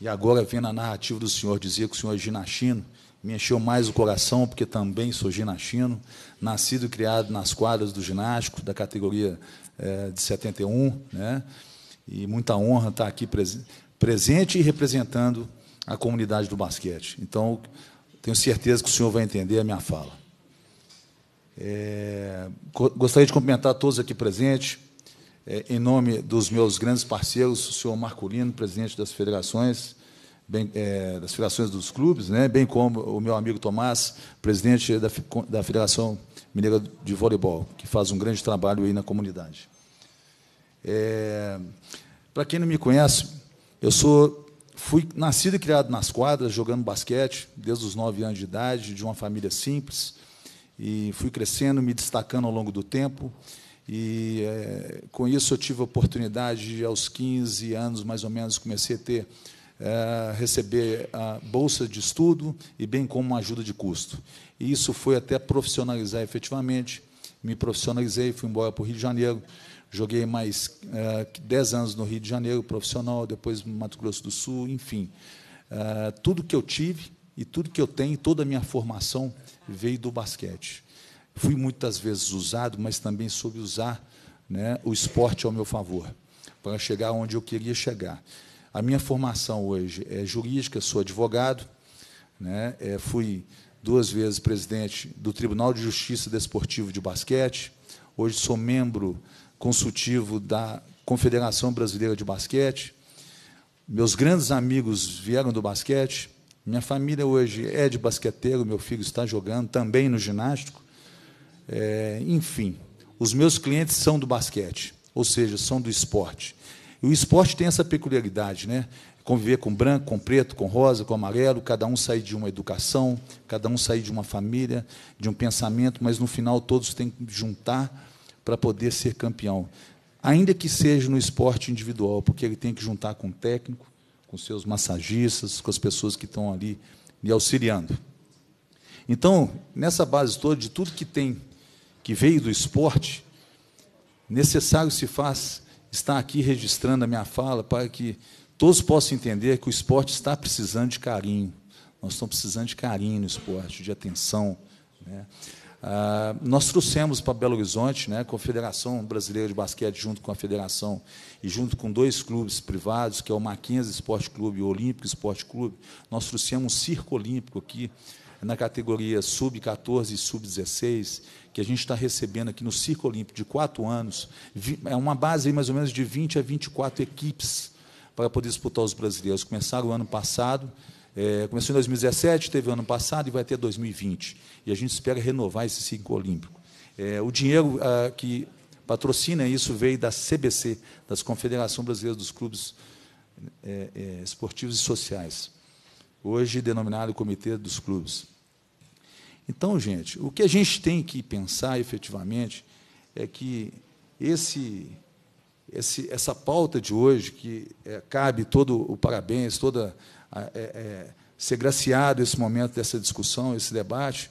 Speaker 15: e agora vendo a narrativa do senhor dizer que o senhor é ginachino, me encheu mais o coração, porque também sou ginachino, nascido e criado nas quadras do ginástico, da categoria é, de 71, né? e muita honra estar aqui presente e representando a comunidade do basquete. Então, tenho certeza que o senhor vai entender a minha fala. É, gostaria de cumprimentar todos aqui presentes, é, em nome dos meus grandes parceiros, o senhor Marcolino, presidente das federações, bem, é, das federações dos clubes, né, bem como o meu amigo Tomás, presidente da, da Federação Mineira de Voleibol, que faz um grande trabalho aí na comunidade. É, Para quem não me conhece, eu sou fui nascido e criado nas quadras, jogando basquete, desde os nove anos de idade, de uma família simples, e fui crescendo, me destacando ao longo do tempo. E é, com isso eu tive a oportunidade, aos 15 anos mais ou menos, comecei a ter, é, receber a bolsa de estudo e bem como uma ajuda de custo. E isso foi até profissionalizar efetivamente. Me profissionalizei, fui embora para o Rio de Janeiro, joguei mais é, eh, 10 anos no Rio de Janeiro, profissional, depois no Mato Grosso do Sul, enfim. É, tudo que eu tive e tudo que eu tenho, toda a minha formação veio do basquete. Fui muitas vezes usado, mas também soube usar né, o esporte ao meu favor, para chegar onde eu queria chegar. A minha formação hoje é jurídica, sou advogado, né, é, fui duas vezes presidente do Tribunal de Justiça Desportivo de Basquete, hoje sou membro consultivo da Confederação Brasileira de Basquete. Meus grandes amigos vieram do basquete, minha família hoje é de basqueteiro, meu filho está jogando também no ginástico. É, enfim, os meus clientes são do basquete, ou seja, são do esporte. E o esporte tem essa peculiaridade, né? Conviver com branco, com preto, com rosa, com amarelo, cada um sair de uma educação, cada um sair de uma família, de um pensamento, mas no final todos têm que juntar para poder ser campeão. Ainda que seja no esporte individual, porque ele tem que juntar com o técnico, com seus massagistas, com as pessoas que estão ali me auxiliando. Então, nessa base toda de tudo que tem, que veio do esporte, necessário se faz estar aqui registrando a minha fala para que todos possam entender que o esporte está precisando de carinho. Nós estamos precisando de carinho no esporte, de atenção. Né? Ah, nós trouxemos para Belo Horizonte, né, com a Federação Brasileira de Basquete, junto com a Federação e junto com dois clubes privados, que é o Mackenzie Esporte Clube e o Olímpico Esporte Clube, nós trouxemos um circo olímpico aqui, na categoria sub-14 e sub-16, que a gente está recebendo aqui no Circo Olímpico de quatro anos, é uma base mais ou menos de 20 a 24 equipes para poder disputar os brasileiros. Começaram o ano passado, é, começou em 2017, teve o ano passado e vai ter 2020 e a gente espera renovar esse ciclo olímpico. É, o dinheiro ah, que patrocina isso veio da CBC, das Confederação Brasileira dos Clubes é, é, Esportivos e Sociais, hoje denominado Comitê dos Clubes. Então, gente, o que a gente tem que pensar efetivamente é que esse, esse essa pauta de hoje, que é, cabe todo o parabéns, toda a, é, é, ser graciado esse momento dessa discussão, esse debate,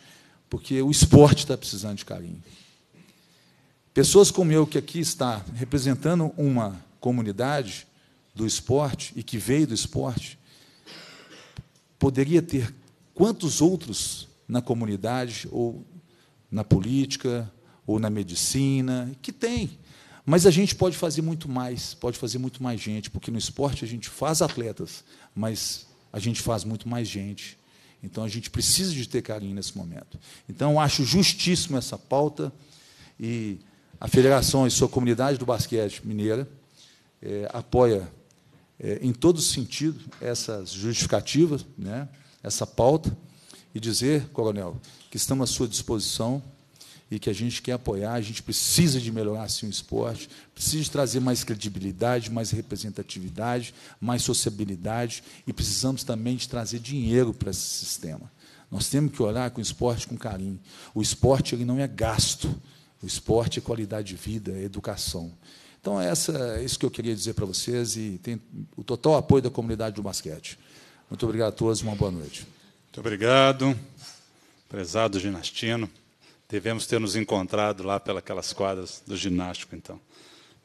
Speaker 15: porque o esporte está precisando de carinho. Pessoas como eu, que aqui está representando uma comunidade do esporte e que veio do esporte, poderia ter quantos outros na comunidade, ou na política, ou na medicina, que tem. Mas a gente pode fazer muito mais, pode fazer muito mais gente, porque no esporte a gente faz atletas, mas a gente faz muito mais gente então a gente precisa de ter carinho nesse momento. Então acho justíssimo essa pauta e a federação e sua comunidade do basquete mineira é, apoia é, em todo sentido essas justificativas, né, essa pauta e dizer, coronel, que estamos à sua disposição e que a gente quer apoiar, a gente precisa de melhorar assim, o esporte, precisa trazer mais credibilidade, mais representatividade, mais sociabilidade e precisamos também de trazer dinheiro para esse sistema. Nós temos que olhar com o esporte com carinho. O esporte ele não é gasto, o esporte é qualidade de vida, é educação. Então, é essa, isso que eu queria dizer para vocês e tem o total apoio da comunidade do basquete. Muito obrigado a todos, uma boa noite.
Speaker 5: Muito obrigado, prezado ginastino. Devemos ter nos encontrado lá pelas quadras do ginástico, então.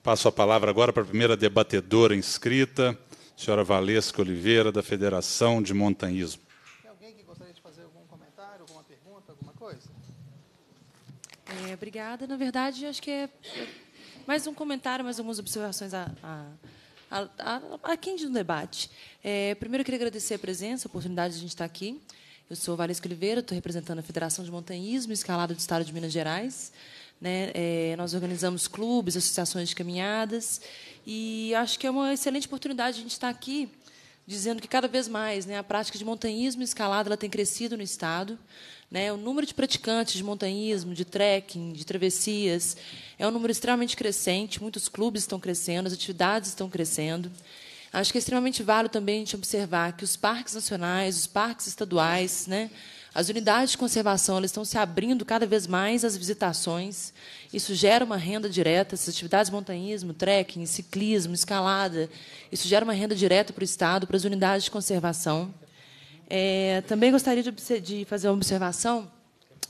Speaker 5: Passo a palavra agora para a primeira debatedora inscrita, a senhora Valesca Oliveira, da Federação de Montanhismo. Tem
Speaker 2: alguém que gostaria de fazer algum comentário, alguma pergunta, alguma coisa? É, obrigada. Na verdade, acho que é mais um comentário, mais algumas observações a, a a, a, a quem de um debate. É, primeiro, eu queria agradecer a presença, a oportunidade de a gente estar aqui. Eu sou Valesca Oliveira, estou representando a Federação de Montanhismo Escalada do Estado de Minas Gerais. Né? É, nós organizamos clubes, associações de caminhadas, e acho que é uma excelente oportunidade a gente estar tá aqui dizendo que cada vez mais né, a prática de montanhismo e escalada ela tem crescido no Estado. Né, o número de praticantes de montanhismo, de trekking, de travessias é um número extremamente crescente. Muitos clubes estão crescendo, as atividades estão crescendo. Acho que é extremamente válido também a gente observar que os parques nacionais, os parques estaduais, né, as unidades de conservação elas estão se abrindo cada vez mais às visitações. Isso gera uma renda direta, essas atividades de montanhismo, trekking, ciclismo, escalada. Isso gera uma renda direta para o Estado, para as unidades de conservação. É, também gostaria de, de, fazer uma observação.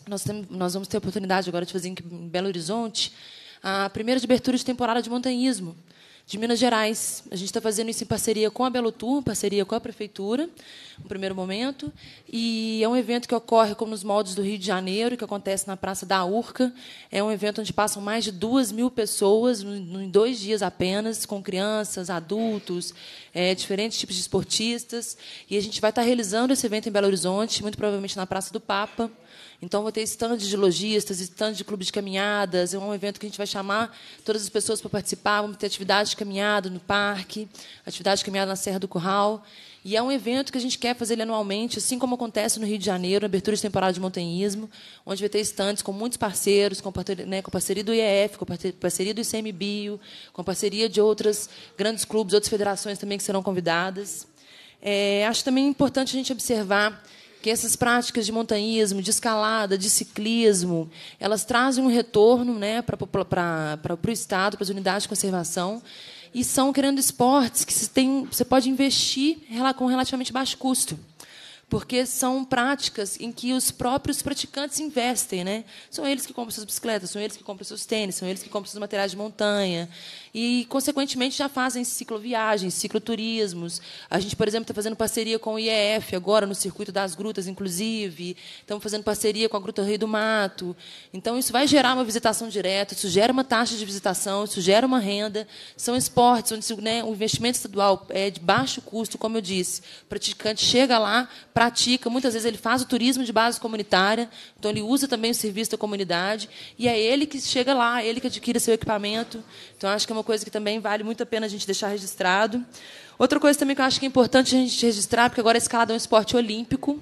Speaker 2: Nós, tem, nós vamos ter a oportunidade agora de fazer em Belo Horizonte a primeira de abertura de temporada de montanhismo de Minas Gerais. A gente está fazendo isso em parceria com a Belo Tour, em parceria com a Prefeitura, no primeiro momento. E é um evento que ocorre como nos moldes do Rio de Janeiro, que acontece na Praça da Urca. É um evento onde passam mais de duas mil pessoas em dois dias apenas, com crianças, adultos, é, diferentes tipos de esportistas. E a gente vai estar tá realizando esse evento em Belo Horizonte, muito provavelmente na Praça do Papa. Então, vou ter stand de lojistas, stand de clube de caminhadas, é um evento que a gente vai chamar todas as pessoas para participar, vamos ter atividade de caminhada no parque, atividade de caminhada na Serra do Curral. E é um evento que a gente quer fazer anualmente, assim como acontece no Rio de Janeiro, abertura de temporada de montanhismo, onde vai ter estandes com muitos parceiros, com, né, com parceria do IEF, com parceria do ICMBio, com parceria de outros grandes clubes, outras federações também que serão convidadas. É, acho também importante a gente observar que essas práticas de montanhismo, de escalada, de ciclismo, elas trazem um retorno né, para, para, para, para o Estado, para as unidades de conservação, e são criando esportes que você, tem, você pode investir com relativamente baixo custo porque são práticas em que os próprios praticantes investem. Né? São eles que compram suas bicicletas, são eles que compram seus tênis, são eles que compram seus materiais de montanha. E, consequentemente, já fazem cicloviagens, cicloturismos. A gente, por exemplo, está fazendo parceria com o IEF agora, no Circuito das Grutas, inclusive. Estamos fazendo parceria com a Gruta Rei do Mato. Então, isso vai gerar uma visitação direta, isso gera uma taxa de visitação, isso gera uma renda. São esportes onde né, o investimento estadual é de baixo custo, como eu disse. O praticante chega lá, pratica, muitas vezes ele faz o turismo de base comunitária, então ele usa também o serviço da comunidade, e é ele que chega lá, é ele que adquire seu equipamento. Então acho que é uma coisa que também vale muito a pena a gente deixar registrado. Outra coisa também que eu acho que é importante a gente registrar, porque agora a escalada é um esporte olímpico,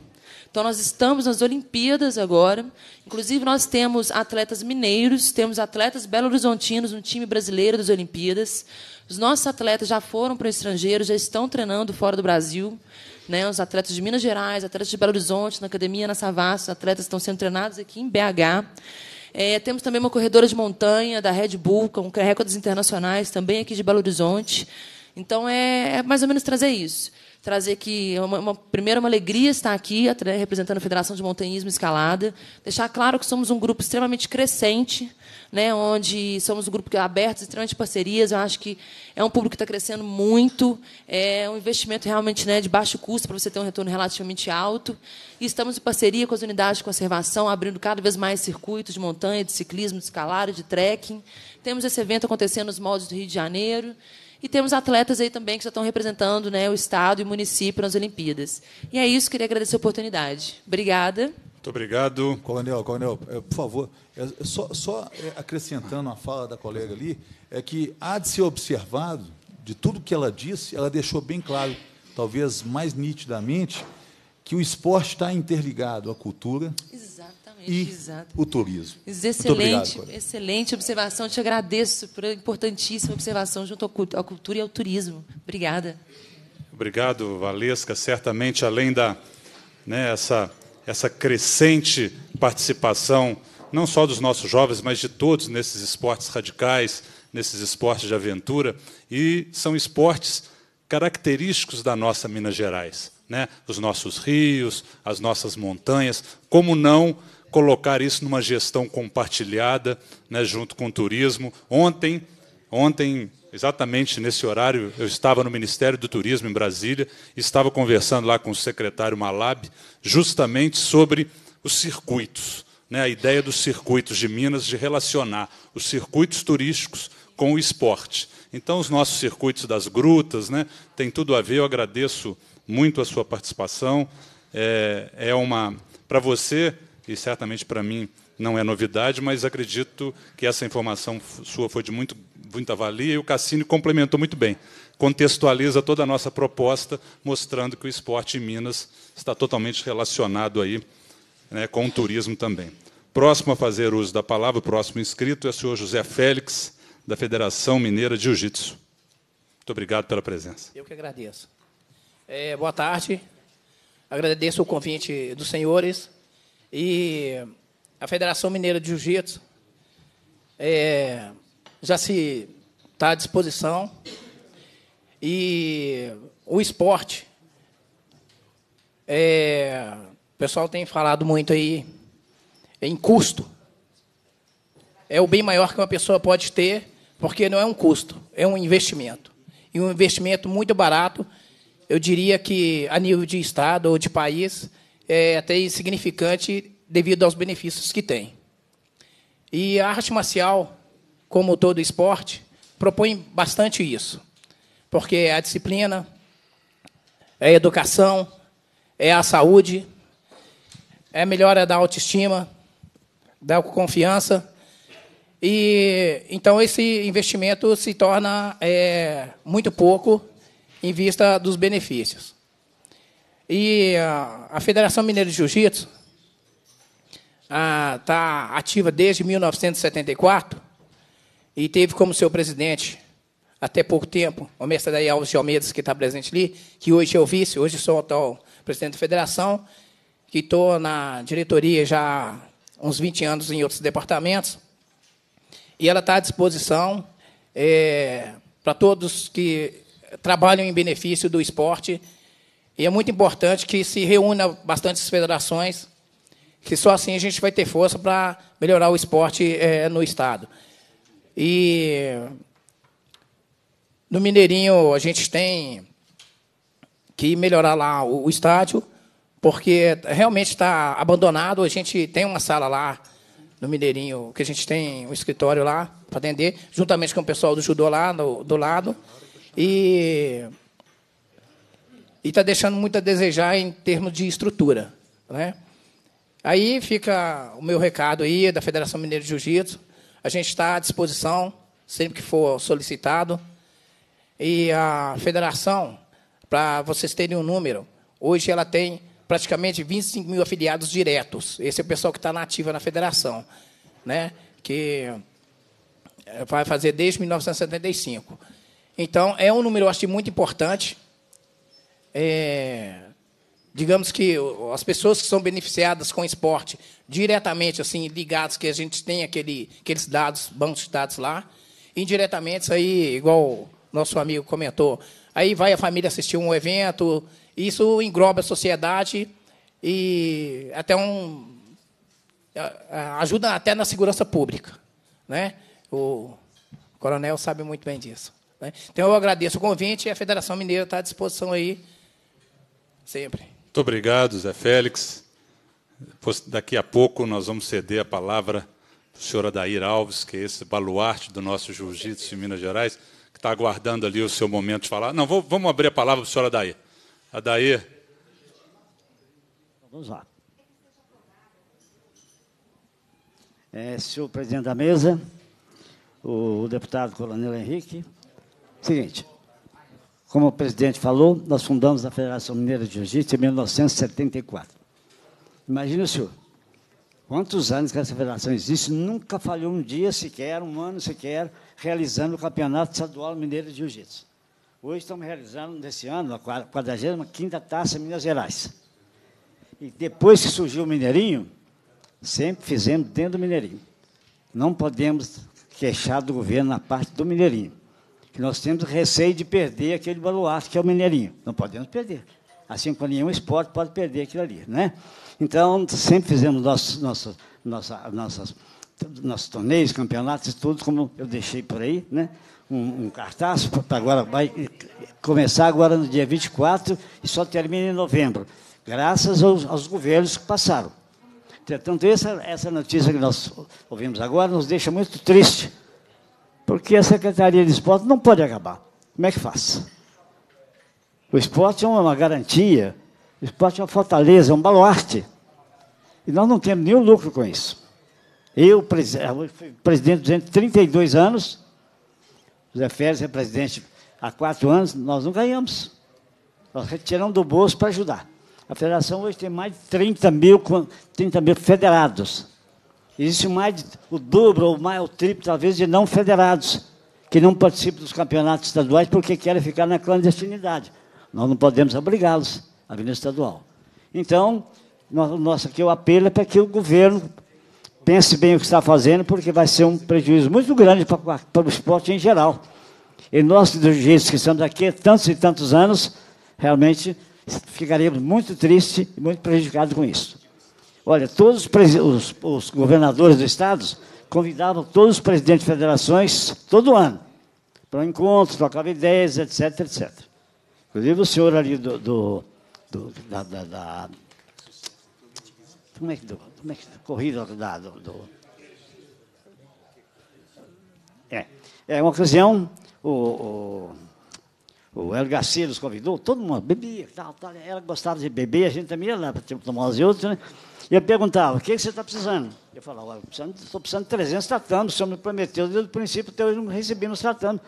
Speaker 2: então, nós estamos nas Olimpíadas agora. Inclusive, nós temos atletas mineiros, temos atletas belo-horizontinos no time brasileiro das Olimpíadas. Os nossos atletas já foram para o estrangeiro, já estão treinando fora do Brasil. Né? Os atletas de Minas Gerais, atletas de Belo Horizonte, na Academia, na Savassi, atletas estão sendo treinados aqui em BH. É, temos também uma corredora de montanha da Red Bull, com recordes internacionais, também aqui de Belo Horizonte. Então, é, é mais ou menos trazer isso trazer que é uma, uma, primeira uma alegria estar aqui representando a Federação de Montanhismo Escalada, deixar claro que somos um grupo extremamente crescente, né, onde somos um grupo que é aberto, extremamente de parcerias. Eu acho que é um público que está crescendo muito, é um investimento realmente né, de baixo custo para você ter um retorno relativamente alto. E estamos em parceria com as unidades de conservação, abrindo cada vez mais circuitos de montanha, de ciclismo, de escalada, de trekking. Temos esse evento acontecendo nos moldes do Rio de Janeiro. E temos atletas aí também que já estão representando né, o Estado e o município nas Olimpíadas. E é isso, queria agradecer a oportunidade. Obrigada.
Speaker 15: Muito obrigado. Coronel, coronel, eh, por favor, eh, só, só eh, acrescentando a fala da colega ali, é que há de ser observado, de tudo que ela disse, ela deixou bem claro, talvez mais nitidamente, que o esporte está interligado à cultura
Speaker 2: Exatamente, e exato. o turismo. Excelente, obrigado, excelente observação. Te agradeço por a importantíssima observação junto à cultura e ao turismo. Obrigada.
Speaker 5: Obrigado, Valesca. Certamente, além da né, essa, essa crescente participação, não só dos nossos jovens, mas de todos nesses esportes radicais, nesses esportes de aventura, e são esportes característicos da nossa Minas Gerais né, os nossos rios, as nossas montanhas. Como não colocar isso numa gestão compartilhada, né, junto com o turismo? Ontem, ontem exatamente nesse horário, eu estava no Ministério do Turismo em Brasília, estava conversando lá com o secretário Malab, justamente sobre os circuitos, né, a ideia dos circuitos de Minas, de relacionar os circuitos turísticos com o esporte. Então, os nossos circuitos das grutas, né, tem tudo a ver, eu agradeço muito a sua participação. É, é uma, para você, e certamente para mim, não é novidade, mas acredito que essa informação sua foi de muito, muita valia e o Cassini complementou muito bem. Contextualiza toda a nossa proposta, mostrando que o esporte em Minas está totalmente relacionado aí né, com o turismo também. Próximo a fazer uso da palavra, o próximo inscrito é o senhor José Félix, da Federação Mineira de Jiu-Jitsu. Muito obrigado pela presença.
Speaker 16: Eu que agradeço. É, boa tarde. Agradeço o convite dos senhores e a Federação Mineira de Jiu-Jitsu é, já se está à disposição e o esporte é, o pessoal tem falado muito aí em custo é o bem maior que uma pessoa pode ter porque não é um custo é um investimento e um investimento muito barato eu diria que, a nível de Estado ou de país, é até insignificante devido aos benefícios que tem. E a arte marcial, como todo esporte, propõe bastante isso, porque é a disciplina, é a educação, é a saúde, é a melhora da autoestima, da confiança. E então esse investimento se torna é, muito pouco em vista dos benefícios. E a, ah, a Federação Mineira de Jiu-Jitsu está ah, ativa desde 1974 e teve como seu presidente, até pouco tempo, o mestre Daí Alves de Almeida, que está presente ali, que hoje é o vice, hoje sou o atual presidente da federação, que estou na diretoria já há uns 20 anos em outros departamentos. E ela está à disposição é, eh, para todos que trabalham em benefício do esporte. E é muito importante que se reúna bastantes federações, que só assim a gente vai ter força para melhorar o esporte é, no Estado. E no Mineirinho a gente tem que melhorar lá o, estádio, porque realmente está abandonado. A gente tem uma sala lá no Mineirinho, que a gente tem um escritório lá para atender, juntamente com o pessoal do judô lá no, do lado. E está deixando muito a desejar em termos de estrutura. Né? Aí fica o meu recado aí da Federação Mineira de Jiu-Jitsu. A gente está à disposição sempre que for solicitado. E a federação, para vocês terem um número, hoje ela tem praticamente 25 mil afiliados diretos. Esse é o pessoal que está ativa na federação, né? que eh, vai fazer desde 1975. Então, é um número, eu acho, muito importante. É, digamos que as pessoas que são beneficiadas com esporte, diretamente, assim, ligados, que a gente tem aquele, aqueles dados, bancos de dados lá, indiretamente, isso aí, igual nosso amigo comentou, aí vai a família assistir um evento, isso engloba a sociedade e até um ajuda até na segurança pública, né? O coronel sabe muito bem disso. Né? Então eu agradeço o convite e a Federação Mineira está à disposição aí sempre.
Speaker 5: Muito obrigado, Zé Félix. Daqui a pouco nós vamos ceder a palavra para o senhor Adair Alves, que é esse baluarte do nosso jiu-jitsu em Minas Gerais, que está aguardando ali o seu momento de falar. Não, vou, vamos abrir a palavra para o senhor Adair. Adair. Vamos lá.
Speaker 17: É, senhor presidente da mesa, o deputado Coronel Henrique, Seguinte, como o presidente falou, nós fundamos a Federação Mineira de Jiu-Jitsu em 1974. Imagina o senhor, quantos anos que essa federação existe, nunca falhou um dia sequer, um ano sequer, realizando o Campeonato Estadual Mineiro de Jiu-Jitsu. Hoje estamos realizando, nesse ano, a 45ª Taça Minas Gerais. E depois que surgiu o Mineirinho, sempre fizemos dentro do Mineirinho. Não podemos queixar do governo na parte do Mineirinho que nós temos receio de perder aquele baluarte que é o Mineirinho. Não podemos perder. Assim como nenhum esporte pode perder aquilo ali, né? Então, sempre fizemos nossos, nossos, nossas, nossos torneios, campeonatos, tudo, como eu deixei por aí, né? Um, um cartaz, agora vai começar agora no dia 24 e só termina em novembro, graças aos, aos governos que passaram. Entretanto, essa, essa notícia que nós ouvimos agora nos deixa muito triste, porque a Secretaria de Esporte não pode acabar. Como é que faz? O esporte é uma garantia, o esporte é uma fortaleza, é um baluarte. E nós não temos nenhum lucro com isso. Eu, eh, presidente durante 32 anos, José Félix é presidente há quatro anos, nós não ganhamos. Nós retiramos do bolso para ajudar. A federação hoje tem mais de 30 mil, 30 mil federados. Existe mais o dobro ou mais o triplo, talvez, de não federados, que não participam dos campeonatos estaduais porque querem ficar na clandestinidade. Nós não podemos obrigá-los à Avenida Estadual. Então, nosso aqui o apelo é para que o governo pense bem o que está fazendo, porque vai ser um prejuízo muito grande para, para o esporte em geral. E nós, jeitos que estamos aqui há tantos e tantos anos, realmente ficaríamos muito tristes e muito prejudicados com isso. Olha, todos os, os, os governadores dos estados convidavam todos os presidentes de federações todo ano para um encontros, trocava ideias, etc, etc. Inclusive o senhor ali do, do, do da, da, da, como é que do, como é que corrida da, do, do é, é uma ocasião o, o, o El Garcia nos convidou, todo mundo bebia, tal, tal, ela gostava de beber, a gente também ia lá para tomar umas e outras, né? E Ele perguntava, o que, é que você está precisando? Eu falava, estou precisando, precisando de 300 tratando. o senhor me prometeu desde o princípio, até hoje não recebi nos tatames.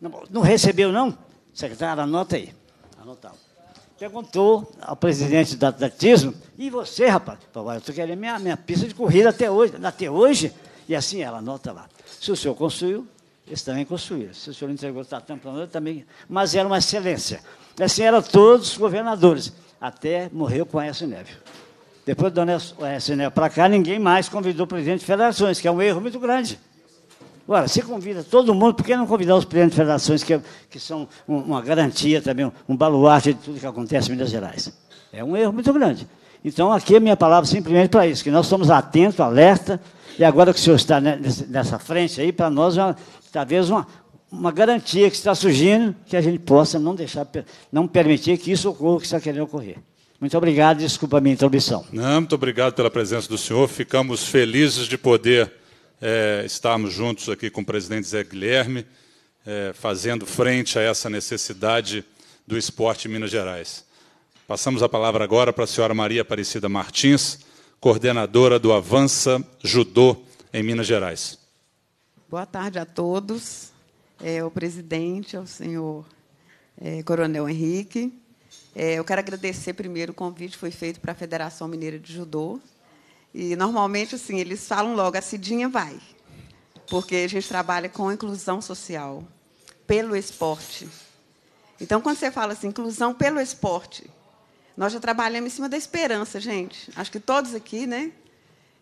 Speaker 17: Não, não recebeu, não? Secretário, anota aí. Anotava. Perguntou ao presidente do atletismo, e você, rapaz? Falou, eu estou querendo minha, minha pista de corrida até hoje. Até hoje? E assim ela anota lá. Se o senhor construiu, eles também construíram. Se o senhor entregou o tatame para nós, também. Mas era uma excelência. Assim eram todos os governadores, até morreu com essa neve. Depois do Dona para é, cá, ninguém mais convidou o presidente de federações, que é um erro muito grande. Agora, se convida todo mundo, por que não convidar os presidentes de federações, que, que são uma garantia também, um, baluarte de tudo que acontece em Minas Gerais? É um erro muito grande. Então, aqui a minha palavra simplesmente para isso, que nós estamos atentos, alerta, e agora que o senhor está nessa frente aí, para nós, é talvez uma, uma garantia que está surgindo, que a gente possa não deixar, não permitir que isso ocorra, que está querendo ocorrer. Muito obrigado, desculpa a minha interrupção.
Speaker 5: Não, muito obrigado pela presença do senhor. Ficamos felizes de poder é, estarmos juntos aqui com o presidente Zé Guilherme, é, fazendo frente a essa necessidade do esporte em Minas Gerais. Passamos a palavra agora para a senhora Maria Aparecida Martins, coordenadora do Avança Judô em Minas Gerais.
Speaker 18: Boa tarde a todos, é, o presidente, ao senhor é, Coronel Henrique, é, eu quero agradecer primeiro o convite foi feito para a Federação Mineira de Judô. E normalmente assim, eles falam logo a Cidinha vai. Porque a gente trabalha com inclusão social pelo esporte. Então quando você fala assim, inclusão pelo esporte, nós já trabalhamos em cima da esperança, gente. Acho que todos aqui, né?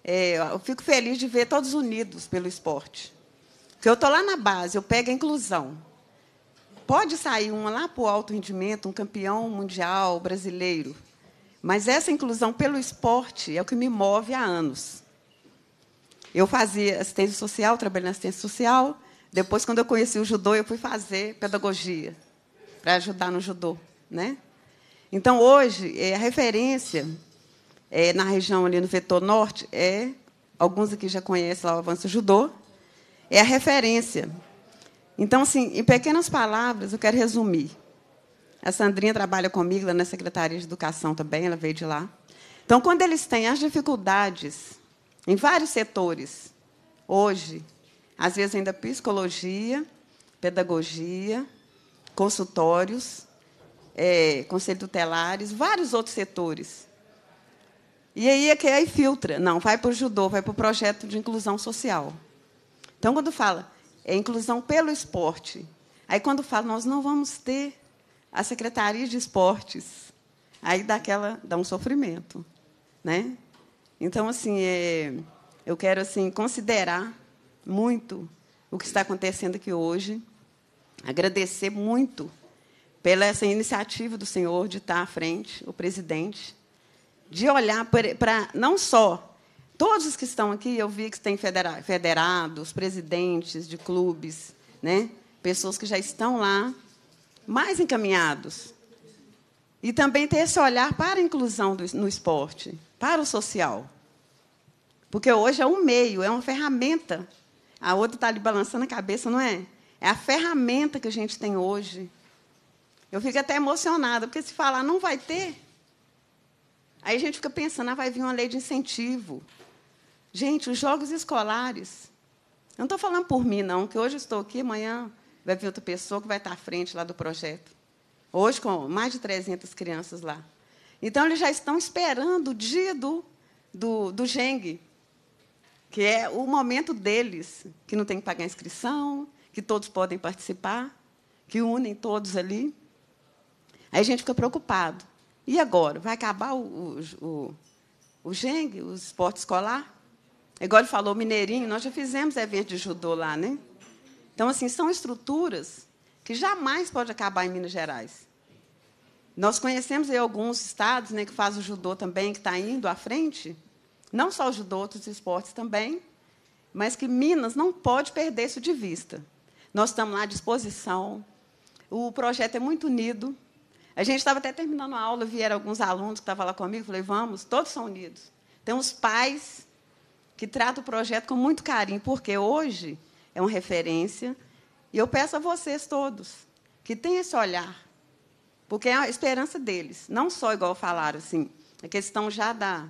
Speaker 18: É, eu fico feliz de ver todos unidos pelo esporte. Porque eu estou lá na base, eu pego a inclusão. Pode sair uma lá para o alto rendimento, um campeão mundial brasileiro, mas essa inclusão pelo esporte é o que me move há anos. Eu fazia assistência social, trabalhei na assistência social. Depois, quando eu conheci o judô, eu fui fazer pedagogia para ajudar no judô, né? Então, hoje, é, a referência é, na região ali no vetor norte é, alguns aqui já conhecem lá o Avanço Judô, é a referência então, assim, em pequenas palavras, eu quero resumir. A Sandrinha trabalha comigo lá na Secretaria de Educação também, ela veio de lá. Então, quando eles têm as dificuldades em vários setores, hoje, às vezes ainda psicologia, pedagogia, consultórios, é, conselho tutelares, vários outros setores. E aí é que aí filtra. Não, vai para o judô, vai para o projeto de inclusão social. Então, quando fala é inclusão pelo esporte. Aí, quando falo nós não vamos ter a Secretaria de Esportes, aí dá, aquela, dá um sofrimento. Né? Então, assim, é, eu quero assim considerar muito o que está acontecendo aqui hoje, agradecer muito pela essa iniciativa do senhor de estar à frente, o presidente, de olhar para não só Todos os que estão aqui, eu vi que tem federados, presidentes de clubes, né? pessoas que já estão lá, mais encaminhados. E também ter esse olhar para a inclusão do, no esporte, para o social. Porque hoje é um meio, é uma ferramenta. A outra está ali balançando a cabeça, não é? É a ferramenta que a gente tem hoje. Eu fico até emocionada, porque se falar não vai ter, aí a gente fica pensando, ah, vai vir uma lei de incentivo. Gente, os jogos escolares. Eu não estou falando por mim, não, que hoje estou aqui, amanhã vai vir outra pessoa que vai estar à frente lá do projeto. Hoje, com mais de 300 crianças lá. Então, eles já estão esperando o dia do, do, do Gengue, que é o momento deles, que não tem que pagar inscrição, que todos podem participar, que unem todos ali. Aí a gente fica preocupado. E agora? Vai acabar o, o, o, o Gengue, o esporte escolar? Igual ele falou, Mineirinho, nós já fizemos evento de judô lá, né? Então, assim, são estruturas que jamais pode acabar em Minas Gerais. Nós conhecemos aí alguns estados né, que fazem o judô também, que está indo à frente, não só o judô, outros esportes também, mas que Minas não pode perder isso de vista. Nós estamos lá à disposição, o projeto é muito unido. A gente estava até terminando a aula, vieram alguns alunos que estavam lá comigo, falei, vamos, todos são unidos. Tem os pais que trata o projeto com muito carinho, porque hoje é uma referência. E eu peço a vocês todos que tenham esse olhar, porque é a esperança deles. Não só, igual falaram, assim, a questão já da,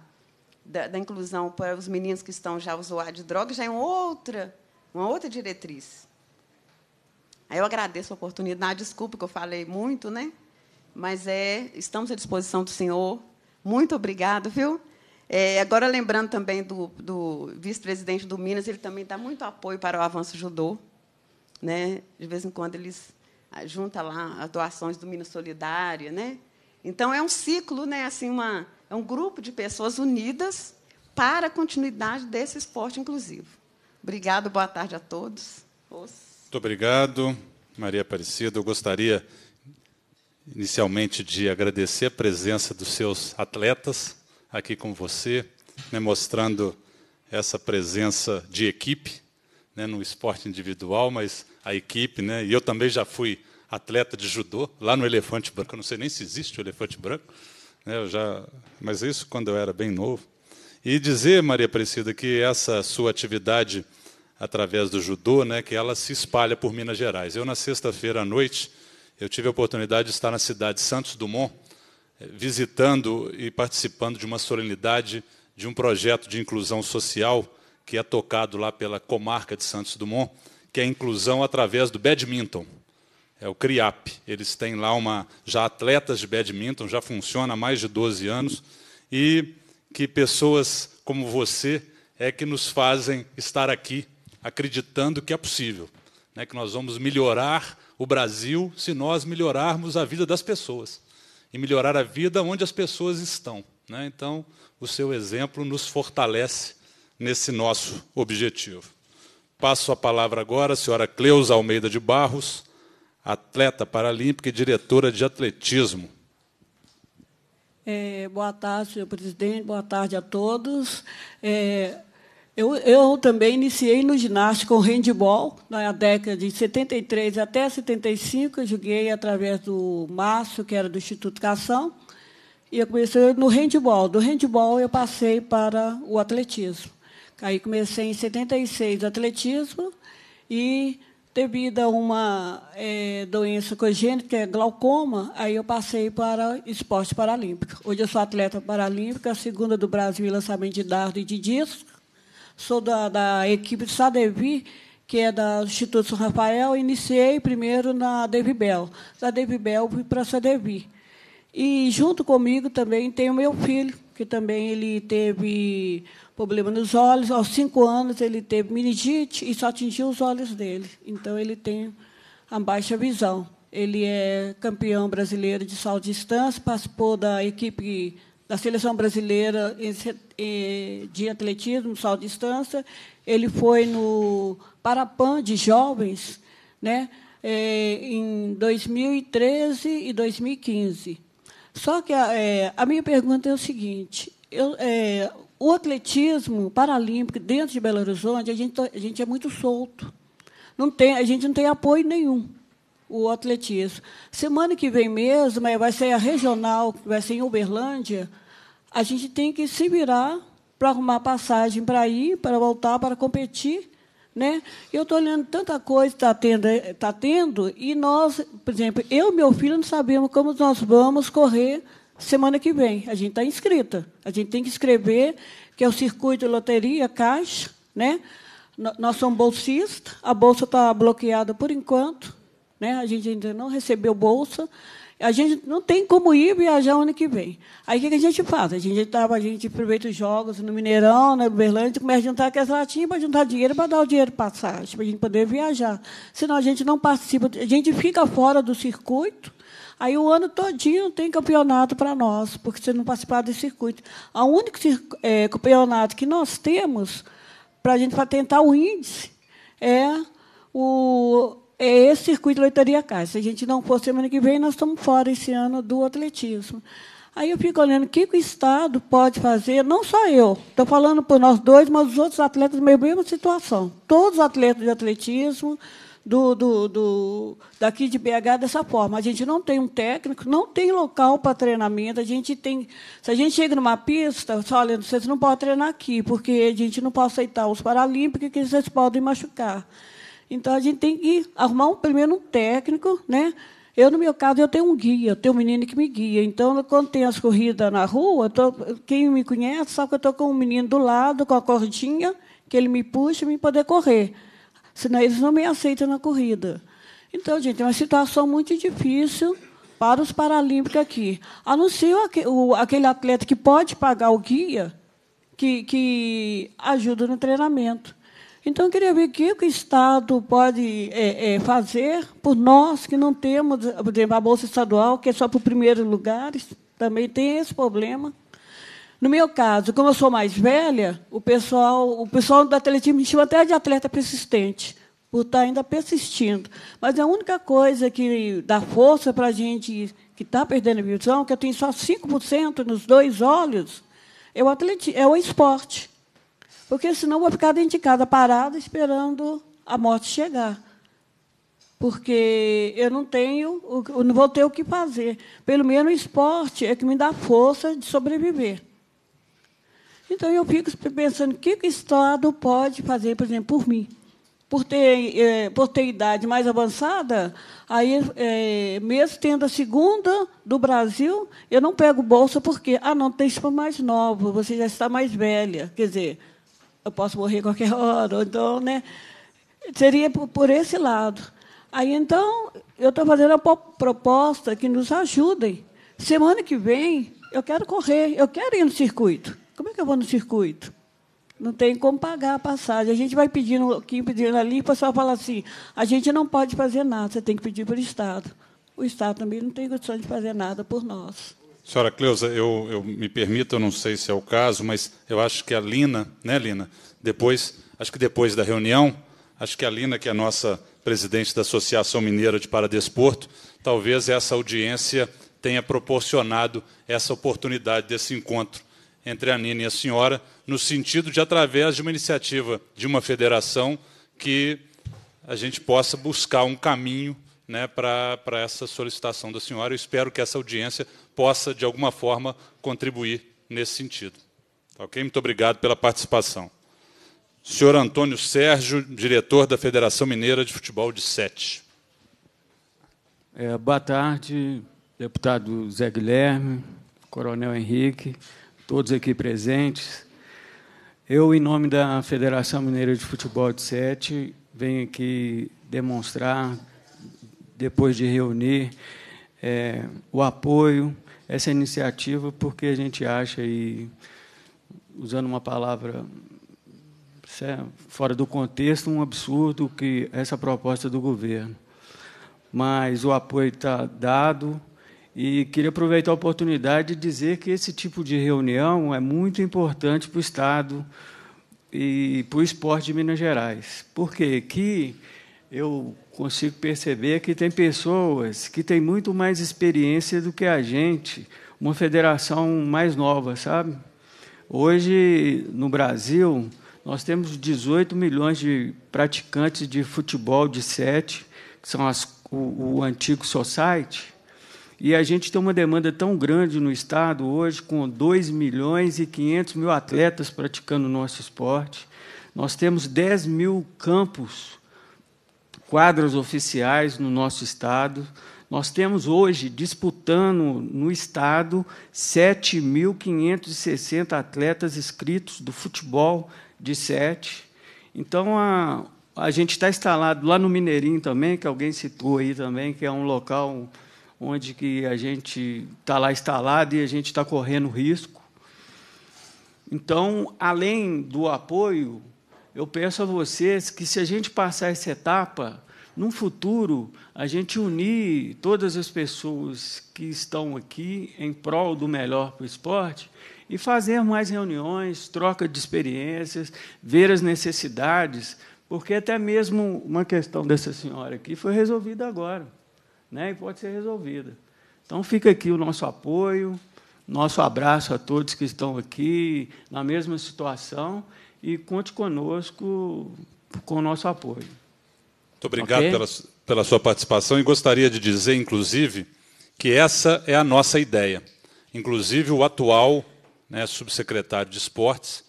Speaker 18: da, da inclusão para os meninos que estão já usuários de drogas, já é outra, uma outra diretriz. Aí eu agradeço a oportunidade, desculpe que eu falei muito, né? Mas é, estamos à disposição do senhor. Muito obrigado, viu? É, agora, lembrando também do, do vice-presidente do Minas, ele também dá muito apoio para o avanço judô. Né? De vez em quando, eles ah, juntam lá as doações do Minas Solidária. Né? Então, é um ciclo, né? assim, uma, é um grupo de pessoas unidas para a continuidade desse esporte inclusivo. Obrigado, boa tarde a todos. Muito
Speaker 5: obrigado, Maria Aparecida. Eu gostaria, inicialmente, de agradecer a presença dos seus atletas aqui com você, né, mostrando essa presença de equipe, né, no esporte individual, mas a equipe, né, e eu também já fui atleta de judô, lá no Elefante Branco, eu não sei nem se existe o Elefante Branco, né, eu já, mas isso quando eu era bem novo. E dizer, Maria Precida que essa sua atividade através do judô, né, que ela se espalha por Minas Gerais. Eu, na sexta-feira à noite, eu tive a oportunidade de estar na cidade de Santos Dumont, visitando e participando de uma solenidade de um projeto de inclusão social que é tocado lá pela comarca de Santos Dumont, que é a inclusão através do badminton. É o CRIAP. Eles têm lá uma já atletas de badminton, já funciona há mais de 12 anos e que pessoas como você é que nos fazem estar aqui acreditando que é possível, né, que nós vamos melhorar o Brasil se nós melhorarmos a vida das pessoas e melhorar a vida onde as pessoas estão. Né? Então, o seu exemplo nos fortalece nesse nosso objetivo. Passo a palavra agora à senhora Cleusa Almeida de Barros, atleta paralímpica e diretora de atletismo.
Speaker 19: É, boa tarde, senhor presidente, boa tarde a todos. É, eu, eu, também iniciei no ginástico, com handball na década de 73 até 75. Eu joguei através do Márcio, que era do Instituto Cação. E eu comecei no handball. Do handball eu passei para o atletismo. Aí comecei em 76 atletismo e devido a uma é, doença congênita, que é glaucoma, aí eu passei para esporte paralímpico. Hoje eu sou atleta paralímpica, segunda do Brasil em lançamento de dardo e de disco sou da, da equipe de Sadevi, que é da Instituto São Rafael, iniciei primeiro na Devibel. Da Devibel fui para a Sadevi. E junto comigo também tem o meu filho, que também ele teve problema nos olhos. Aos cinco anos ele teve meningite e só atingiu os olhos dele. Então ele tem a baixa visão. Ele é campeão brasileiro de sal distância, participou da equipe da seleção brasileira de atletismo, salto distância. Ele foi no Parapan de jovens, né, eh, em 2013 e 2015. Só que a, eh, a minha pergunta é o seguinte: eu, é, o atletismo paralímpico dentro de Belo Horizonte, a gente, tá, a gente é muito solto. Não tem, a gente não tem apoio nenhum o atletismo. Semana que vem mesmo, vai ser a regional, que vai ser em Uberlândia, a gente tem que se virar para arrumar passagem para ir, para voltar, para competir. Né? Eu estou olhando tanta coisa que está tendo, tá tendo, e nós, por exemplo, eu e meu filho não sabemos como nós vamos correr semana que vem. A gente está inscrita. A gente tem que escrever, que é o circuito de loteria, caixa. Né? Nós somos bolsistas, a bolsa está bloqueada por enquanto. Né? A gente ainda não recebeu bolsa. A gente não tem como ir viajar ano que vem. Aí o que a gente faz? A gente tava, a gente aproveita os jogos no Mineirão, na né, Uberlândia, começa a juntar aquelas latinhas para juntar dinheiro, para dar o dinheiro de passagem, para a gente poder viajar. Senão a gente não participa, a gente fica fora do circuito. Aí o ano todinho tem campeonato para nós, porque você não participar desse circuito. O único é, campeonato que nós temos para a gente pra tentar o índice é o é esse circuito de lotaria caixa. Se a gente não for semana que vem, nós estamos fora esse ano do atletismo. Aí eu fico olhando o que, o Estado pode fazer, não só eu, estou falando por nós dois, mas os outros atletas na mesma situação. Todos os atletas de atletismo do, do, do, daqui de BH dessa forma. A gente não tem um técnico, não tem local para treinamento. A gente tem. Se a gente chega numa pista, só olha, vocês não podem treinar aqui, porque a gente não pode aceitar os paralímpicos que vocês podem machucar. Então a gente tem que arrumar um, primeiro um técnico, né? Eu, no meu caso, eu tenho um guia, eu tenho um menino que me guia. Então, quando tem as corridas na rua, tô, quem me conhece sabe que eu estou com um menino do lado, com a cordinha, que ele me puxa para poder correr. Senão eles não me aceitam na corrida. Então, gente, é uma situação muito difícil para os paralímpicos aqui. A não ser aquele atleta que pode pagar o guia, que, que ajuda no treinamento. Então, eu queria ver o que o Estado pode é, é, fazer por nós que não temos, por exemplo, a Bolsa Estadual, que é só para o primeiro lugar, também tem esse problema. No meu caso, como eu sou mais velha, o pessoal, o pessoal do atletismo me chama até de atleta persistente, por estar tá ainda persistindo. Mas a única coisa que dá força para a gente que está perdendo a visão, que eu tenho só 5% nos dois olhos, é o, atleti é o esporte. Porque senão eu vou ficar dentro de casa parada esperando a morte chegar. Porque eu não tenho, eu não vou ter o que fazer. Pelo menos o esporte é que me dá força de sobreviver. Então eu fico pensando o que o Estado pode fazer, por exemplo, por mim. Por ter, é, por ter idade mais avançada, aí, é, mesmo tendo a segunda do Brasil, eu não pego bolsa porque, ah, não, tem para mais nova, você já está mais velha. Quer dizer, eu posso morrer qualquer hora, então, né? Seria por, por esse lado. Aí, então, eu estou fazendo uma proposta que nos ajudem. Semana que vem, eu quero correr, eu quero ir no circuito. Como é que eu vou no circuito? Não tem como pagar a passagem. A gente vai pedindo aqui, pedindo ali, o pessoal fala assim: a gente não pode fazer nada, você tem que pedir para o Estado. O Estado também não tem condição de fazer nada por nós.
Speaker 5: Senhora Cleusa, eu, eu me permito, eu não sei se é o caso, mas eu acho que a Lina, né, Lina? Depois, acho que depois da reunião, acho que a Lina, que é a nossa presidente da Associação Mineira de Paradesporto, talvez essa audiência tenha proporcionado essa oportunidade desse encontro entre a Nina e a senhora, no sentido de, através de uma iniciativa de uma federação, que a gente possa buscar um caminho né, para essa solicitação da senhora. Eu espero que essa audiência possa, de alguma forma, contribuir nesse sentido. Tá ok? Muito obrigado pela participação. Senhor Antônio Sérgio, diretor da Federação Mineira de
Speaker 20: Futebol de Sete. É, boa tarde, deputado Zé Guilherme, coronel Henrique, todos aqui presentes. Eu, em nome da Federação Mineira de Futebol de Sete, venho aqui demonstrar, depois de reunir, é, o apoio essa iniciativa porque a gente acha, e usando uma palavra é fora do contexto, um absurdo que essa proposta do governo. Mas o apoio está dado e queria aproveitar a oportunidade de dizer que esse tipo de reunião é muito importante para o Estado e para o esporte de Minas Gerais. Por quê? Que eu consigo perceber que tem pessoas que têm muito mais experiência do que a gente, uma federação mais nova, sabe? Hoje, no Brasil, nós temos 18 milhões de praticantes de futebol de sete, que são as, o, o antigo society, e a gente tem uma demanda tão grande no Estado hoje, com 2 milhões e 500 mil atletas praticando o nosso esporte. Nós temos 10 mil campos quadros oficiais no nosso Estado. Nós temos hoje, disputando no Estado, 7.560 atletas inscritos do futebol de sete. Então, a, a gente está instalado lá no Mineirinho também, que alguém citou aí também, que é um local onde que a gente está lá instalado e a gente está correndo risco. Então, além do apoio eu peço a vocês que, se a gente passar essa etapa, num futuro, a gente unir todas as pessoas que estão aqui em prol do melhor para o esporte e fazer mais reuniões, troca de experiências, ver as necessidades, porque até mesmo uma questão dessa senhora aqui foi resolvida agora, né? e pode ser resolvida. Então, fica aqui o nosso apoio, nosso abraço a todos que estão aqui na mesma situação e conte conosco com o nosso apoio. Muito obrigado okay? pela,
Speaker 5: pela sua participação e gostaria de dizer, inclusive, que essa é a nossa ideia. Inclusive, o atual né, subsecretário de Esportes,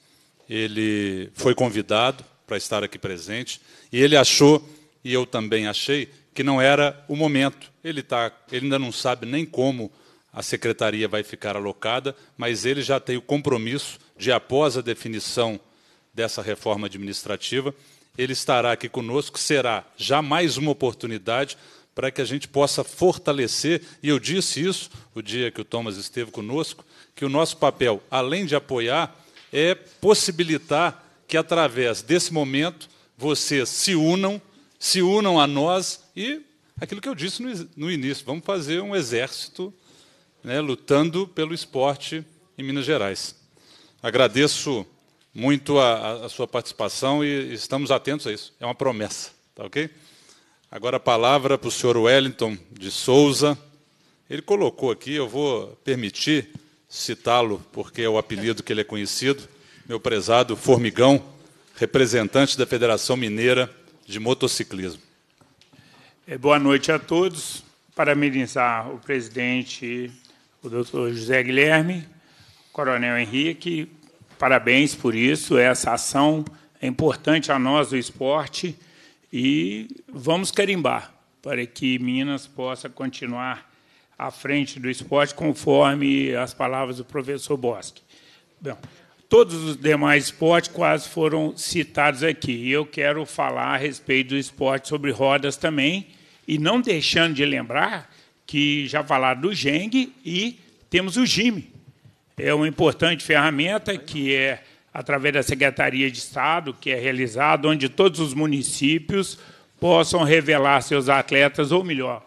Speaker 5: ele foi convidado para estar aqui presente e ele achou, e eu também achei, que não era o momento. Ele, tá, ele ainda não sabe nem como a secretaria vai ficar alocada, mas ele já tem o compromisso de, após a definição dessa reforma administrativa. Ele estará aqui conosco, será já mais uma oportunidade para que a gente possa fortalecer, e eu disse isso o dia que o Thomas esteve conosco, que o nosso papel, além de apoiar, é possibilitar que, através desse momento, vocês se unam, se unam a nós e aquilo que eu disse no, no início, vamos fazer um exército né, lutando pelo esporte em Minas Gerais. Agradeço muito a, a sua participação e estamos atentos a isso. É uma promessa, tá ok? Agora a palavra para o senhor Wellington de Souza. Ele colocou aqui, eu vou permitir citá-lo, porque é o apelido que ele é conhecido, meu prezado Formigão, representante da Federação Mineira de Motociclismo.
Speaker 21: É, boa noite a todos. Parabenizar o presidente, o doutor José Guilherme, o coronel Henrique, parabéns por isso. Essa ação é importante a nós do esporte e vamos carimbar para que Minas possa continuar à frente do esporte, conforme as palavras do professor Bosque. Bom, todos os demais esportes quase foram citados aqui. E eu quero falar a respeito do esporte sobre rodas também, e não deixando de lembrar que já falaram do Geng e temos o Gime, é uma importante ferramenta que é através da Secretaria de Estado, que é realizada, onde todos os municípios possam revelar seus atletas, ou melhor,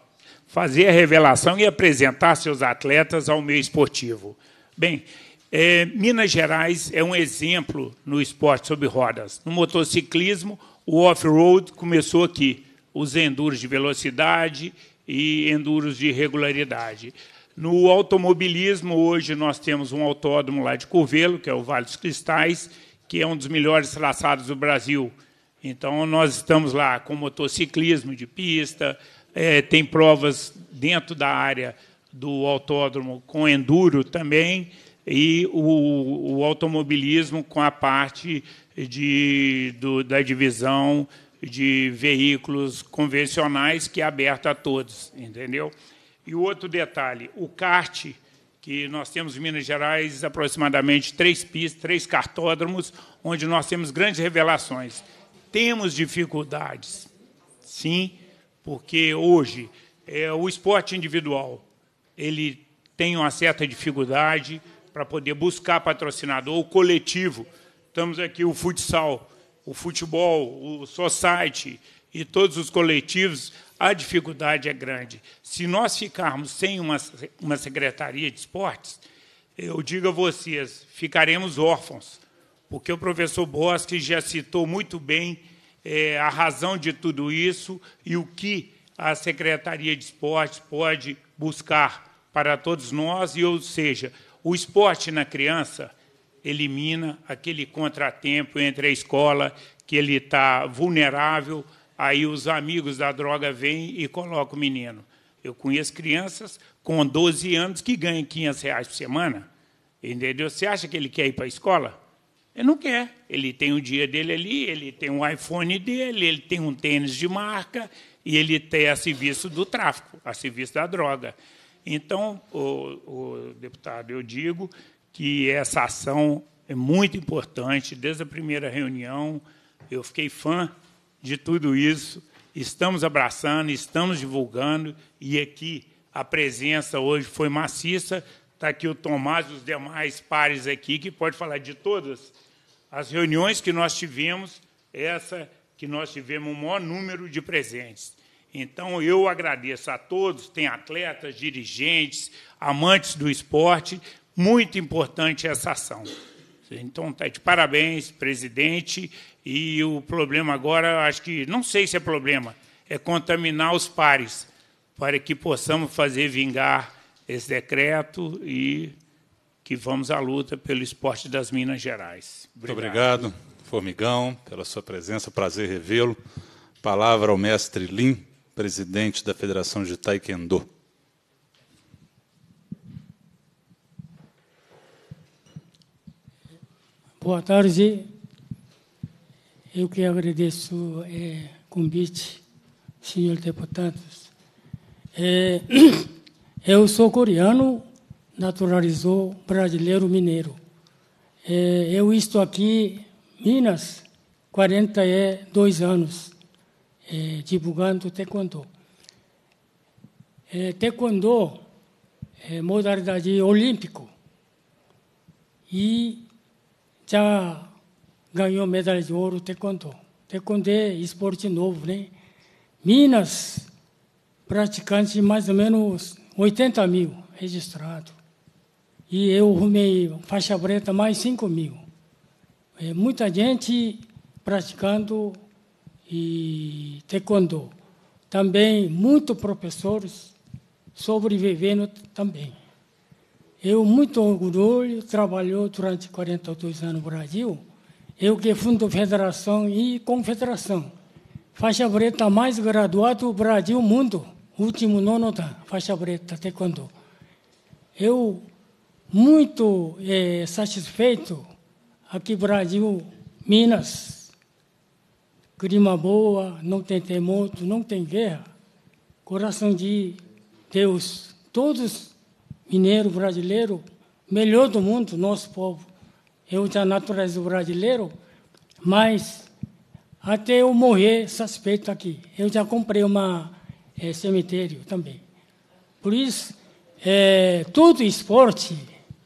Speaker 21: fazer a revelação e apresentar seus atletas ao meio esportivo. Bem, é, Minas Gerais é um exemplo no esporte sob rodas. No motociclismo, o off-road começou aqui, os enduros de velocidade e enduros de regularidade. No automobilismo, hoje nós temos um autódromo lá de Curvelo, que é o Vale dos Cristais, que é um dos melhores traçados do Brasil. Então, nós estamos lá com motociclismo de pista, é, tem provas dentro da área do autódromo com enduro também, e o, o automobilismo com a parte de, do, da divisão de veículos convencionais, que é aberta a todos, entendeu? E o outro detalhe, o kart, que nós temos em Minas Gerais aproximadamente três pistas, três cartódromos, onde nós temos grandes revelações. Temos dificuldades, sim, porque hoje é, o esporte individual ele tem uma certa dificuldade para poder buscar patrocinador, o coletivo. Estamos aqui o futsal, o futebol, o society, e todos os coletivos, a dificuldade é grande. Se nós ficarmos sem uma, uma secretaria de esportes, eu digo a vocês, ficaremos órfãos, porque o professor Bosque já citou muito bem é, a razão de tudo isso e o que a Secretaria de Esportes pode buscar para todos nós, e, ou seja, o esporte na criança elimina aquele contratempo entre a escola, que ele está vulnerável Aí os amigos da droga vêm e colocam o menino. Eu conheço crianças com 12 anos que ganham 500 reais por semana. Entendeu? Você acha que ele quer ir para a escola? Ele não quer. Ele tem o dia dele ali, ele tem um iPhone dele, ele tem um tênis de marca e ele tem a serviço do tráfico, a serviço da droga. Então, o, o deputado, eu digo que essa ação é muito importante. Desde a primeira reunião, eu fiquei fã de tudo isso, estamos abraçando, estamos divulgando, e aqui a presença hoje foi maciça. Está aqui o Tomás e os demais pares aqui, que pode falar de todas as reuniões que nós tivemos, essa que nós tivemos o maior número de presentes. Então, eu agradeço a todos, tem atletas, dirigentes, amantes do esporte, muito importante essa ação. Então, está de parabéns, presidente. E o problema agora, acho que, não sei se é problema, é contaminar os pares, para que possamos fazer vingar esse decreto e que vamos à luta pelo esporte das Minas Gerais. Obrigado. Muito obrigado,
Speaker 5: Formigão, pela sua presença. Prazer revê-lo. Palavra ao mestre Lim, presidente da Federação de Taekwondo.
Speaker 22: Boa tarde. Eu que agradeço o é, convite, senhores deputados. É, eu sou coreano, naturalizou brasileiro mineiro. É, eu estou aqui Minas 42 anos, é, divulgando taekwondo. É, taekwondo é modalidade olímpico e já ganhou medalha de ouro taekwondo. Taekwondo é esporte novo, né? Minas, praticante mais ou menos 80 mil registrados. E eu rumei faixa preta mais 5 mil. É muita gente praticando e taekwondo. Também muitos professores sobrevivendo também. Eu, muito orgulhoso, trabalhou durante 42 anos no Brasil. Eu que fundo federação e confederação. Faixa preta mais graduado do Brasil, mundo. Último nono da faixa preta, até quando. Eu, muito é, satisfeito, aqui Brasil, Minas. Clima boa, não tem terremoto, não tem guerra. Coração de Deus. Todos mineiro brasileiro, melhor do mundo, nosso povo. É eu já natureza brasileiro, mas até eu morrer suspeito aqui. Eu já comprei uma é, cemitério também. Por isso, é, tudo esporte,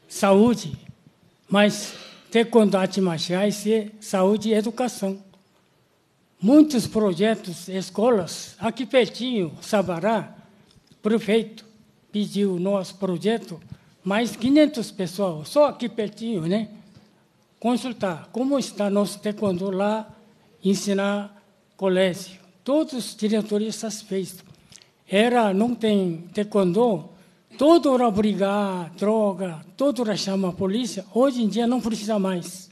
Speaker 22: saúde, mas ter contato marciais é saúde e educação. Muitos projetos, escolas, aqui pertinho, Sabará, prefeito, pediu nosso projeto, mais 500 pessoas, só aqui pertinho, né? Consultar como está nosso taekwondo lá, ensinar colégio. Todos os diretores satisfeitos. Era, não tem taekwondo, todo hora brigar, droga, todo hora chama a polícia. Hoje em dia não precisa mais.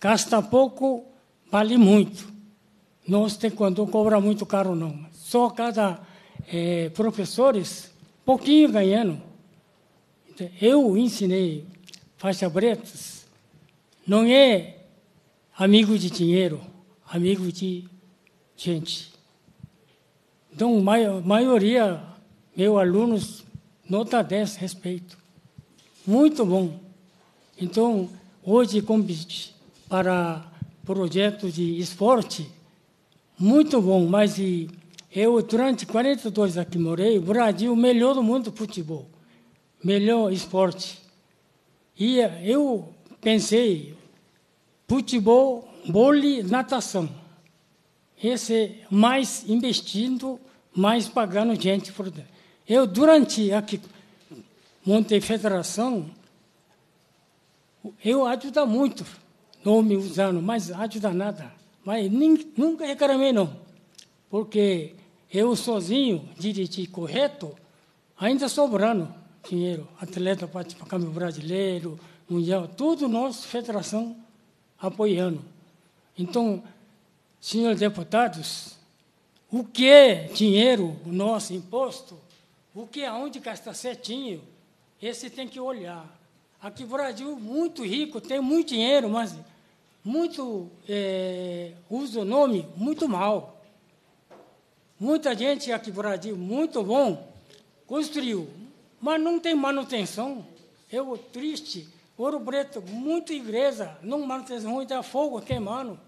Speaker 22: Gasta pouco, vale muito. nosso taekwondo cobra muito caro não. Só cada é, professores pouquinho ganhando. Então, eu ensinei faixa pretas, não é amigo de dinheiro, amigo de gente. Então, a maioria, meus alunos, nota 10 respeito. Muito bom. Então, hoje, convite para projeto de esporte, muito bom, mas e, eu, durante 42 aqui morei, o Brasil, melhor do mundo futebol, melhor esporte. E eh, eu pensei, futebol, vôlei, natação. Esse é mais investindo, mais pagando gente por Eu, durante aqui, montei federação, eu ajuda muito, não me usando, mas ajuda nada. Mas nem, nunca reclamei, não. Porque eu sozinho, dirigir correto, ainda sobrando dinheiro. Atleta para câmbio brasileiro, mundial, tudo nosso, federação apoiando. Então, senhores deputados, o que é dinheiro, o nosso imposto, o que é aonde onde gastar certinho, esse tem que olhar. Aqui o Brasil muito rico, tem muito dinheiro, mas muito é, eh, usa o nome muito mal. Muita gente aqui no Brasil, muito bom, construiu, mas não tem manutenção. Eu triste, Ouro Preto, muita igreja, não manutenção, muita fogo queimando.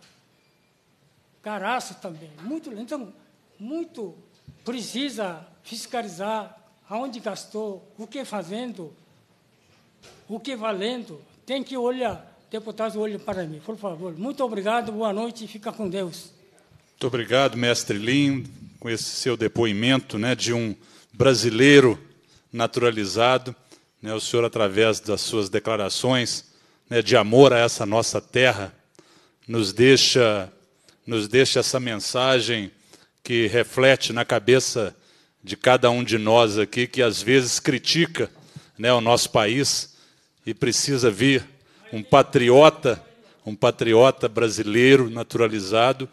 Speaker 22: Caraço também, muito, então, muito precisa fiscalizar aonde gastou, o que fazendo, o que valendo. Tem que olhar, deputado olhe para mim, por favor. Muito obrigado, boa noite, fica com Deus.
Speaker 5: Muito obrigado, mestre Lindo com esse seu depoimento né, de um brasileiro naturalizado. Né, o senhor, através das suas declarações né, de amor a essa nossa terra, nos deixa, nos deixa essa mensagem que reflete na cabeça de cada um de nós aqui, que às vezes critica né, o nosso país e precisa vir um patriota, um patriota brasileiro naturalizado,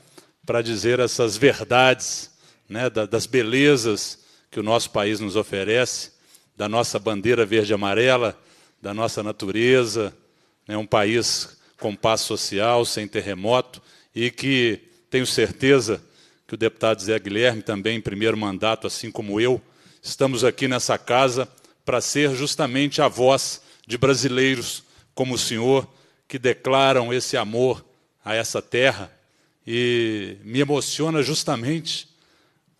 Speaker 5: para dizer essas verdades né, das belezas que o nosso país nos oferece, da nossa bandeira verde e amarela, da nossa natureza, né, um país com paz social, sem terremoto, e que tenho certeza que o deputado Zé Guilherme, também em primeiro mandato, assim como eu, estamos aqui nessa casa para ser justamente a voz de brasileiros como o senhor, que declaram esse amor a essa terra. E me emociona justamente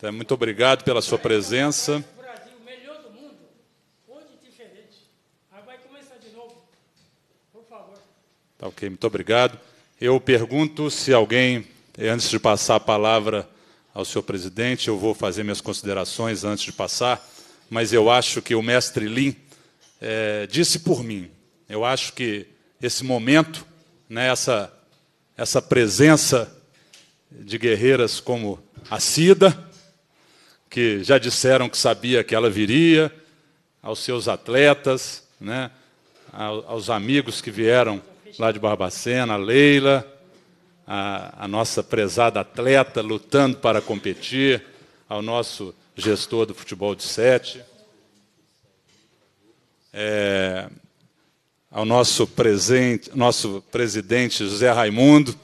Speaker 5: Então, muito obrigado pela sua presença. Tá ok, muito obrigado. Eu pergunto se alguém, antes de passar a palavra ao senhor presidente, eu vou fazer minhas considerações antes de passar, mas eu acho que o mestre Lin é, disse por mim. Eu acho que esse momento, né, essa, essa presença de guerreiras como a Cida, que já disseram que sabia que ela viria, aos seus atletas, né? aos amigos que vieram lá de Barbacena, a Leila, a, a nossa prezada atleta lutando para competir, ao nosso gestor do futebol de sete, é, ao nosso, presente, nosso presidente José Raimundo,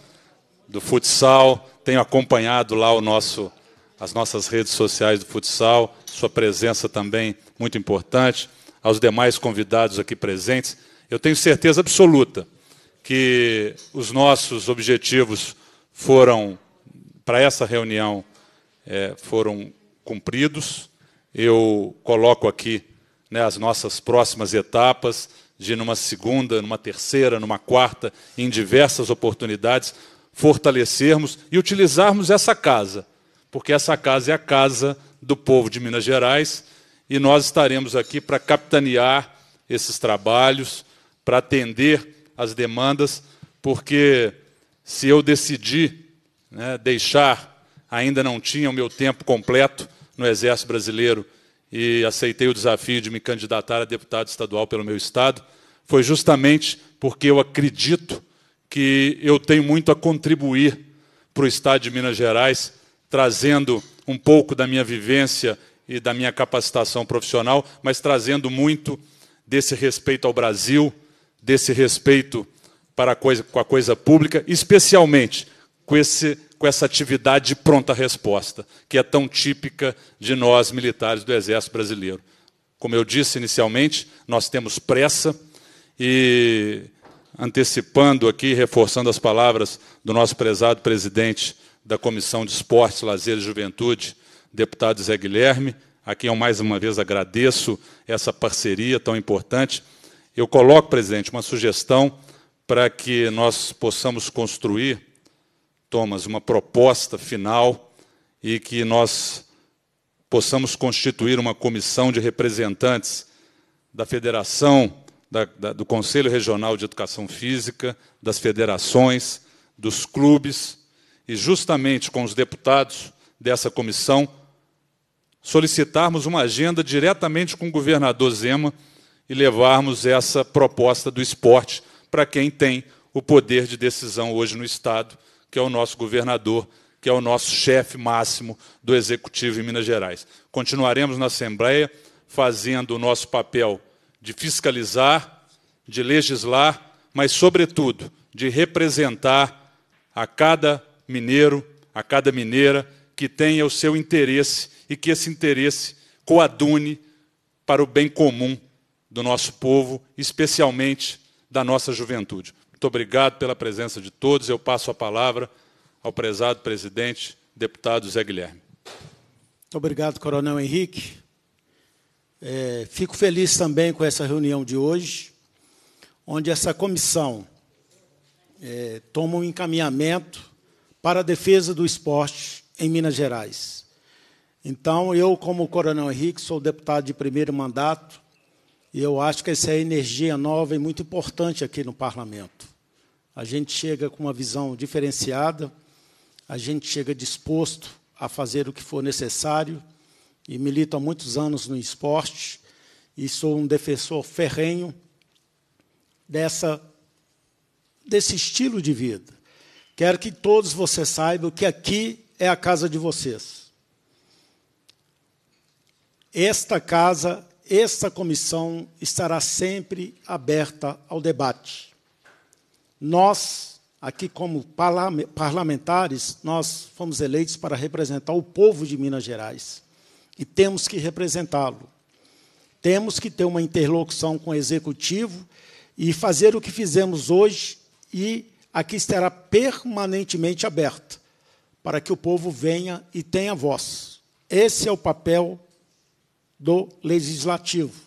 Speaker 5: do futsal, tenho acompanhado lá o nosso as nossas redes sociais do futsal, sua presença também muito importante, aos demais convidados aqui presentes. Eu tenho certeza absoluta que os nossos objetivos foram, para essa reunião, é, foram cumpridos. Eu coloco aqui né, as nossas próximas etapas, de numa segunda, numa terceira, numa quarta, em diversas oportunidades, fortalecermos e utilizarmos essa casa porque essa casa é a casa do povo de Minas Gerais e nós estaremos aqui para capitanear esses trabalhos, para atender as demandas, porque se eu decidi né, deixar, ainda não tinha o meu tempo completo no Exército Brasileiro e aceitei o desafio de me candidatar a deputado estadual pelo meu estado, foi justamente porque eu acredito que eu tenho muito a contribuir para o estado de Minas Gerais trazendo um pouco da minha vivência e da minha capacitação profissional, mas trazendo muito desse respeito ao Brasil, desse respeito para a coisa, com a coisa pública, especialmente com, esse, com essa atividade de pronta resposta, que é tão típica de nós, militares do Exército Brasileiro. Como eu disse inicialmente, nós temos pressa e, antecipando aqui, reforçando as palavras do nosso prezado presidente da Comissão de Esportes, Lazer e Juventude, deputado Zé Guilherme, a quem eu mais uma vez agradeço essa parceria tão importante. Eu coloco, presidente, uma sugestão para que nós possamos construir, Thomas, uma proposta final e que nós possamos constituir uma comissão de representantes da Federação, da, da, do Conselho Regional de Educação Física, das federações, dos clubes, e justamente com os deputados dessa comissão, solicitarmos uma agenda diretamente com o governador Zema e levarmos essa proposta do esporte para quem tem o poder de decisão hoje no Estado, que é o nosso governador, que é o nosso chefe máximo do Executivo em Minas Gerais. Continuaremos na Assembleia fazendo o nosso papel de fiscalizar, de legislar, mas, sobretudo, de representar a cada mineiro, a cada mineira que tenha o seu interesse e que esse interesse coadune para o bem comum do nosso povo, especialmente da nossa juventude. Muito obrigado pela presença de todos. Eu passo a palavra ao prezado presidente, deputado Zé Guilherme.
Speaker 4: Muito obrigado, Coronel Henrique. É, fico feliz também com essa reunião de hoje, onde essa comissão é, toma um encaminhamento para a defesa do esporte em Minas Gerais. Então, eu, como Coronel Henrique, sou deputado de primeiro mandato, e eu acho que essa é energia nova é muito importante aqui no parlamento. A gente chega com uma visão diferenciada, a gente chega disposto a fazer o que for necessário, e milito há muitos anos no esporte, e sou um defensor ferrenho dessa, desse estilo de vida. Quero que todos vocês saibam que aqui é a casa de vocês. Esta casa, esta comissão estará sempre aberta ao debate. Nós, aqui como parlamentares, nós fomos eleitos para representar o povo de Minas Gerais e temos que representá-lo. Temos que ter uma interlocução com o executivo e fazer o que fizemos hoje e aqui estará permanentemente aberta, para que o povo venha e tenha voz. Esse é o papel do legislativo,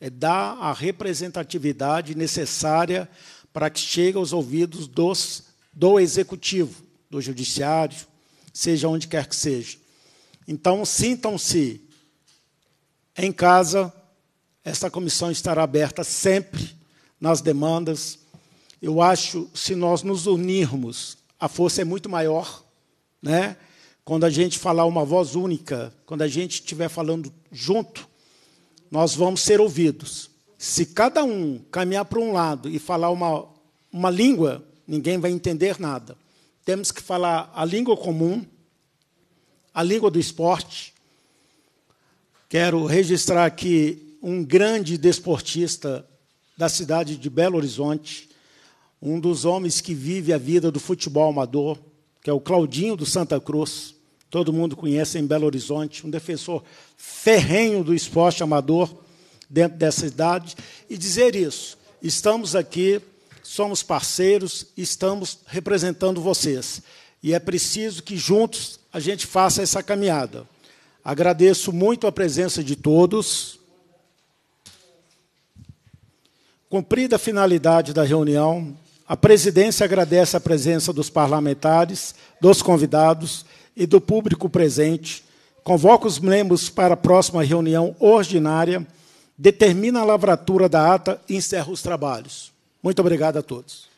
Speaker 4: é dar a representatividade necessária para que chegue aos ouvidos dos, do executivo, do judiciário, seja onde quer que seja. Então, sintam-se em casa, essa comissão estará aberta sempre nas demandas eu acho, se nós nos unirmos, a força é muito maior, né? Quando a gente falar uma voz única, quando a gente estiver falando junto, nós vamos ser ouvidos. Se cada um caminhar para um lado e falar uma, uma língua, ninguém vai entender nada. Temos que falar a língua comum, a língua do esporte. Quero registrar aqui um grande desportista da cidade de Belo Horizonte, um dos homens que vive a vida do futebol amador, que é o Claudinho do Santa Cruz. Todo mundo conhece em Belo Horizonte, um defensor ferrenho do esporte amador dentro dessa idade, e dizer isso: estamos aqui, somos parceiros, estamos representando vocês. E é preciso que juntos a gente faça essa caminhada. Agradeço muito a presença de todos. Cumprida a finalidade da reunião, a presidência agradece a presença dos parlamentares, dos convidados e do público presente. Convoca os membros para a próxima reunião ordinária, determina a lavratura da ata e encerra os trabalhos. Muito obrigado a todos.